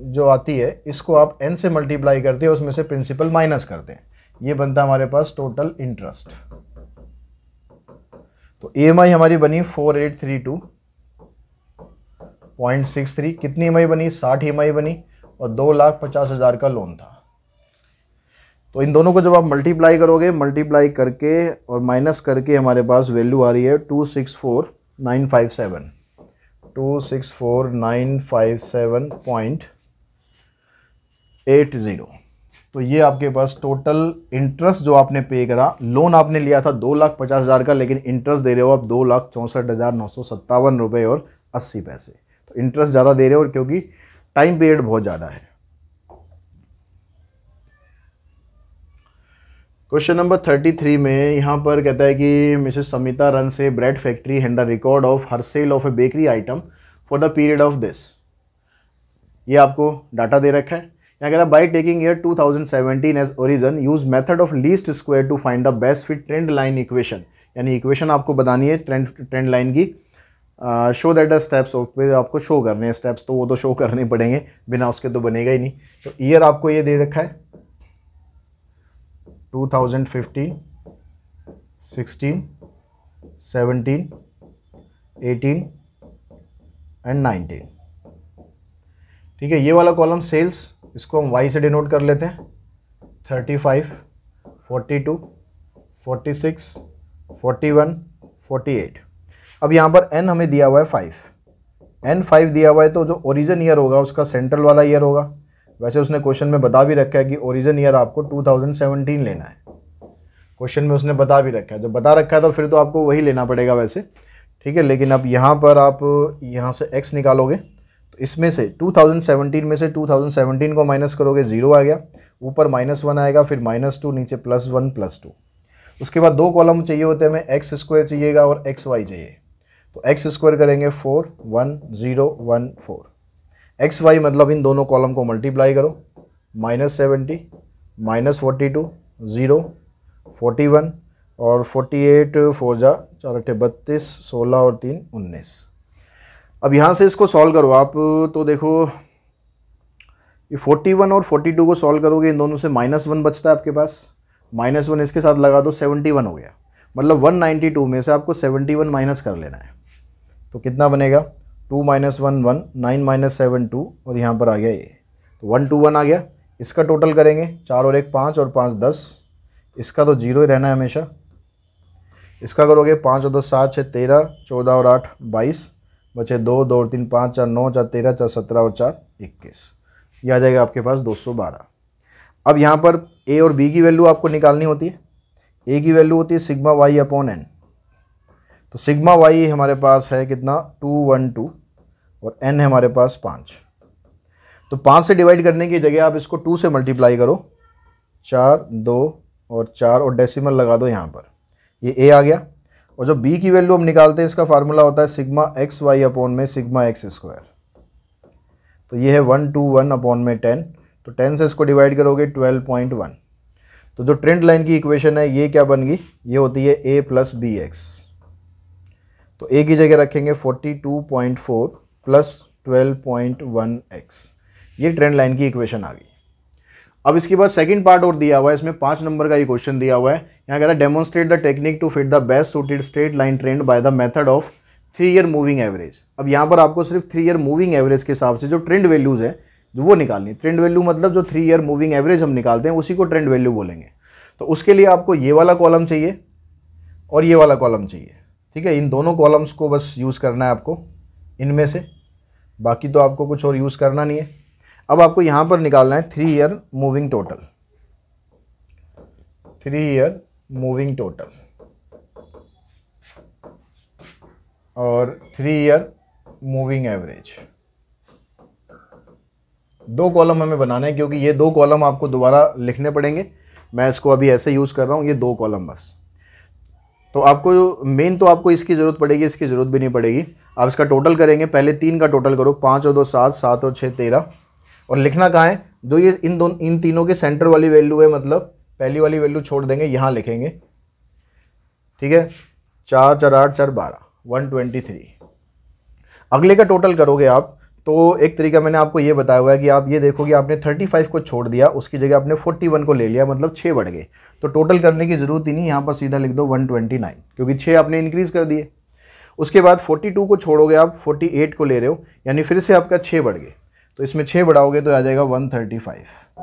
जो आती है इसको आप एन से मल्टीप्लाई करते हैं उसमें से प्रिंसिपल माइनस करते हैं ये बनता हमारे पास टोटल इंटरेस्ट तो ई e हमारी बनी four eight three two point six three कितनी ई e बनी साठ ई e बनी और दो लाख पचास हज़ार का लोन था तो इन दोनों को जब आप मल्टीप्लाई करोगे मल्टीप्लाई करके और माइनस करके हमारे पास वैल्यू आ रही है two six four nine five seven two six four nine five seven point eight zero तो ये आपके पास टोटल इंटरेस्ट जो आपने पे करा लोन आपने लिया था दो लाख पचास हज़ार का लेकिन इंटरेस्ट दे रहे हो आप दो लाख चौंसठ हज़ार नौ सौ सत्तावन रुपये और अस्सी पैसे तो इंटरेस्ट ज़्यादा दे रहे हो क्योंकि टाइम पीरियड बहुत ज़्यादा है क्वेश्चन नंबर थर्टी थ्री में यहाँ पर कहता है कि मिसेस समिता रन से bread factory hand the record of her sale of a bakery item for the period of this ये आपको डाटा दे रखा है यहाँ कह रहा by taking year two thousand seventeen as origin use method of least square to find the best fit trend line equation यानी equation आपको बतानी है ट्रेंड ट्रेंड लाइन की शो दैट द स्टेप्स फिर आपको शो करने हैं स्टेप्स तो वो तो शो करने पड़ेंगे बिना उसके तो बनेगा ही नहीं तो ईयर आपको ये दे रखा है two thousand fifteen sixteen seventeen eighteen and nineteen ठीक है ये वाला कॉलम सेल्स इसको हम वाई से डिनोट कर लेते हैं thirty five forty two forty six forty one forty eight अब यहाँ पर एन हमें दिया हुआ है फाइव एन फाइव दिया हुआ है तो जो ओरिजिन ईयर होगा उसका सेंट्रल वाला ईयर होगा वैसे उसने क्वेश्चन में बता भी रखा है कि ओरिजिन ईयर आपको 2017 लेना है क्वेश्चन में उसने बता भी रखा है जब बता रखा है तो फिर तो आपको वही लेना पड़ेगा वैसे ठीक है लेकिन अब यहाँ पर आप यहाँ से एक्स निकालोगे इसमें से 2017 में से 2017 को माइनस करोगे ज़ीरो आ गया ऊपर माइनस वन आएगा फिर माइनस टू नीचे प्लस वन प्लस टू उसके बाद दो कॉलम चाहिए होते हैं एक्स स्क्वायर चाहिएगा और एक्स वाई चाहिए तो एक्स स्क्वायर करेंगे four one zero one four x y मतलब इन दोनों कॉलम को मल्टीप्लाई करो minus seventy minus forty two zero forty one और फोर्टी एट फोर जा चार अट्ठे बत्तीस सोलह और तीन उन्नीस अब यहाँ से इसको सॉल्व करो आप तो देखो ये 41 और 42 को सॉल्व करोगे इन दोनों से माइनस वन बचता है आपके पास माइनस वन इसके साथ लगा दो 71 हो गया मतलब 192 में से आपको 71 माइनस कर लेना है तो कितना बनेगा two minus one one nine minus seven two और यहाँ पर आ गया ये तो वन टू वन आ गया इसका टोटल करेंगे चार और एक पाँच और पाँच दस इसका तो जीरो ही रहना है हमेशा इसका करोगे पाँच और दस सात छः तेरह चौदह और आठ बाईस बचे दो दो तीन पाँच चार नौ चार तेरह चार सत्रह और चार इक्कीस ये आ जाएगा आपके पास दो सौ बारह अब यहाँ पर ए और बी की वैल्यू आपको निकालनी होती है ए की वैल्यू होती है सिग्मा वाई अपॉन एन तो सिग्मा वाई हमारे पास है कितना टू वन टू और एन है हमारे पास पाँच तो पाँच से डिवाइड करने की जगह आप इसको टू से मल्टीप्लाई करो चार दो और चार और डेसिमल लगा दो यहाँ पर ये ए आ गया और जो बी की वैल्यू हम निकालते हैं इसका फार्मूला होता है सिग्मा एक्स वाई अपॉन में सिग्मा एक्स स्क्वायर तो ये है वन टू वन अपॉन में टेन तो टेन से इसको डिवाइड करोगे ट्वेल्व पॉइंट वन तो जो ट्रेंड लाइन की इक्वेशन है ये क्या बन गई ये होती है ए प्लस बी एक्स तो ए की जगह रखेंगे forty two point four plus twelve point one x ये ट्रेंड लाइन की इक्वेशन आ गई अब इसके बाद सेकंड पार्ट और दिया हुआ है इसमें पांच नंबर का ये क्वेश्चन दिया हुआ है यहाँ कह रहा है demonstrate the technique to fit the best suited straight line trend by the method of three year moving average अब यहाँ पर आपको सिर्फ थ्री ईयर मूविंग एवरेज के हिसाब से जो ट्रेंड वैल्यूज़ है जो वो निकालनी ट्रेंड वैल्यू मतलब जो थ्री ईयर मूविंग एवरेज हम निकालते हैं उसी को ट्रेंड वैल्यू बोलेंगे तो उसके लिए आपको ये वाला कॉलम चाहिए और ये वाला कॉलम चाहिए ठीक है इन दोनों कॉलम्स को बस यूज़ करना है आपको इनमें से बाकी तो आपको कुछ और यूज़ करना नहीं है अब आपको यहां पर निकालना है three year moving total three year moving total और थ्री ईयर मूविंग एवरेज दो कॉलम हमें बनाने हैं क्योंकि ये दो कॉलम आपको दोबारा लिखने पड़ेंगे मैं इसको अभी ऐसे यूज़ कर रहा हूं ये दो कॉलम बस तो आपको मेन तो आपको इसकी ज़रूरत पड़ेगी इसकी ज़रूरत भी नहीं पड़ेगी आप इसका टोटल करेंगे पहले तीन का टोटल करो पांच और दो सात सात और छह तेरह और लिखना कहाँ है जो ये इन दोनों इन तीनों के सेंटर वाली वैल्यू है मतलब पहली वाली वैल्यू छोड़ देंगे यहाँ लिखेंगे ठीक है चार चार आठ चार बारह वन ट्वेंटी थ्री अगले का टोटल करोगे आप तो एक तरीका मैंने आपको ये बताया हुआ है कि आप ये देखोगे आपने थर्टी फाइव को छोड़ दिया उसकी जगह आपने फोर्टी वन को ले लिया मतलब छः बढ़ गए तो टोटल करने की ज़रूरत ही नहीं यहाँ पर सीधा लिख दो वन ट्वेंटी नाइन क्योंकि छः आपने इंक्रीज़ कर दिए उसके बाद फोर्टी टू को छोड़ोगे आप फोर्टी एट को ले रहे हो यानी फिर से आपका छः बढ़ गए तो इसमें छः बढ़ाओगे तो आ जाएगा वन थर्टी फाइव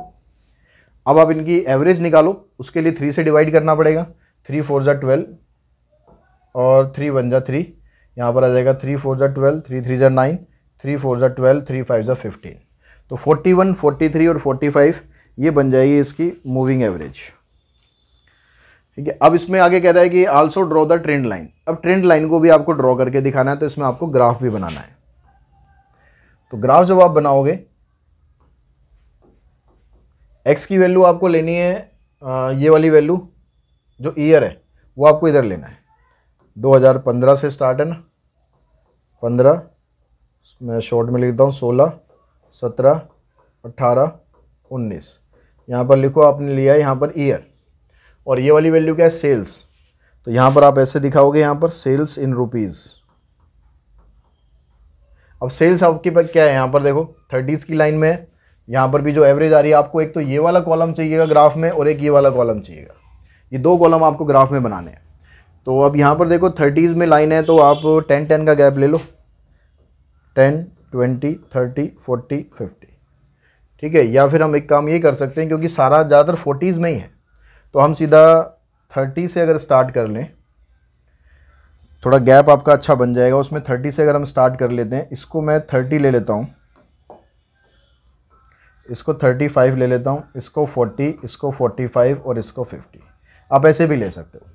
अब आप इनकी एवरेज निकालो उसके लिए थ्री से डिवाइड करना पड़ेगा थ्री फोर ज़ा ट्वेल्व और थ्री वन ज़ा थ्री यहाँ पर आ जाएगा थ्री फोर ज़ा ट्वेल्व थ्री थ्री ज़ा नाइन थ्री फोर ज़ा ट्वेल्व थ्री फाइव ज़ा फिफ्टीन तो फोर्टी वन फोर्टी थ्री और फोर्टी फाइव ये बन जाएगी इसकी मूविंग एवरेज ठीक है अब इसमें आगे कह रहा है कि also draw the trend line अब ट्रेंड लाइन को भी आपको ड्रॉ करके दिखाना है तो इसमें आपको ग्राफ भी बनाना है तो ग्राफ जब आप बनाओगे एक्स की वैल्यू आपको लेनी है ये वाली वैल्यू जो ईयर है वो आपको इधर लेना है 2015 से स्टार्ट है ना 15 मैं शॉर्ट में लिखता हूँ 16 17 18 19 यहाँ पर लिखो आपने लिया है यहाँ पर ईयर और ये वाली वैल्यू क्या है सेल्स तो यहाँ पर आप ऐसे दिखाओगे यहाँ पर सेल्स इन रुपीज़ अब सेल्स आपके पास क्या है यहाँ पर देखो थर्टीज़ की लाइन में है यहाँ पर भी जो एवरेज आ रही है आपको एक तो ये वाला कॉलम चाहिएगा ग्राफ में और एक ये वाला कॉलम चाहिएगा ये दो कॉलम आपको ग्राफ में बनाने हैं तो अब यहाँ पर देखो थर्टीज़ में लाइन है तो आप टेन टेन का गैप ले लो ten twenty thirty forty fifty ठीक है या फिर हम एक काम ये कर सकते हैं क्योंकि सारा ज़्यादातर फोर्टीज़ में ही है तो हम सीधा थर्टी से अगर स्टार्ट कर लें थोड़ा गैप आपका अच्छा बन जाएगा उसमें थर्टी से अगर हम स्टार्ट कर लेते हैं इसको मैं थर्टी ले लेता हूँ इसको थर्टी फाइव ले लेता हूँ इसको फोर्टी इसको फोर्टी फाइव और इसको फिफ्टी आप ऐसे भी ले सकते हो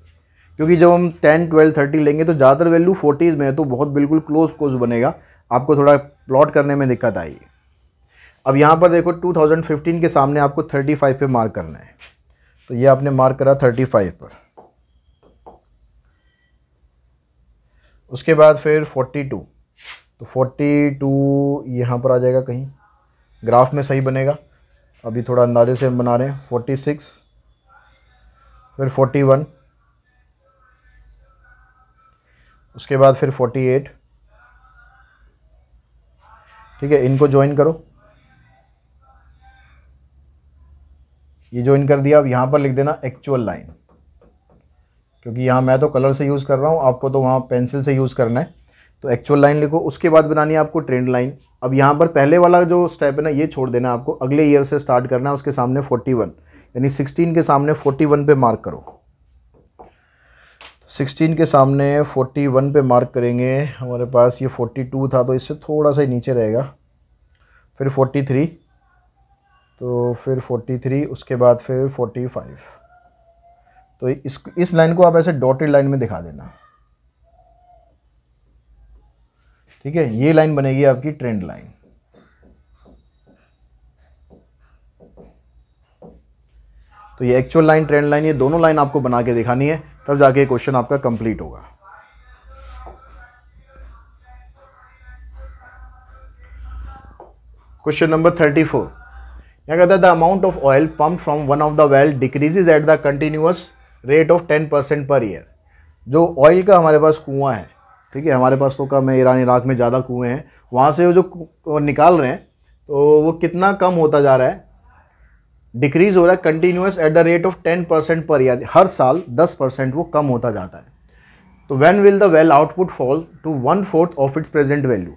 क्योंकि जब हम टेन ट्वेल्व थर्टी लेंगे तो ज़्यादातर वैल्यू फोर्टीज़ में है तो बहुत बिल्कुल क्लोज क्लोज बनेगा आपको थोड़ा प्लॉट करने में दिक्कत आएगी अब यहाँ पर देखो टू के सामने आपको थर्टी पे मार्क करना है तो ये आपने मार्क करा थर्टी पर उसके बाद फिर 42 तो 42 यहाँ पर आ जाएगा कहीं ग्राफ में सही बनेगा अभी थोड़ा अंदाजे से हम बना रहे हैं 46 फिर 41 उसके बाद फिर 48 ठीक है इनको ज्वाइन करो ये ज्वाइन कर दिया अब यहाँ पर लिख देना एक्चुअल लाइन क्योंकि यहाँ मैं तो कलर से यूज़ कर रहा हूँ आपको तो वहाँ पेंसिल से यूज़ करना है तो एक्चुअल लाइन लिखो उसके बाद बनानी है आपको ट्रेंड लाइन अब यहाँ पर पहले वाला जो स्टेप है ना ये छोड़ देना आपको अगले ईयर से स्टार्ट करना है उसके सामने 41 यानी 16 के सामने 41 पे मार्क करो 16 के सामने 41 पे मार्क करेंगे हमारे पास ये 42 था तो इससे थोड़ा सा ही नीचे रहेगा फिर 43 तो फिर 43 उसके बाद फिर 45 तो इस इस लाइन को आप ऐसे डॉटेड लाइन में दिखा देना ठीक है ये लाइन बनेगी आपकी ट्रेंड लाइन तो ये एक्चुअल लाइन ट्रेंड लाइन ये दोनों लाइन आपको बना के दिखानी है तब जाके क्वेश्चन आपका कंप्लीट होगा क्वेश्चन नंबर थर्टी फोर यहाँ कहता है the amount of oil pump from one of the well decreases at the continuous rate of ten percent per year जो ऑयल का हमारे पास कुआं है ठीक है हमारे पास तो कम है ईरान इराक में ज़्यादा कुएँ हैं वहाँ से वो जो निकाल रहे हैं तो वो कितना कम होता जा रहा है डिक्रीज़ हो रहा है continuous at the rate of ten percent per year हर साल दस परसेंट वो कम होता जाता है तो when will the well output fall to one fourth of its present value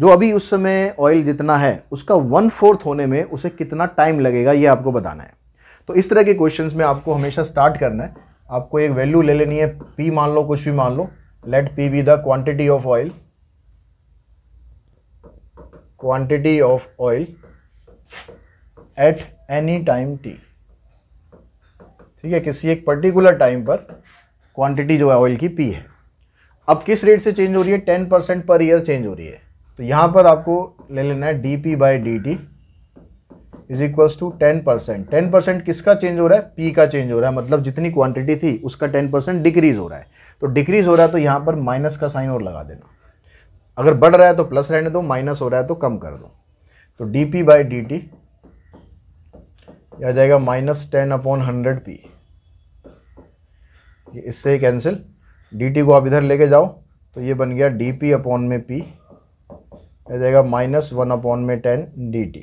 जो अभी उस समय ऑयल जितना है उसका वन फोर्थ होने में उसे कितना टाइम लगेगा ये आपको बताना है तो इस तरह के क्वेश्चंस में आपको हमेशा स्टार्ट करना है आपको एक वैल्यू ले लेनी है पी मान लो कुछ भी मान लो let p be the quantity of oil quantity of oil at any time t ठीक है किसी एक पर्टिकुलर टाइम पर क्वांटिटी जो है ऑयल की पी है अब किस रेट से चेंज हो रही है ten percent per year change हो रही है तो यहां पर आपको ले लेना है d p by d t is equals to ten percent ten percent किसका चेंज हो रहा है पी का चेंज हो रहा है मतलब जितनी क्वांटिटी थी उसका टेन परसेंट डिक्रीज हो रहा है तो डिक्रीज हो रहा है तो यहाँ पर माइनस का साइन और लगा देना अगर बढ़ रहा है तो प्लस रहने दो माइनस हो रहा है तो कम कर दो तो d p by d t आ जाएगा minus ten upon hundred p इससे ही कैंसिल डी टी को आप इधर लेके जाओ तो ये बन गया डी पी अपॉन में पी आ जाएगा माइनस वन अपॉन में टेन डी टी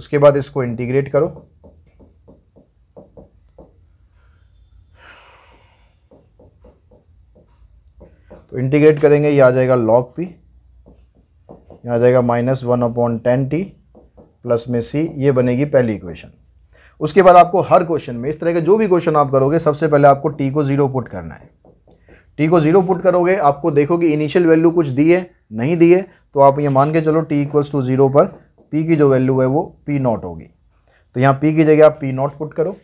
उसके बाद इसको इंटीग्रेट करो तो इंटीग्रेट करेंगे ये आ जाएगा लॉग पी यहाँ आ जाएगा minus one upon ten t plus में सी ये बनेगी पहली इक्वेशन उसके बाद आपको हर क्वेश्चन में इस तरह के जो भी क्वेश्चन आप करोगे सबसे पहले आपको टी को ज़ीरो पुट करना है टी को ज़ीरो पुट करोगे आपको देखोगे इनिशियल वैल्यू कुछ दी है नहीं दी है तो आप ये मान के चलो टी इक्वल्स टू ज़ीरो पर पी की जो वैल्यू है वो पी नॉट होगी तो यहां पी की जगह आप पी नॉट पुट करो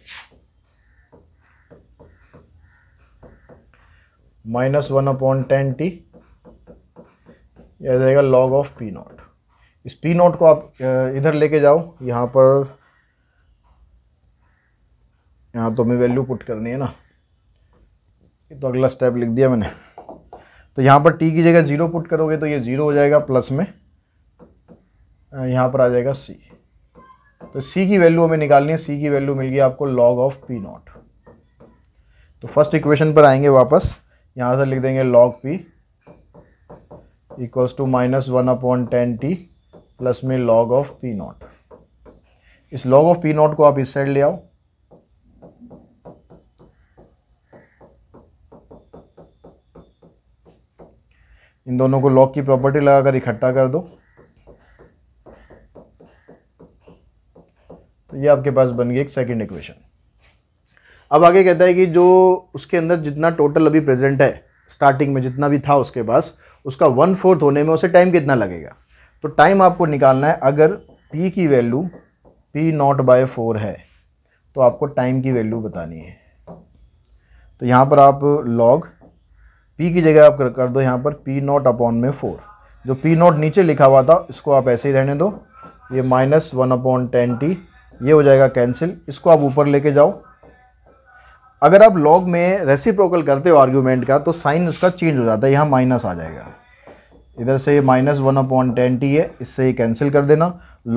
minus one upon ten t यह जाएगा लॉग ऑफ पी नॉट इस पी नॉट को आप इधर लेके जाओ यहां पर यहां तो हमें वैल्यू पुट करनी है ना ये तो अगला स्टेप लिख दिया मैंने तो यहाँ पर टी की जगह ज़ीरो पुट करोगे तो ये ज़ीरो हो जाएगा प्लस में यहाँ पर आ जाएगा सी तो सी की वैल्यू हमें निकालनी है सी की वैल्यू मिल गई आपको लॉग ऑफ पी नॉट तो फर्स्ट इक्वेशन पर आएंगे वापस यहाँ से लिख देंगे log p equals to minus one upon ten t plus में लॉग ऑफ पी नॉट इस लॉग ऑफ पी नॉट को आप इस साइड ले आओ इन दोनों को लॉग की प्रॉपर्टी लगाकर इकट्ठा कर दो ये आपके पास बन गई एक सेकेंड इक्वेशन अब आगे कहता है कि जो उसके अंदर जितना टोटल अभी प्रेजेंट है स्टार्टिंग में जितना भी था उसके पास उसका वन फोर्थ होने में उसे टाइम कितना लगेगा तो टाइम आपको निकालना है अगर p की value p not by four है तो आपको टाइम की वैल्यू बतानी है तो यहाँ पर आप लॉग p की जगह आप कर, कर दो यहाँ पर p नॉट अपॉन में फोर जो p नॉट नीचे लिखा हुआ था इसको आप ऐसे ही रहने दो ये minus one upon ten t ये हो जाएगा कैंसिल इसको आप ऊपर लेके जाओ अगर आप लॉग में रेसिप्रोकल करते हो आर्ग्यूमेंट का तो साइन उसका चेंज हो जाता है यहाँ माइनस आ जाएगा इधर से ये minus one upon ten t है इससे ये कैंसिल कर देना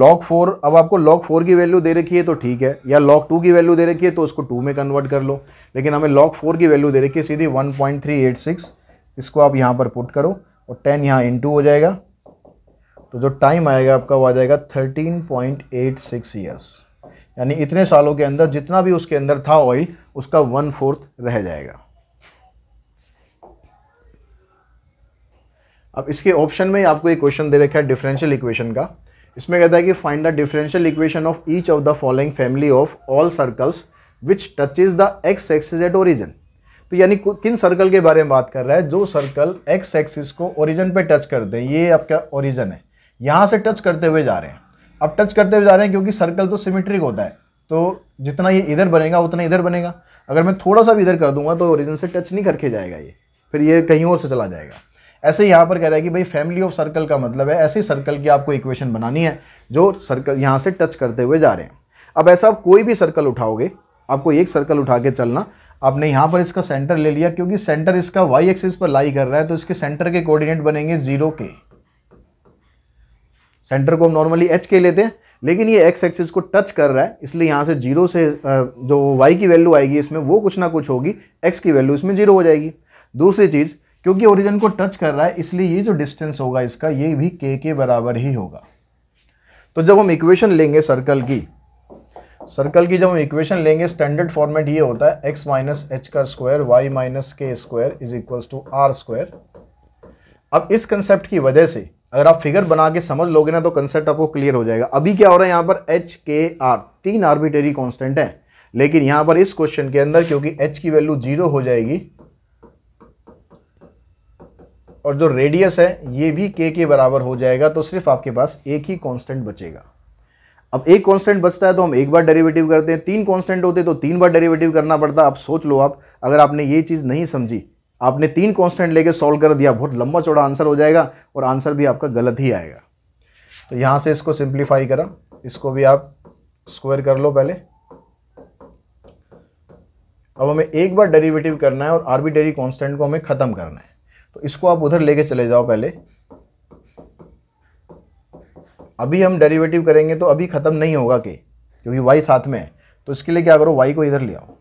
लॉग फोर अब आपको लॉग फोर की वैल्यू दे रखी है तो ठीक है या लॉग टू की वैल्यू दे रखी है तो उसको टू में कन्वर्ट कर लो लेकिन हमें लॉग फोर की वैल्यू दे रखी है सीधी one point three eight six इसको आप यहाँ पर पुट करो और टेन यहाँ इन हो जाएगा तो जो टाइम आएगा आपका वो आ जाएगा thirteen point eight six years यानी इतने सालों के अंदर जितना भी उसके अंदर था ऑयल उसका वन फोर्थ रह जाएगा अब इसके ऑप्शन में आपको एक क्वेश्चन दे रखा है डिफरेंशियल इक्वेशन का इसमें कहता है कि find the differential equation of each of the following family of all circles which is the x axis at origin तो यानी किन सर्कल के बारे में बात कर रहा है जो सर्कल एक्स एक्सिस को ओरिजन पे टच कर हैं ये आपका ओरिजन है यहाँ से टच करते हुए जा रहे हैं अब टच करते हुए जा रहे हैं क्योंकि सर्कल तो सिमेट्रिक होता है तो जितना ये इधर बनेगा उतना इधर बनेगा अगर मैं थोड़ा सा भी इधर कर दूंगा तो ओरिजिन से टच नहीं करके जाएगा ये फिर ये कहीं और से चला जाएगा ऐसे यहाँ पर कह रहा है कि भाई फैमिली ऑफ सर्कल का मतलब है ऐसे सर्कल की आपको इक्वेशन बनानी है जो सर्कल यहाँ से टच करते हुए जा रहे हैं अब ऐसा आप कोई भी सर्कल उठाओगे आपको एक सर्कल उठा के चलना आपने यहाँ पर इसका सेंटर ले लिया क्योंकि सेंटर इसका वाई एक्सिस पर लाई कर रहा है तो इसके सेंटर के कोऑर्डिनेट बनेंगे जीरो के सेंटर को हम नॉर्मली एच के लेते हैं लेकिन ये एक्स एक्सिस को टच कर रहा है इसलिए यहाँ से जीरो से जो वाई की वैल्यू आएगी इसमें वो कुछ ना कुछ होगी एक्स की वैल्यू इसमें जीरो हो जाएगी दूसरी चीज़ क्योंकि ओरिजिन को टच कर रहा है इसलिए ये जो डिस्टेंस होगा इसका ये भी के के बराबर ही होगा तो जब हम इक्वेशन लेंगे सर्कल की सर्कल की जब हम इक्वेशन लेंगे स्टैंडर्ड फॉर्मेट ये होता है एक्स माइनस एच का square y minus k square is equals to r square अब इस कंसेप्ट की वजह से अगर आप फिगर बना के समझ लोगे ना तो कंसेप्ट आपको क्लियर हो जाएगा अभी क्या हो रहा है यहाँ पर एच के आर तीन आर्बिटरी कॉन्स्टेंट है लेकिन यहाँ पर इस क्वेश्चन के अंदर क्योंकि एच की वैल्यू जीरो हो जाएगी और जो रेडियस है ये भी के के बराबर हो जाएगा तो सिर्फ आपके पास एक ही कांस्टेंट बचेगा अब एक कांस्टेंट बचता है तो हम एक बार डेरिवेटिव करते हैं तीन कांस्टेंट होते तो तीन बार डेरिवेटिव करना पड़ता आप सोच लो आप अगर आपने ये चीज़ नहीं समझी आपने तीन कॉन्स्टेंट लेके सॉल्व कर दिया बहुत लंबा चौड़ा आंसर हो जाएगा और आंसर भी आपका गलत ही आएगा तो यहाँ से इसको सिंप्लीफाई करा इसको भी आप स्क्वायर कर लो पहले अब हमें एक बार डेरिवेटिव करना है और आर्बिटरी कांस्टेंट को हमें ख़त्म करना है तो इसको आप उधर लेके चले जाओ पहले अभी हम डेरिवेटिव करेंगे तो अभी ख़त्म नहीं होगा के क्योंकि वाई साथ में है तो इसके लिए क्या करो वाई को इधर ले आओ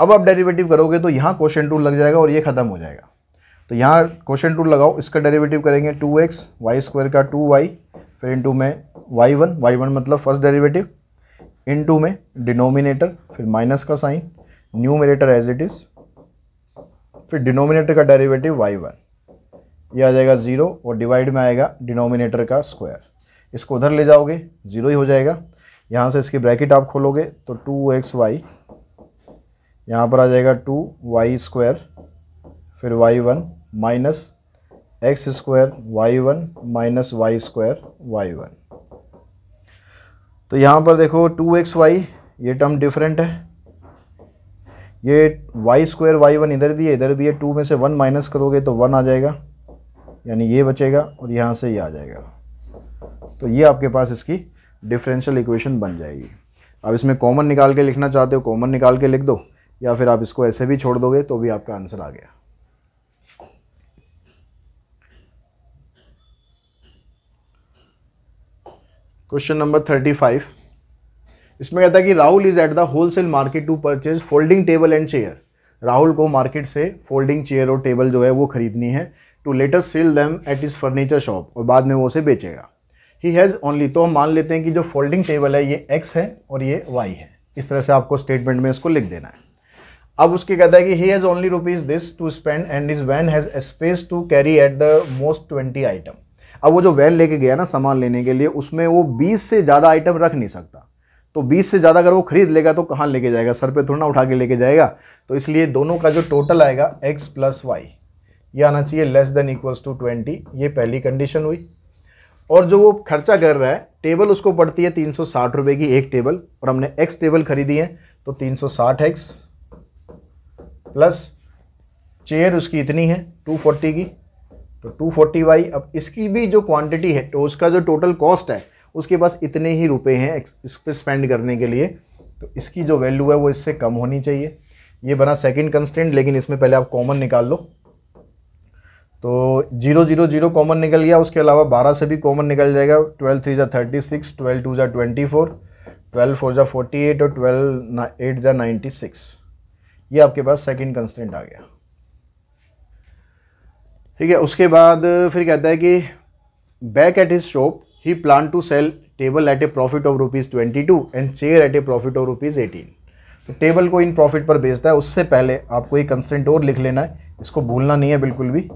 अब आप डेरिवेटिव करोगे तो यहाँ क्वेश्चन टूल लग जाएगा और ये ख़त्म हो जाएगा तो यहाँ क्वेश्चन टूल लगाओ इसका डेरिवेटिव करेंगे टू एक्स वाई स्क्वायर का टू वाई फिर इंटू में वाई वन वाई वन मतलब फर्स्ट डेरिवेटिव इंटू में डिनोमिनेटर फिर माइनस का numerator as it is फिर डिनोमिनेटर का डेरिवेटिव वाई वन ये आ जाएगा ज़ीरो और डिवाइड में आएगा डिनोमिनेटर का स्क्वायर इसको उधर ले जाओगे ज़ीरो ही हो जाएगा यहाँ से इसकी ब्रैकेट आप खोलोगे तो टू एक्स वाई यहाँ पर आ जाएगा टू वाई स्क्वायर फिर y one minus x square y one minus y square y one तो यहाँ पर देखो टू एक्स वाई ये टर्म डिफरेंट है ये वाई स्क्वायर वाई वन इधर भी है इधर भी है टू में से वन माइनस करोगे तो वन आ जाएगा यानी ये बचेगा और यहाँ से ये आ जाएगा तो ये आपके पास इसकी डिफरेंशियल इक्वेशन बन जाएगी अब इसमें कॉमन निकाल के लिखना चाहते हो कॉमन निकाल के लिख दो या फिर आप इसको ऐसे भी छोड़ दोगे तो भी आपका आंसर आ गया क्वेश्चन नंबर थर्टी फाइव इसमें कहता है कि Rahul is at the wholesale market to purchase folding table and chair Rahul को मार्केट से फोल्डिंग चेयर और टेबल जो है वो खरीदनी है to later sell them at is furniture shop और बाद में वो उसे बेचेगा ही हैज़ ओनली तो हम मान लेते हैं कि जो फोल्डिंग टेबल है ये एक्स है और ये वाई है इस तरह से आपको स्टेटमेंट में इसको लिख देना है अब उसके कहता है कि he has only rupees this to spend and is when has space to carry at the most twenty item अब वो जो वैन लेके गया ना सामान लेने के लिए उसमें वो बीस से ज़्यादा आइटम रख नहीं सकता तो 20 से ज़्यादा अगर वो खरीद लेगा तो कहाँ लेके जाएगा सर पे थोड़ा ना उठा के लेके जाएगा तो इसलिए दोनों का जो टोटल आएगा x प्लस वाई ये आना चाहिए less than equals to twenty ये पहली कंडीशन हुई और जो वो खर्चा कर रहा है टेबल उसको पड़ती है तीन सौ की एक टेबल और हमने एक्स टेबल खरीदी है तो तीन सौ साठ एक्स प्लस चेयर उसकी इतनी है 240 की तो 240 वाई अब इसकी भी जो क्वांटिटी है तो उसका जो टोटल कॉस्ट है उसके पास इतने ही रुपए हैं इस पर स्पेंड करने के लिए तो इसकी जो वैल्यू है वो इससे कम होनी चाहिए ये बना सेकंड कंस्टेंट लेकिन इसमें पहले आप कॉमन निकाल लो तो जीरो जीरो जीरो कॉमन निकल गया उसके अलावा बारह से भी कॉमन निकल जाएगा ट्वेल्व थ्री ज़ा थर्टी सिक्स ट्वेल्व टू ज़ा ट्वेंटी फोर ट्वेल्व फोर ज़ा फोर्टी एट और ट्वेल्व एट ज़ा नाइन्टी सिक्स ये आपके पास सेकंड कंस्टेंट आ गया ठीक है उसके बाद फिर कहता है कि back at his shop he plan to sell table at a profit of rupees twenty two and chair at a profit of rupees eighteen तो टेबल को इन प्रॉफिट पर बेचता है उससे पहले आपको एक कंस्टेंट और लिख लेना है इसको भूलना नहीं है बिल्कुल भी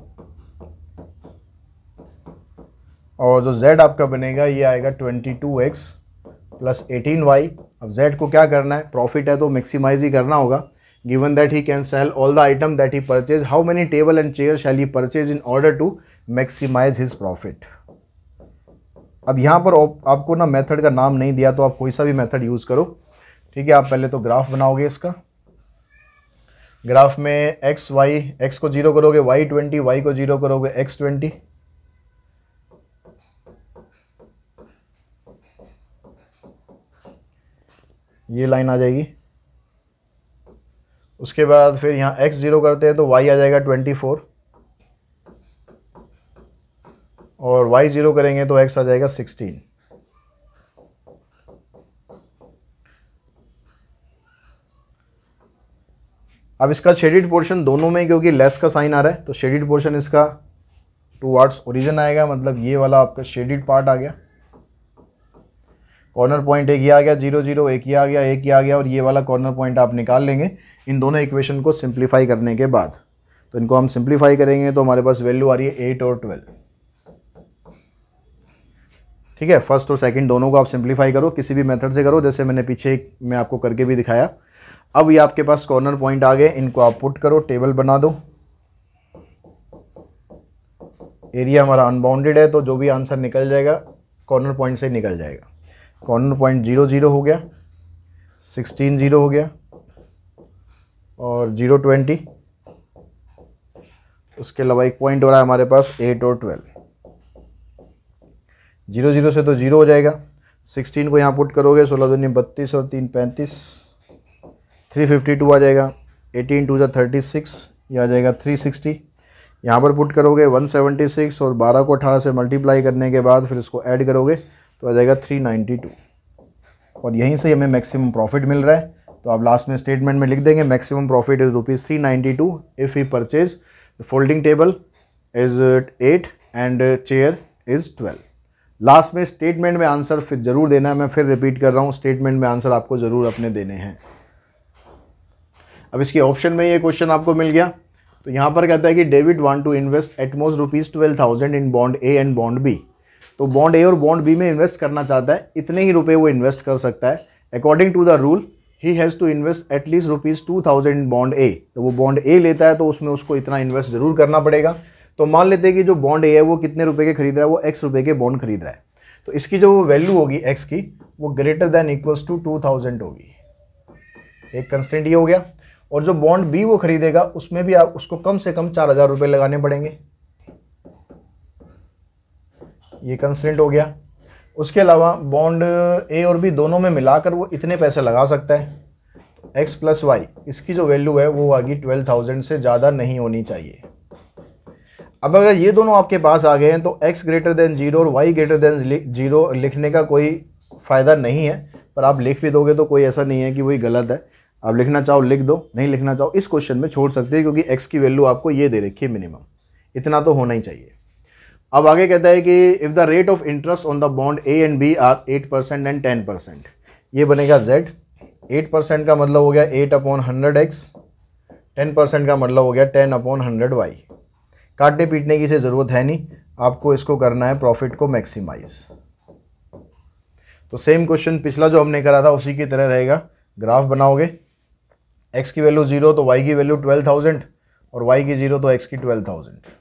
और जो z आपका बनेगा ये आएगा twenty two x plus eighteen y अब z को क्या करना है प्रॉफिट है तो मैक्सिमाइज ही करना होगा given that he can sell all the item that he purchased how many table and chair shall he purchase in order to maximize his profit अब यहाँ पर आपको ना मेथड का नाम नहीं दिया तो आप कोई सा भी मेथड यूज़ करो ठीक है आप पहले तो ग्राफ बनाओगे इसका ग्राफ में एक्स वाई एक्स को जीरो करोगे वाई ट्वेंटी वाई को जीरो करोगे एक्स ट्वेंटी ये लाइन आ जाएगी उसके बाद फिर यहाँ एक्स ज़ीरो करते हैं तो वाई आ जाएगा ट्वेंटी फोर और वाई ज़ीरो करेंगे तो एक्स आ जाएगा सिक्सटीन अब इसका शेडिड पोर्शन दोनों में क्योंकि लेस का साइन आ रहा है तो शेडिड पोर्शन इसका टू वार्ड्स ओरिजिन आएगा मतलब ये वाला आपका शेडिड पार्ट आ गया कॉर्नर पॉइंट एक ही आ गया जीरो जीरो एक ही आ गया एक ही आ गया और ये वाला कॉर्नर पॉइंट आप निकाल लेंगे इन दोनों इक्वेशन को सिंप्लीफाई करने के बाद तो इनको हम सिंप्लीफाई करेंगे तो हमारे पास वैल्यू आ रही है एट और ट्वेल्व ठीक है फर्स्ट और सेकंड दोनों को आप सिंप्लीफाई करो किसी भी मेथड से करो जैसे मैंने पीछे मैं आपको करके भी दिखाया अब ये आपके पास कॉर्नर पॉइंट आ गए इनको आप पुट करो टेबल बना दो एरिया हमारा अनबाउंडेड है तो जो भी आंसर निकल जाएगा कॉर्नर पॉइंट से निकल जाएगा कॉर्नर पॉइंट जीरो जीरो हो गया सिक्सटीन जीरो हो गया और जीरो ट्वेंटी उसके अलावा एक पॉइंट हो रहा है हमारे पास एट और ट्वेल्व जीरो जीरो से तो जीरो हो जाएगा सिक्सटीन को यहाँ पुट करोगे सोलह दूनी बत्तीस और तीन पैंतीस थ्री फिफ्टी टू आ जाएगा एटीन टू जो थर्टी सिक्स ये आ जाएगा थ्री सिक्सटी यहाँ पर पुट करोगे वन सेवेंटी सिक्स और बारह को अठारह से मल्टीप्लाई करने के बाद फिर इसको ऐड करोगे तो आ जाएगा थ्री नाइन्टी टू और यहीं से हमें मैक्सिमम प्रॉफिट मिल रहा है तो आप लास्ट में स्टेटमेंट में लिख देंगे maximum profit is rupees three ninety two if he purchase the folding table is eight and chair is twelve last में स्टेटमेंट में आंसर फिर ज़रूर देना है मैं फिर रिपीट कर रहा हूँ स्टेटमेंट में आंसर आपको ज़रूर अपने देने हैं अब इसके ऑप्शन में ये क्वेश्चन आपको मिल गया तो यहाँ पर कहता है कि David want to invest at most rupees twelve thousand in bond A and bond B तो बॉन्ड ए और बॉन्ड बी में इन्वेस्ट करना चाहता है इतने ही रुपए वो इन्वेस्ट कर सकता है according to the rule he has to invest at least rupees two thousand in bond A तो वो बॉन्ड ए लेता है तो उसमें उसको इतना इन्वेस्ट ज़रूर करना पड़ेगा तो मान लेते हैं कि जो बॉन्ड ए है वो कितने रुपए के खरीद रहा है वो एक्स रुपए के बॉन्ड खरीद रहा है तो इसकी जो वैल्यू होगी एक्स की वो greater than equals to two thousand होगी एक कंस्टेंट ये हो गया और जो बॉन्ड बी वो खरीदेगा उसमें भी आप उसको कम से कम चार हज़ार रुपये लगाने पड़ेंगे ये कंस्टेंट हो गया उसके अलावा बॉन्ड ए और बी दोनों में मिलाकर वो इतने पैसे लगा सकता है एक्स प्लस वाई इसकी जो वैल्यू है वो आ गई ट्वेल्व थाउजेंड से ज़्यादा नहीं होनी चाहिए अब अगर ये दोनों आपके पास आ गए हैं तो एक्स ग्रेटर देन जीरो और वाई ग्रेटर देन जीरो लिखने का कोई फ़ायदा नहीं है पर आप लिख भी दोगे तो कोई ऐसा नहीं है कि वही गलत है आप लिखना चाहो लिख दो नहीं लिखना चाहो इस क्वेश्चन में छोड़ सकते हैं क्योंकि एक्स की वैल्यू आपको ये दे रखी है मिनिमम इतना तो होना ही चाहिए अब आगे कहता है कि if the rate of interest on the bond A and B are eight percent and ten percent ये बनेगा जेड एट परसेंट का मतलब हो गया eight upon hundred X ten percent का मतलब हो गया टेन अपॉन हंड्रेड वाई काटने पीटने की से ज़रूरत है नहीं आपको इसको करना है प्रॉफिट को मैक्सिमाइज तो सेम क्वेश्चन पिछला जो हमने करा था उसी की तरह रहेगा ग्राफ बनाओगे एक्स की वैल्यू जीरो तो वाई की वैल्यू ट्वेल्व थाउजेंड और वाई की जीरो तो एक्स की ट्वेल्व थाउजेंड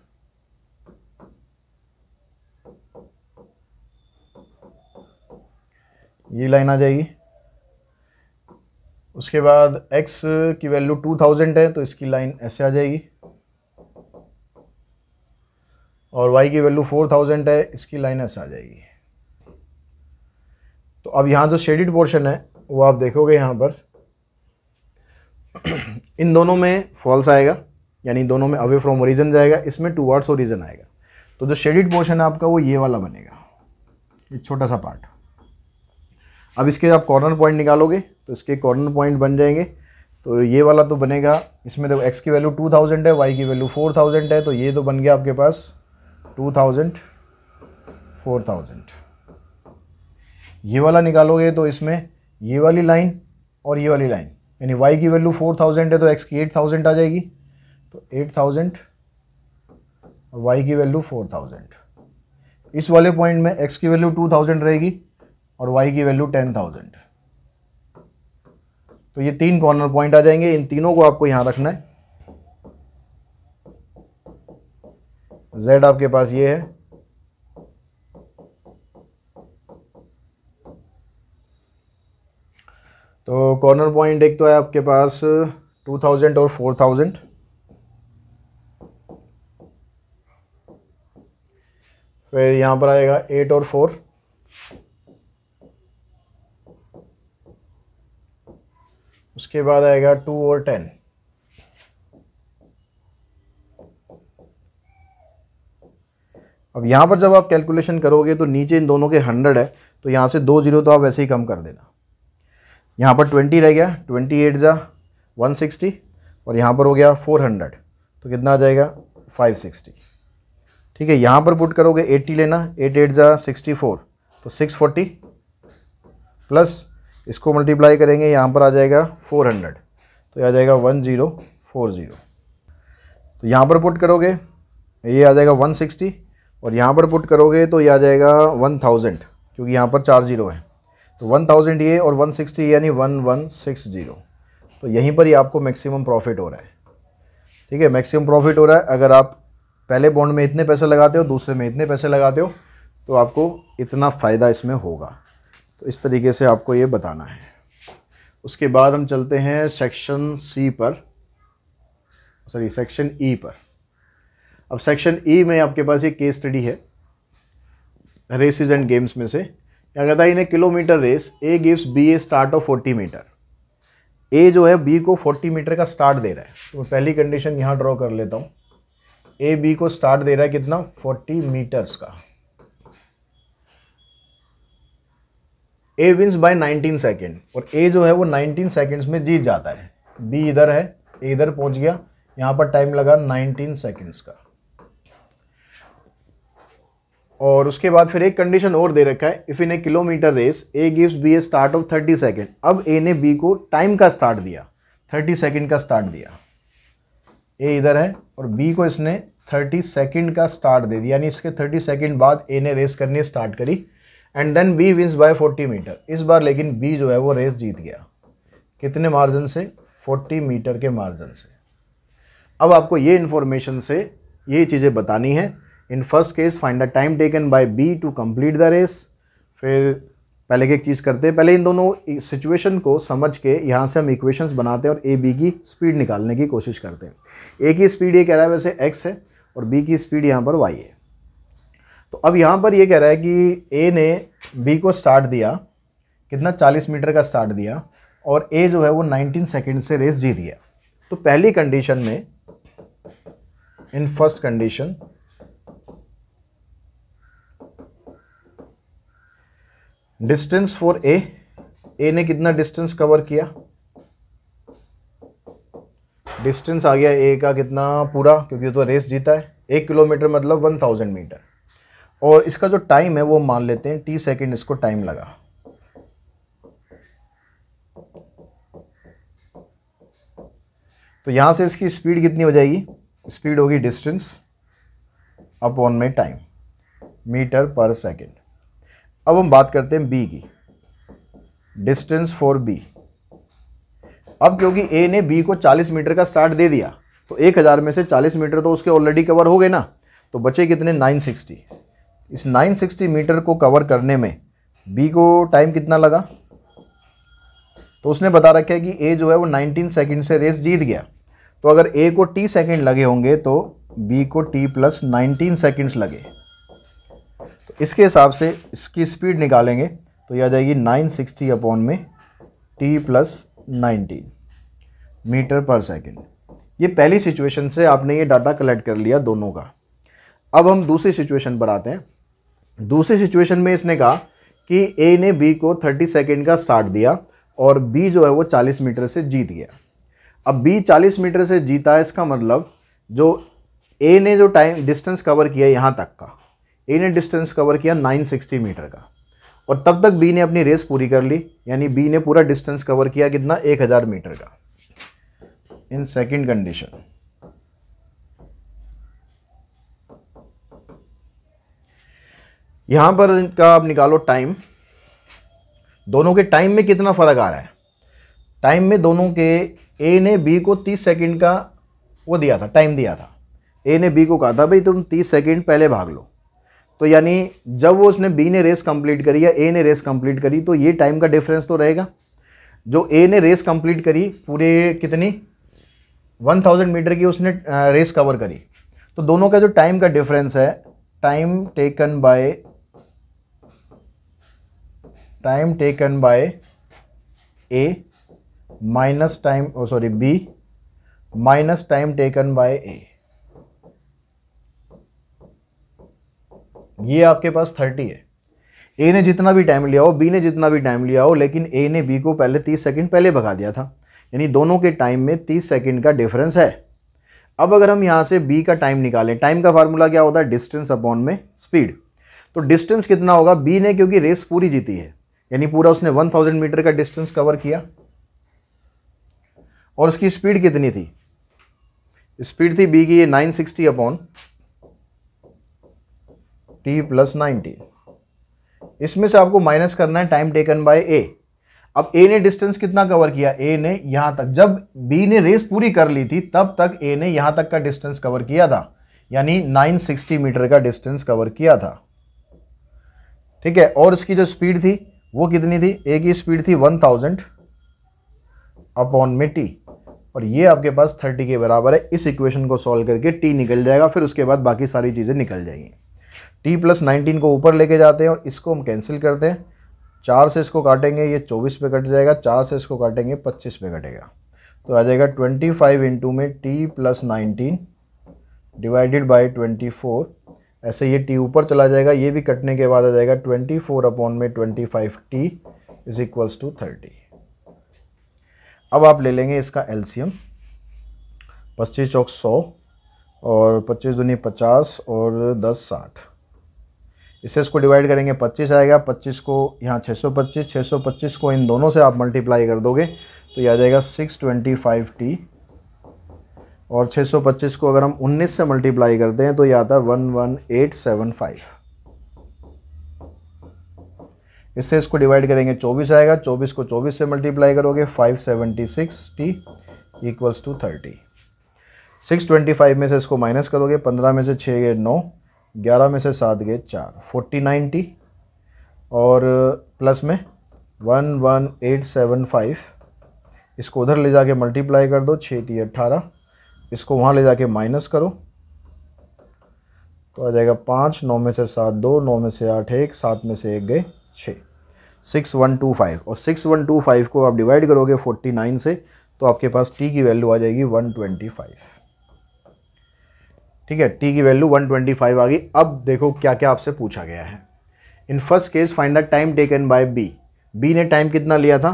ये लाइन आ जाएगी उसके बाद x की वैल्यू 2000 है तो इसकी लाइन ऐसे आ जाएगी और y की वैल्यू 4000 है इसकी लाइन ऐसे आ जाएगी तो अब यहाँ जो शेडिड पोर्शन है वो आप देखोगे यहाँ पर [clears throat] इन दोनों में फॉल्स आएगा यानी दोनों में अवे फ्रॉम ओरिजन जाएगा इसमें टू वर्ड्स ओरिजन आएगा तो जो शेडिड पोर्शन है आपका वो ये वाला बनेगा ये छोटा सा पार्ट अब इसके आप कॉर्नर पॉइंट निकालोगे तो इसके कॉर्नर पॉइंट बन जाएंगे तो ये वाला तो बनेगा इसमें देखो एक्स की वैल्यू टू थाउजेंड है वाई की वैल्यू फोर थाउजेंड है तो ये तो बन गया आपके पास टू थाउजेंड फोर थाउजेंड ये वाला निकालोगे तो इसमें ये वाली लाइन और ये वाली लाइन यानी वाई की वैल्यू फोर थाउजेंड है तो एक्स की एट थाउजेंड आ जाएगी तो एट थाउजेंड और वाई की वैल्यू फोर थाउजेंड इस वाले पॉइंट में एक्स की वैल्यू टू थाउजेंड रहेगी और वाई की वैल्यू टेन थाउजेंड तो ये तीन कॉर्नर पॉइंट आ जाएंगे इन तीनों को आपको यहां रखना है जेड आपके पास ये है तो कॉर्नर पॉइंट एक तो है आपके पास टू थाउजेंड और फोर थाउजेंड फिर यहां पर आएगा एट और फोर उसके बाद आएगा टू और टेन अब यहां पर जब आप कैलकुलेशन करोगे तो नीचे इन दोनों के हंड्रेड है तो यहां से दो जीरो तो आप वैसे ही कम कर देना यहाँ पर ट्वेंटी रह गया ट्वेंटी एट जा वन सिक्सटी और यहां पर हो गया फोर हंड्रेड तो कितना आ जाएगा फाइव सिक्सटी ठीक है यहां पर पुट करोगे एट्टी लेना एट एट जा सिक्सटी फोर तो सिक्स फोर्टी प्लस इसको मल्टीप्लाई करेंगे यहाँ पर आ जाएगा फोर हंड्रेड तो ये आ जाएगा वन ज़ीरो फोर ज़ीरो तो यहाँ पर पुट करोगे ये आ जाएगा वन सिक्सटी और यहाँ पर पुट करोगे तो ये आ जाएगा वन थाउजेंड क्योंकि यहाँ पर चार जीरो है तो वन थाउजेंड ये और वन सिक्सटी यानी वन वन सिक्स ज़ीरो तो यहीं पर ही आपको मैक्सिमम प्रॉफिट हो रहा है ठीक है मैक्सिमम प्रॉफिट हो रहा है अगर आप पहले बॉन्ड में इतने पैसे लगाते हो दूसरे में इतने पैसे लगाते हो तो आपको इतना फ़ायदा इसमें होगा तो इस तरीके से आपको ये बताना है उसके बाद हम चलते हैं सेक्शन सी पर सॉरी सेक्शन ई e पर अब सेक्शन ई e में आपके पास ये केस स्टडी है रेसिस एंड गेम्स में से क्या कहता है इन्हें kilometre race A gives B a start of 40 metre A जो है बी को 40 मीटर का स्टार्ट दे रहा है तो मैं पहली कंडीशन यहाँ ड्रॉ कर लेता हूँ ए बी को स्टार्ट दे रहा है कितना 40 मीटर्स का ए विंस बाय 19 सेकेंड और ए जो है वो 19 सेकेंड्स में जीत जाता है बी इधर है ए इधर पहुंच गया यहां पर टाइम लगा 19 सेकेंड्स का और उसके बाद फिर एक कंडीशन और दे रखा है if in a kilometre race A gives B a start of 30 second अब ए ने बी को टाइम का स्टार्ट दिया 30 सेकेंड का स्टार्ट दिया ए इधर है और बी को इसने 30 सेकेंड का स्टार्ट दे दिया यानी इसके 30 सेकेंड बाद ए ने रेस करनी स्टार्ट करी and then B wins by 40 metre इस बार लेकिन बी जो है वो रेस जीत गया कितने मार्जिन से 40 मीटर के मार्जिन से अब आपको ये इन्फॉर्मेशन से ये चीज़ें बतानी है in first case find the time taken by B to complete the race फिर पहले एक चीज़ करते हैं पहले इन दोनों सिचुएशन को समझ के यहाँ से हम इक्वेशंस बनाते हैं और ए बी की स्पीड निकालने की कोशिश करते हैं ए की स्पीड ये कह रहा है वैसे एक्स है और बी की स्पीड यहाँ पर वाई है तो अब यहाँ पर ये कह रहा है कि ए ने बी को स्टार्ट दिया कितना 40 मीटर का स्टार्ट दिया और ए जो है वो 19 सेकंड से रेस जीत गया तो पहली कंडीशन में in first condition distance for A A ने कितना डिस्टेंस कवर किया डिस्टेंस आ गया ए का कितना पूरा क्योंकि तो रेस जीता है एक किलोमीटर मतलब वन थाउजेंड मीटर और इसका जो टाइम है वो मान लेते हैं टी सेकेंड इसको टाइम लगा तो यहां से इसकी स्पीड कितनी हो जाएगी स्पीड होगी डिस्टेंस अपॉन में टाइम मीटर पर सेकेंड अब हम बात करते हैं बी की डिस्टेंस फॉर बी अब क्योंकि ए ने बी को 40 मीटर का स्टार्ट दे दिया तो 1000 में से 40 मीटर तो उसके ऑलरेडी कवर हो गए ना तो बचे कितने 960 इस 960 मीटर को कवर करने में बी को टाइम कितना लगा तो उसने बता रखा है कि ए जो है वो 19 सेकंड से रेस जीत गया तो अगर ए को टी सेकंड लगे होंगे तो बी को टी प्लस नाइनटीन सेकेंड्स लगे तो इसके हिसाब से इसकी स्पीड निकालेंगे तो यह आ जाएगी 960 अपॉन में T plus nineteen metre per second ये पहली सिचुएशन से आपने ये डाटा कलेक्ट कर लिया दोनों का अब हम दूसरी सिचुएशन पर आते हैं दूसरी सिचुएशन में इसने कहा कि ए ने बी को 30 सेकेंड का स्टार्ट दिया और बी जो है वो 40 मीटर से जीत गया अब बी 40 मीटर से जीता है इसका मतलब जो ए ने जो टाइम डिस्टेंस कवर किया यहाँ तक का ए ने डिस्टेंस कवर किया 960 मीटर का और तब तक बी ने अपनी रेस पूरी कर ली यानी बी ने पूरा डिस्टेंस कवर किया कितना 1000 मीटर का इन सेकंड कंडीशन यहाँ पर इनका आप निकालो टाइम दोनों के टाइम में कितना फ़र्क आ रहा है टाइम में दोनों के ए ने बी को तीस सेकेंड का वो दिया था टाइम दिया था ए ने बी को कहा था भाई तुम तीस सेकेंड पहले भाग लो तो यानी जब वो उसने बी ने रेस कंप्लीट करी या ए ने रेस कंप्लीट करी तो ये टाइम का डिफरेंस तो रहेगा जो ए ने रेस कंप्लीट करी पूरे कितनी 1000 मीटर की उसने रेस कवर करी तो दोनों का जो टाइम का डिफरेंस है time taken by time taken by A minus time, oh sorry, B minus time taken by A. ये आपके पास 30 है ए ने जितना भी टाइम लिया हो बी ने जितना भी टाइम लिया हो लेकिन ए ने बी को पहले 30 सेकंड पहले भगा दिया था यानी दोनों के टाइम में 30 सेकंड का डिफरेंस है अब अगर हम यहाँ से बी का टाइम निकालें टाइम का फार्मूला क्या होता है डिस्टेंस अपॉन में स्पीड तो डिस्टेंस कितना होगा बी ने क्योंकि रेस पूरी जीती है यानी पूरा उसने 1000 मीटर का डिस्टेंस कवर किया और उसकी स्पीड कितनी थी स्पीड थी बी की ये 960 अपॉन टी प्लस नाइनटी इसमें से आपको माइनस करना है टाइम टेकन बाय ए अब ए ने डिस्टेंस कितना कवर किया ए ने यहां तक जब बी ने रेस पूरी कर ली थी तब तक ए ने यहां तक का डिस्टेंस कवर किया था यानी 960 मीटर का डिस्टेंस कवर किया था ठीक है और इसकी जो स्पीड थी वो कितनी थी ए की स्पीड थी वन थाउजेंड अपॉन में टी और ये आपके पास थर्टी के बराबर है इस इक्वेशन को सॉल्व करके टी निकल जाएगा फिर उसके बाद बाकी सारी चीज़ें निकल जाएंगी टी प्लस नाइनटीन को ऊपर लेके जाते हैं और इसको हम कैंसिल करते हैं चार से इसको काटेंगे ये चौबीस पे कट जाएगा चार से इसको काटेंगे पच्चीस पे कटेगा तो आ जाएगा ट्वेंटी फाइव इंटू में T plus nineteen divided by twenty four ऐसे ये टी ऊपर चला जाएगा ये भी कटने के बाद आ जाएगा ट्वेंटी फोर अपॉन में twenty five T is equals to thirty अब आप ले लेंगे इसका एलसीएम पच्चीस चौक सौ और पच्चीस दुनी पचास और दस साठ इसे इसको डिवाइड करेंगे पच्चीस आएगा पच्चीस को यहाँ छः सौ पच्चीस छः सौ पच्चीस को इन दोनों से आप मल्टीप्लाई कर दोगे तो यह आ जाएगा सिक्स ट्वेंटी फाइव टी और 625 को अगर हम 19 से मल्टीप्लाई करते हैं तो ये आता है 11875 इससे इसको डिवाइड करेंगे 24 आएगा 24 को 24 से मल्टीप्लाई करोगे 576 T equals to thirty six twenty five में से इसको माइनस करोगे पंद्रह में से छः गए नौ ग्यारह में से सात गए चार फोर्टी नाइन टी और प्लस में one one eight seven five इसको उधर ले जाके मल्टीप्लाई कर दो छः टी अट्ठारह इसको वहाँ ले जाके माइनस करो तो आ जाएगा पाँच नौ में से सात दो नौ में से आठ एक सात में से एक गए छः सिक्स वन टू फाइव और सिक्स वन टू फाइव को आप डिवाइड करोगे फोर्टी नाइन से तो आपके पास टी की वैल्यू आ जाएगी वन ट्वेंटी फाइव ठीक है टी की वैल्यू वन ट्वेंटी फाइव आ गई अब देखो क्या क्या आपसे पूछा गया है in first case find the time taken by B B ने टाइम कितना लिया था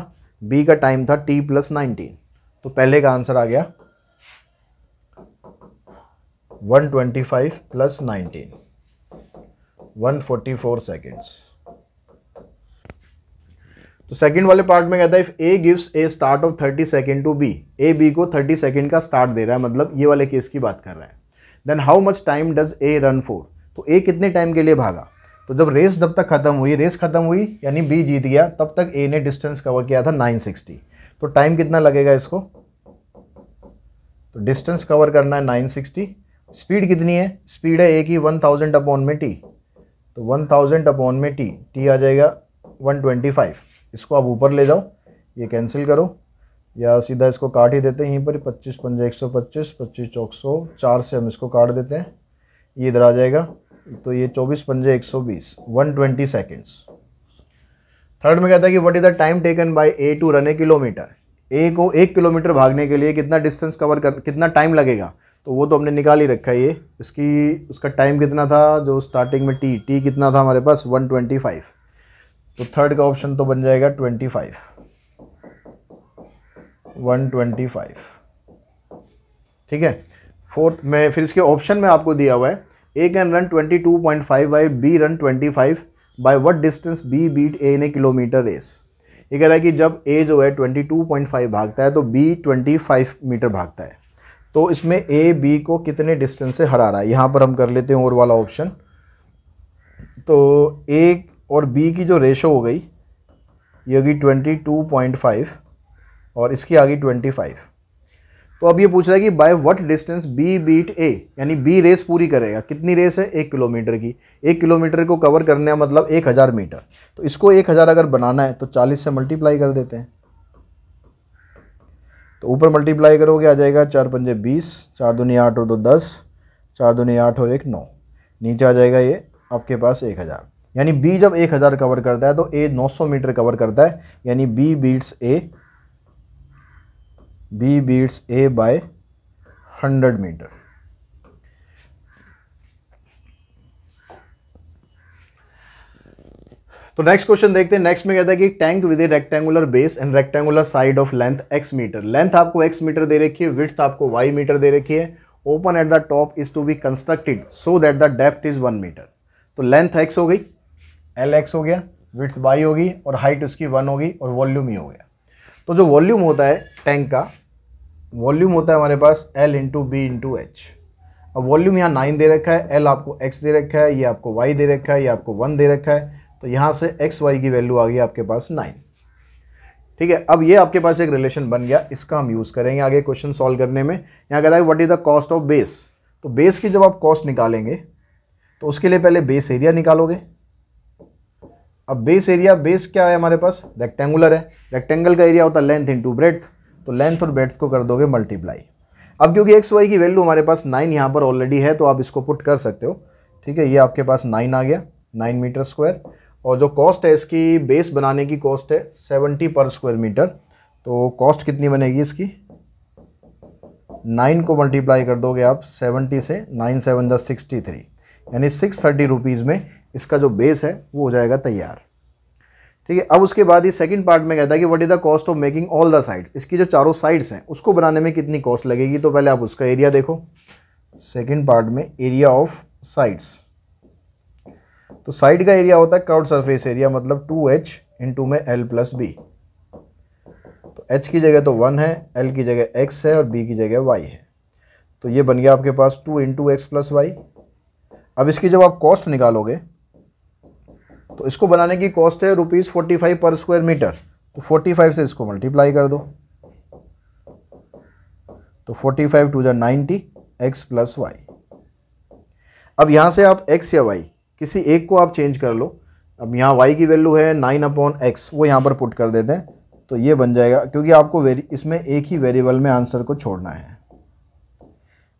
बी का टाइम था टी प्लस नाइनटीन तो पहले का आंसर आ गया one twenty five plus nineteen one forty four seconds तो सेकंड वाले पार्ट में कहता है if A gives a start of 30 second to B A B को 30 सेकंड का स्टार्ट दे रहा है मतलब ये वाले केस की बात कर रहा है then how much time does A run for तो ए कितने टाइम के लिए भागा तो जब रेस जब तक खत्म हुई रेस खत्म हुई यानी बी जीत गया तब तक ए ने डिस्टेंस कवर किया था 960 तो टाइम कितना लगेगा इसको तो डिस्टेंस कवर करना है 960 स्पीड कितनी है स्पीड है ए की वन थाउजेंड अपॉन में टी तो वन थाउजेंड अपॉन में टी टी आ जाएगा वन ट्वेंटी फाइव इसको आप ऊपर ले जाओ ये कैंसिल करो या सीधा इसको काट ही देते हैं यहीं पर पच्चीस पंजे एक सौ पच्चीस पच्चीस चौक सौ चार से हम इसको काट देते हैं ये इधर आ जाएगा तो ये चौबीस पंजे एक सौ बीस वन ट्वेंटी सेकेंड्स थर्ड में कहता है कि what is the time taken by A to run a kilometre A को एक किलोमीटर भागने के लिए कितना डिस्टेंस कवर कर कितना टाइम लगेगा तो वो तो हमने निकाल ही रखा है ये इसकी उसका टाइम कितना था जो स्टार्टिंग में टी टी कितना था हमारे पास 125 तो थर्ड का ऑप्शन तो बन जाएगा 25 125 ठीक है फोर्थ में फिर इसके ऑप्शन में आपको दिया हुआ है A can run 22.5 by B run 25 by what distance B beat A in a kilometre race ये कह रहा है कि जब ए जो है 22.5 भागता है तो बी 25 मीटर भागता है तो इसमें ए बी को कितने डिस्टेंस से हरा रहा है यहाँ पर हम कर लेते हैं और वाला ऑप्शन तो ए और बी की जो रेशो हो गई ये होगी ट्वेंटी टू पॉइंट फाइव और इसकी आ गई ट्वेंटी फाइव तो अब ये पूछ रहा है कि by what distance B beat A यानी बी रेस पूरी करेगा कितनी रेस है एक किलोमीटर की एक किलोमीटर को कवर करने का मतलब एक हज़ार मीटर तो इसको एक हज़ार अगर बनाना है तो चालीस से मल्टीप्लाई कर देते हैं तो ऊपर मल्टीप्लाई करोगे आ जाएगा चार पंजे बीस चार दुनिया आठ और दो दस चार दुनिया आठ और एक नौ नीचे आ जाएगा ये आपके पास एक हज़ार यानी बी जब एक हज़ार कवर करता है तो ए नौ सौ मीटर कवर करता है यानी B beats A B beats A by hundred metre तो नेक्स्ट क्वेश्चन देखते हैं नेक्स्ट में कहता है कि tank with a rectangular base and rectangular side of length X metre length आपको एक्स मीटर दे रखी है विथ आपको वाई मीटर दे रखी है open at the top is to be constructed so that the depth is one metre तो length X हो गई एल एक्स हो गया विथ वाई होगी और हाइट उसकी वन होगी और वॉल्यूम ही हो गया तो जो वॉल्यूम होता है टैंक का वॉल्यूम होता है हमारे पास L into B into H अब वॉल्यूम यहाँ नाइन दे रखा है एल आपको एक्स दे रखा है ये आपको वाई दे रखा है ये आपको वन दे रखा है तो यहाँ से एक्स वाई की वैल्यू आ गई आपके पास नाइन ठीक है अब ये आपके पास एक रिलेशन बन गया इसका हम यूज़ करेंगे आगे क्वेश्चन सॉल्व करने में यहाँ कह रहा है what is the cost of base तो बेस की जब आप कॉस्ट निकालेंगे तो उसके लिए पहले बेस एरिया निकालोगे अब बेस एरिया बेस क्या है हमारे पास रेक्टेंगुलर है रेक्टेंगल का एरिया होता है लेंथ इंटू ब्रेथ तो लेंथ और ब्रेथ को कर दोगे मल्टीप्लाई अब क्योंकि एक्स वाई की वैल्यू हमारे पास नाइन यहाँ पर ऑलरेडी है तो आप इसको पुट कर सकते हो ठीक है ये आपके पास नाइन आ गया नाइन मीटर स्क्वायर और जो कॉस्ट है इसकी बेस बनाने की कॉस्ट है सेवेंटी पर स्क्वायर मीटर तो कॉस्ट कितनी बनेगी इसकी नाइन को मल्टीप्लाई कर दोगे आप सेवेंटी से नाइन सेवन दस सिक्सटी थ्री यानी सिक्स थर्टी रुपीज़ में इसका जो बेस है वो हो जाएगा तैयार ठीक है अब उसके बाद ही सेकंड पार्ट में कहता है कि what is the cost of making all the sides इसकी जो चारों साइड्स हैं उसको बनाने में कितनी कॉस्ट लगेगी तो पहले आप उसका एरिया देखो सेकेंड पार्ट में एरिया ऑफ साइड्स तो साइड का एरिया होता है क्राउड सरफेस एरिया मतलब टू एच इंटू में एल प्लस बी तो एच की जगह तो वन है एल की जगह एक्स है और बी की जगह वाई है तो ये बन गया आपके पास two into X plus Y अब इसकी जब आप कॉस्ट निकालोगे तो इसको बनाने की कॉस्ट है rupees forty five per square metre तो फोर्टी फाइव से इसको मल्टीप्लाई कर दो तो फोर्टी फाइव टू जै नाइन्टी एक्स प्लस वाई अब यहाँ से आप एक्स या वाई किसी एक को आप चेंज कर लो अब यहाँ वाई की वैल्यू है नाइन अपॉन एक्स वो यहाँ पर पुट कर देते हैं तो ये बन जाएगा क्योंकि आपको वेरी इसमें एक ही वेरिएबल में आंसर को छोड़ना है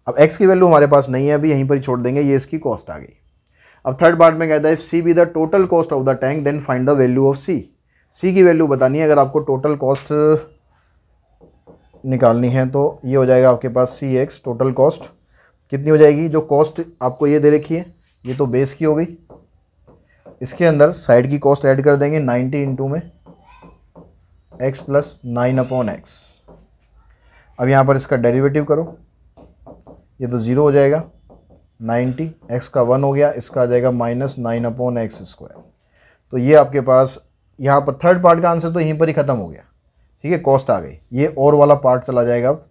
अब एक्स की वैल्यू हमारे पास नहीं है अभी यहीं पर ही छोड़ देंगे ये इसकी कॉस्ट आ गई अब थर्ड पार्ट में कहता है if C be the total cost of the tank then find the value of C C की वैल्यू बतानी है अगर आपको टोटल कॉस्ट निकालनी है तो ये हो जाएगा आपके पास सी एक्स टोटल कॉस्ट कितनी हो जाएगी जो कॉस्ट आपको ये दे रखी है ये तो बेस की हो गई इसके अंदर साइड की कॉस्ट ऐड कर देंगे नाइन्टी इंटू में X plus nine upon X अब यहाँ पर इसका डेरिवेटिव करो ये तो ज़ीरो हो जाएगा नाइन्टी एक्स का वन हो गया इसका आ जाएगा minus nine upon x square तो ये आपके पास यहाँ पर थर्ड पार्ट का आंसर तो यहीं पर ही ख़त्म हो गया ठीक है कॉस्ट आ गई ये और वाला पार्ट चला जाएगा अब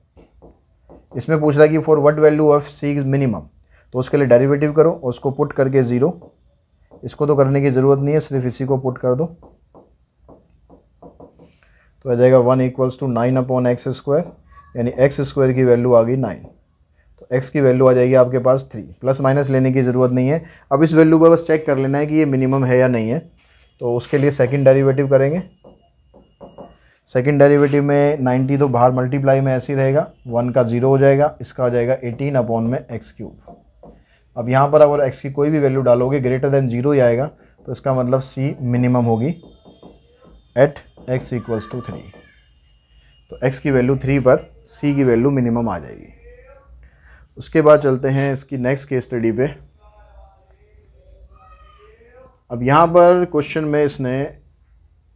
इसमें पूछ रहा है कि for what value of C is minimum तो उसके लिए डेरिवेटिव करो उसको पुट करके ज़ीरो इसको तो करने की ज़रूरत नहीं है सिर्फ इसी को पुट कर दो तो आ जाएगा one equals to nine upon x square यानी एक्स स्क्वायर की वैल्यू आ गई नाइन तो एक्स की वैल्यू आ जाएगी आपके पास थ्री प्लस माइनस लेने की ज़रूरत नहीं है अब इस वैल्यू पर बस चेक कर लेना है कि ये मिनिमम है या नहीं है तो उसके लिए सेकेंड डेरीवेटिव करेंगे सेकेंड डेरीवेटिव में नाइन्टी तो बाहर मल्टीप्लाई में ऐसे ही रहेगा वन का जीरो हो जाएगा इसका हो जाएगा एटीन अपॉन में एक्स क्यूब अब यहाँ पर अगर एक्स की कोई भी वैल्यू डालोगे ग्रेटर देन जीरो ही आएगा तो इसका मतलब सी मिनिमम होगी at X equals to three तो एक्स की वैल्यू थ्री पर सी की वैल्यू मिनिमम आ जाएगी उसके बाद चलते हैं इसकी नेक्स्ट केस स्टडी पे अब यहाँ पर क्वेश्चन में इसने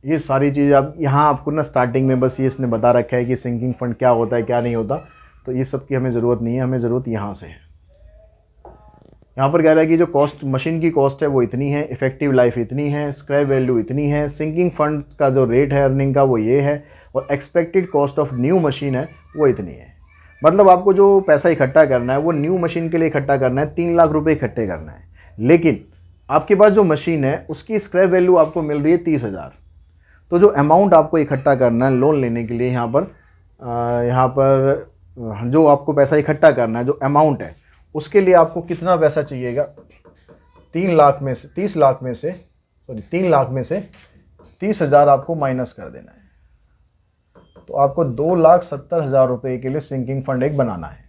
ये सारी चीज़ें अब यहाँ आपको ना स्टार्टिंग में बस ये इसने बता रखा है कि सिंकिंग फंड क्या होता है क्या नहीं होता तो ये सब की हमें ज़रूरत नहीं है हमें ज़रूरत यहाँ से है यहाँ पर कह रहा है कि जो कॉस्ट मशीन की कॉस्ट है वो इतनी है इफेक्टिव लाइफ इतनी है स्क्रैप वैल्यू इतनी है सिंकिंग फंड का जो रेट है अर्निंग का वो ये है और expected cost of new machine है वो इतनी है मतलब आपको जो पैसा इकट्ठा करना है वो न्यू मशीन के लिए इकट्ठा करना है तीन लाख रुपये इकट्ठे करना है लेकिन आपके पास जो मशीन है उसकी स्क्रैप वैल्यू आपको मिल रही है तीस हज़ार तो जो अमाउंट आपको इकट्ठा करना है लोन लेने के लिए यहाँ पर यहाँ पर जो आपको पैसा इकट्ठा करना है जो अमाउंट है उसके लिए आपको कितना पैसा चाहिएगा तीन लाख में से तीस लाख में से सॉरी तीन लाख में से तीस हज़ार आपको माइनस कर देना है तो आपको दो लाख सत्तर हज़ार रुपये के लिए सिंकिंग फंड एक बनाना है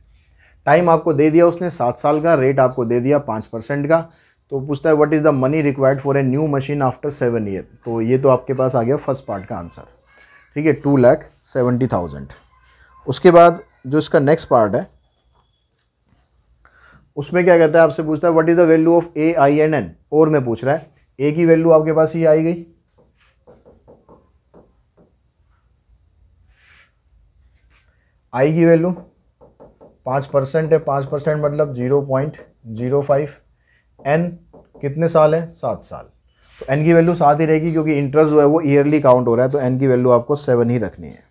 टाइम आपको दे दिया उसने सात साल का रेट आपको दे दिया पाँच परसेंट का तो पूछता है what is the money required for a new machine after seven year तो ये तो आपके पास आ गया फर्स्ट पार्ट का आंसर ठीक है टू लैख सेवेंटी थाउजेंड उसके बाद जो इसका नेक्स्ट पार्ट है उसमें क्या कहता है आपसे पूछता है what is the value of A I and N और में पूछ रहा है ए की वैल्यू आपके पास ये आई गई आई की वैल्यू पाँच परसेंट है पाँच परसेंट मतलब zero point zero five N कितने साल है सात साल तो एन की वैल्यू सात ही रहेगी क्योंकि इंटरेस्ट जो है वो ईयरली काउंट हो रहा है तो एन की वैल्यू आपको सेवन ही रखनी है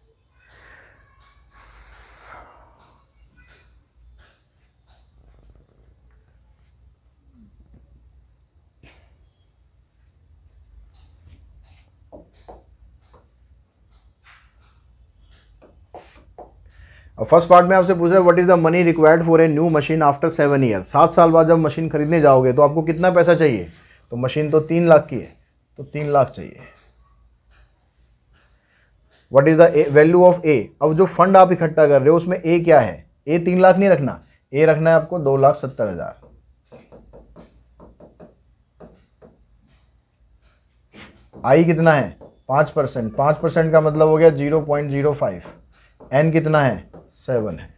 और फर्स्ट पार्ट में आपसे पूछ रहे हैं what is the money required for a new machine after seven year सात साल बाद जब मशीन खरीदने जाओगे तो आपको कितना पैसा चाहिए तो मशीन तो तीन लाख की है तो तीन लाख चाहिए what is the value of A अब जो फंड आप इकट्ठा कर रहे हो उसमें ए क्या है ए तीन लाख नहीं रखना ए रखना है आपको दो लाख सत्तर हज़ार आई कितना है पांच परसेंट पांच परसेंट का मतलब हो गया zero point zero five N कितना है सेवन है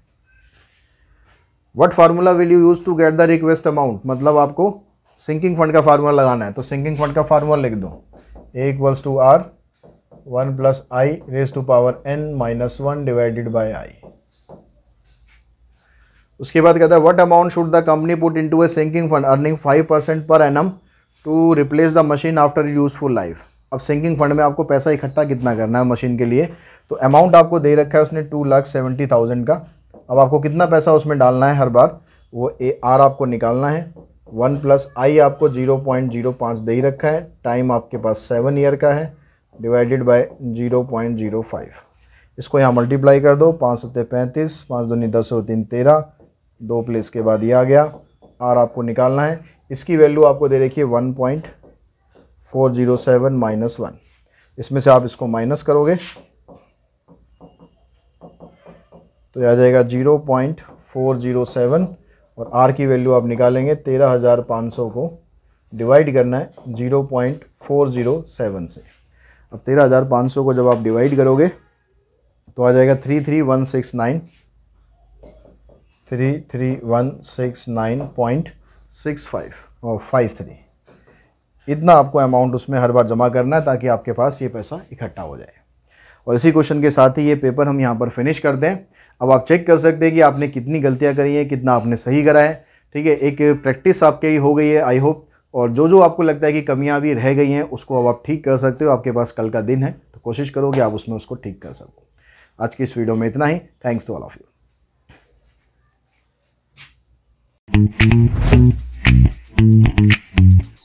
what formula will you use to get the request amount मतलब आपको सिंकिंग फंड का फार्मूला लगाना है तो सिंकिंग फंड का फार्मूला लिख दो A equals to R one plus I raise to power N minus one divided by I उसके बाद कहता है what amount should the company put into a sinking fund earning five percent per annum to replace the machine after useful life अब sinking fund में आपको पैसा इकट्ठा कितना करना है मशीन के लिए तो अमाउंट आपको दे रखा है उसने टू लाख सेवेंटी थाउजेंड का अब आपको कितना पैसा उसमें डालना है हर बार वो ए आर आपको निकालना है वन प्लस आई आपको जीरो पॉइंट जीरो पाँच दे ही रखा है टाइम आपके पास सेवन ईयर का है divided by zero point zero five इसको यहाँ मल्टीप्लाई कर दो पाँच सत्ते पैंतीस पाँच दूनी दस सौ तीन तेरह दो प्लेस के बाद ये आ गया आर आपको निकालना है इसकी वैल्यू आपको दे रखी है one point four zero seven minus one इसमें से आप इसको माइनस करोगे तो आ जाएगा zero point four zero seven और आर की वैल्यू आप निकालेंगे तेरह हज़ार पाँच सौ को डिवाइड करना है zero point four zero seven से अब तेरह हज़ार पाँच सौ को जब आप डिवाइड करोगे तो आ जाएगा three three one six nine three three one six nine point six five और फाइव थ्री इतना आपको अमाउंट उसमें हर बार जमा करना है ताकि आपके पास ये पैसा इकट्ठा हो जाए और इसी क्वेश्चन के साथ ही ये पेपर हम यहाँ पर फिनिश कर दें अब आप चेक कर सकते हैं कि आपने कितनी गलतियाँ करी हैं कितना आपने सही करा है ठीक है एक प्रैक्टिस आपके हो गई है आई होप और जो जो आपको लगता है कि कमियाँ भी रह गई हैं उसको अब आप ठीक कर सकते हो आपके पास कल का दिन है तो कोशिश करो कि आप उसमें उसको ठीक कर सको आज की इस वीडियो में इतना ही thanks to all of you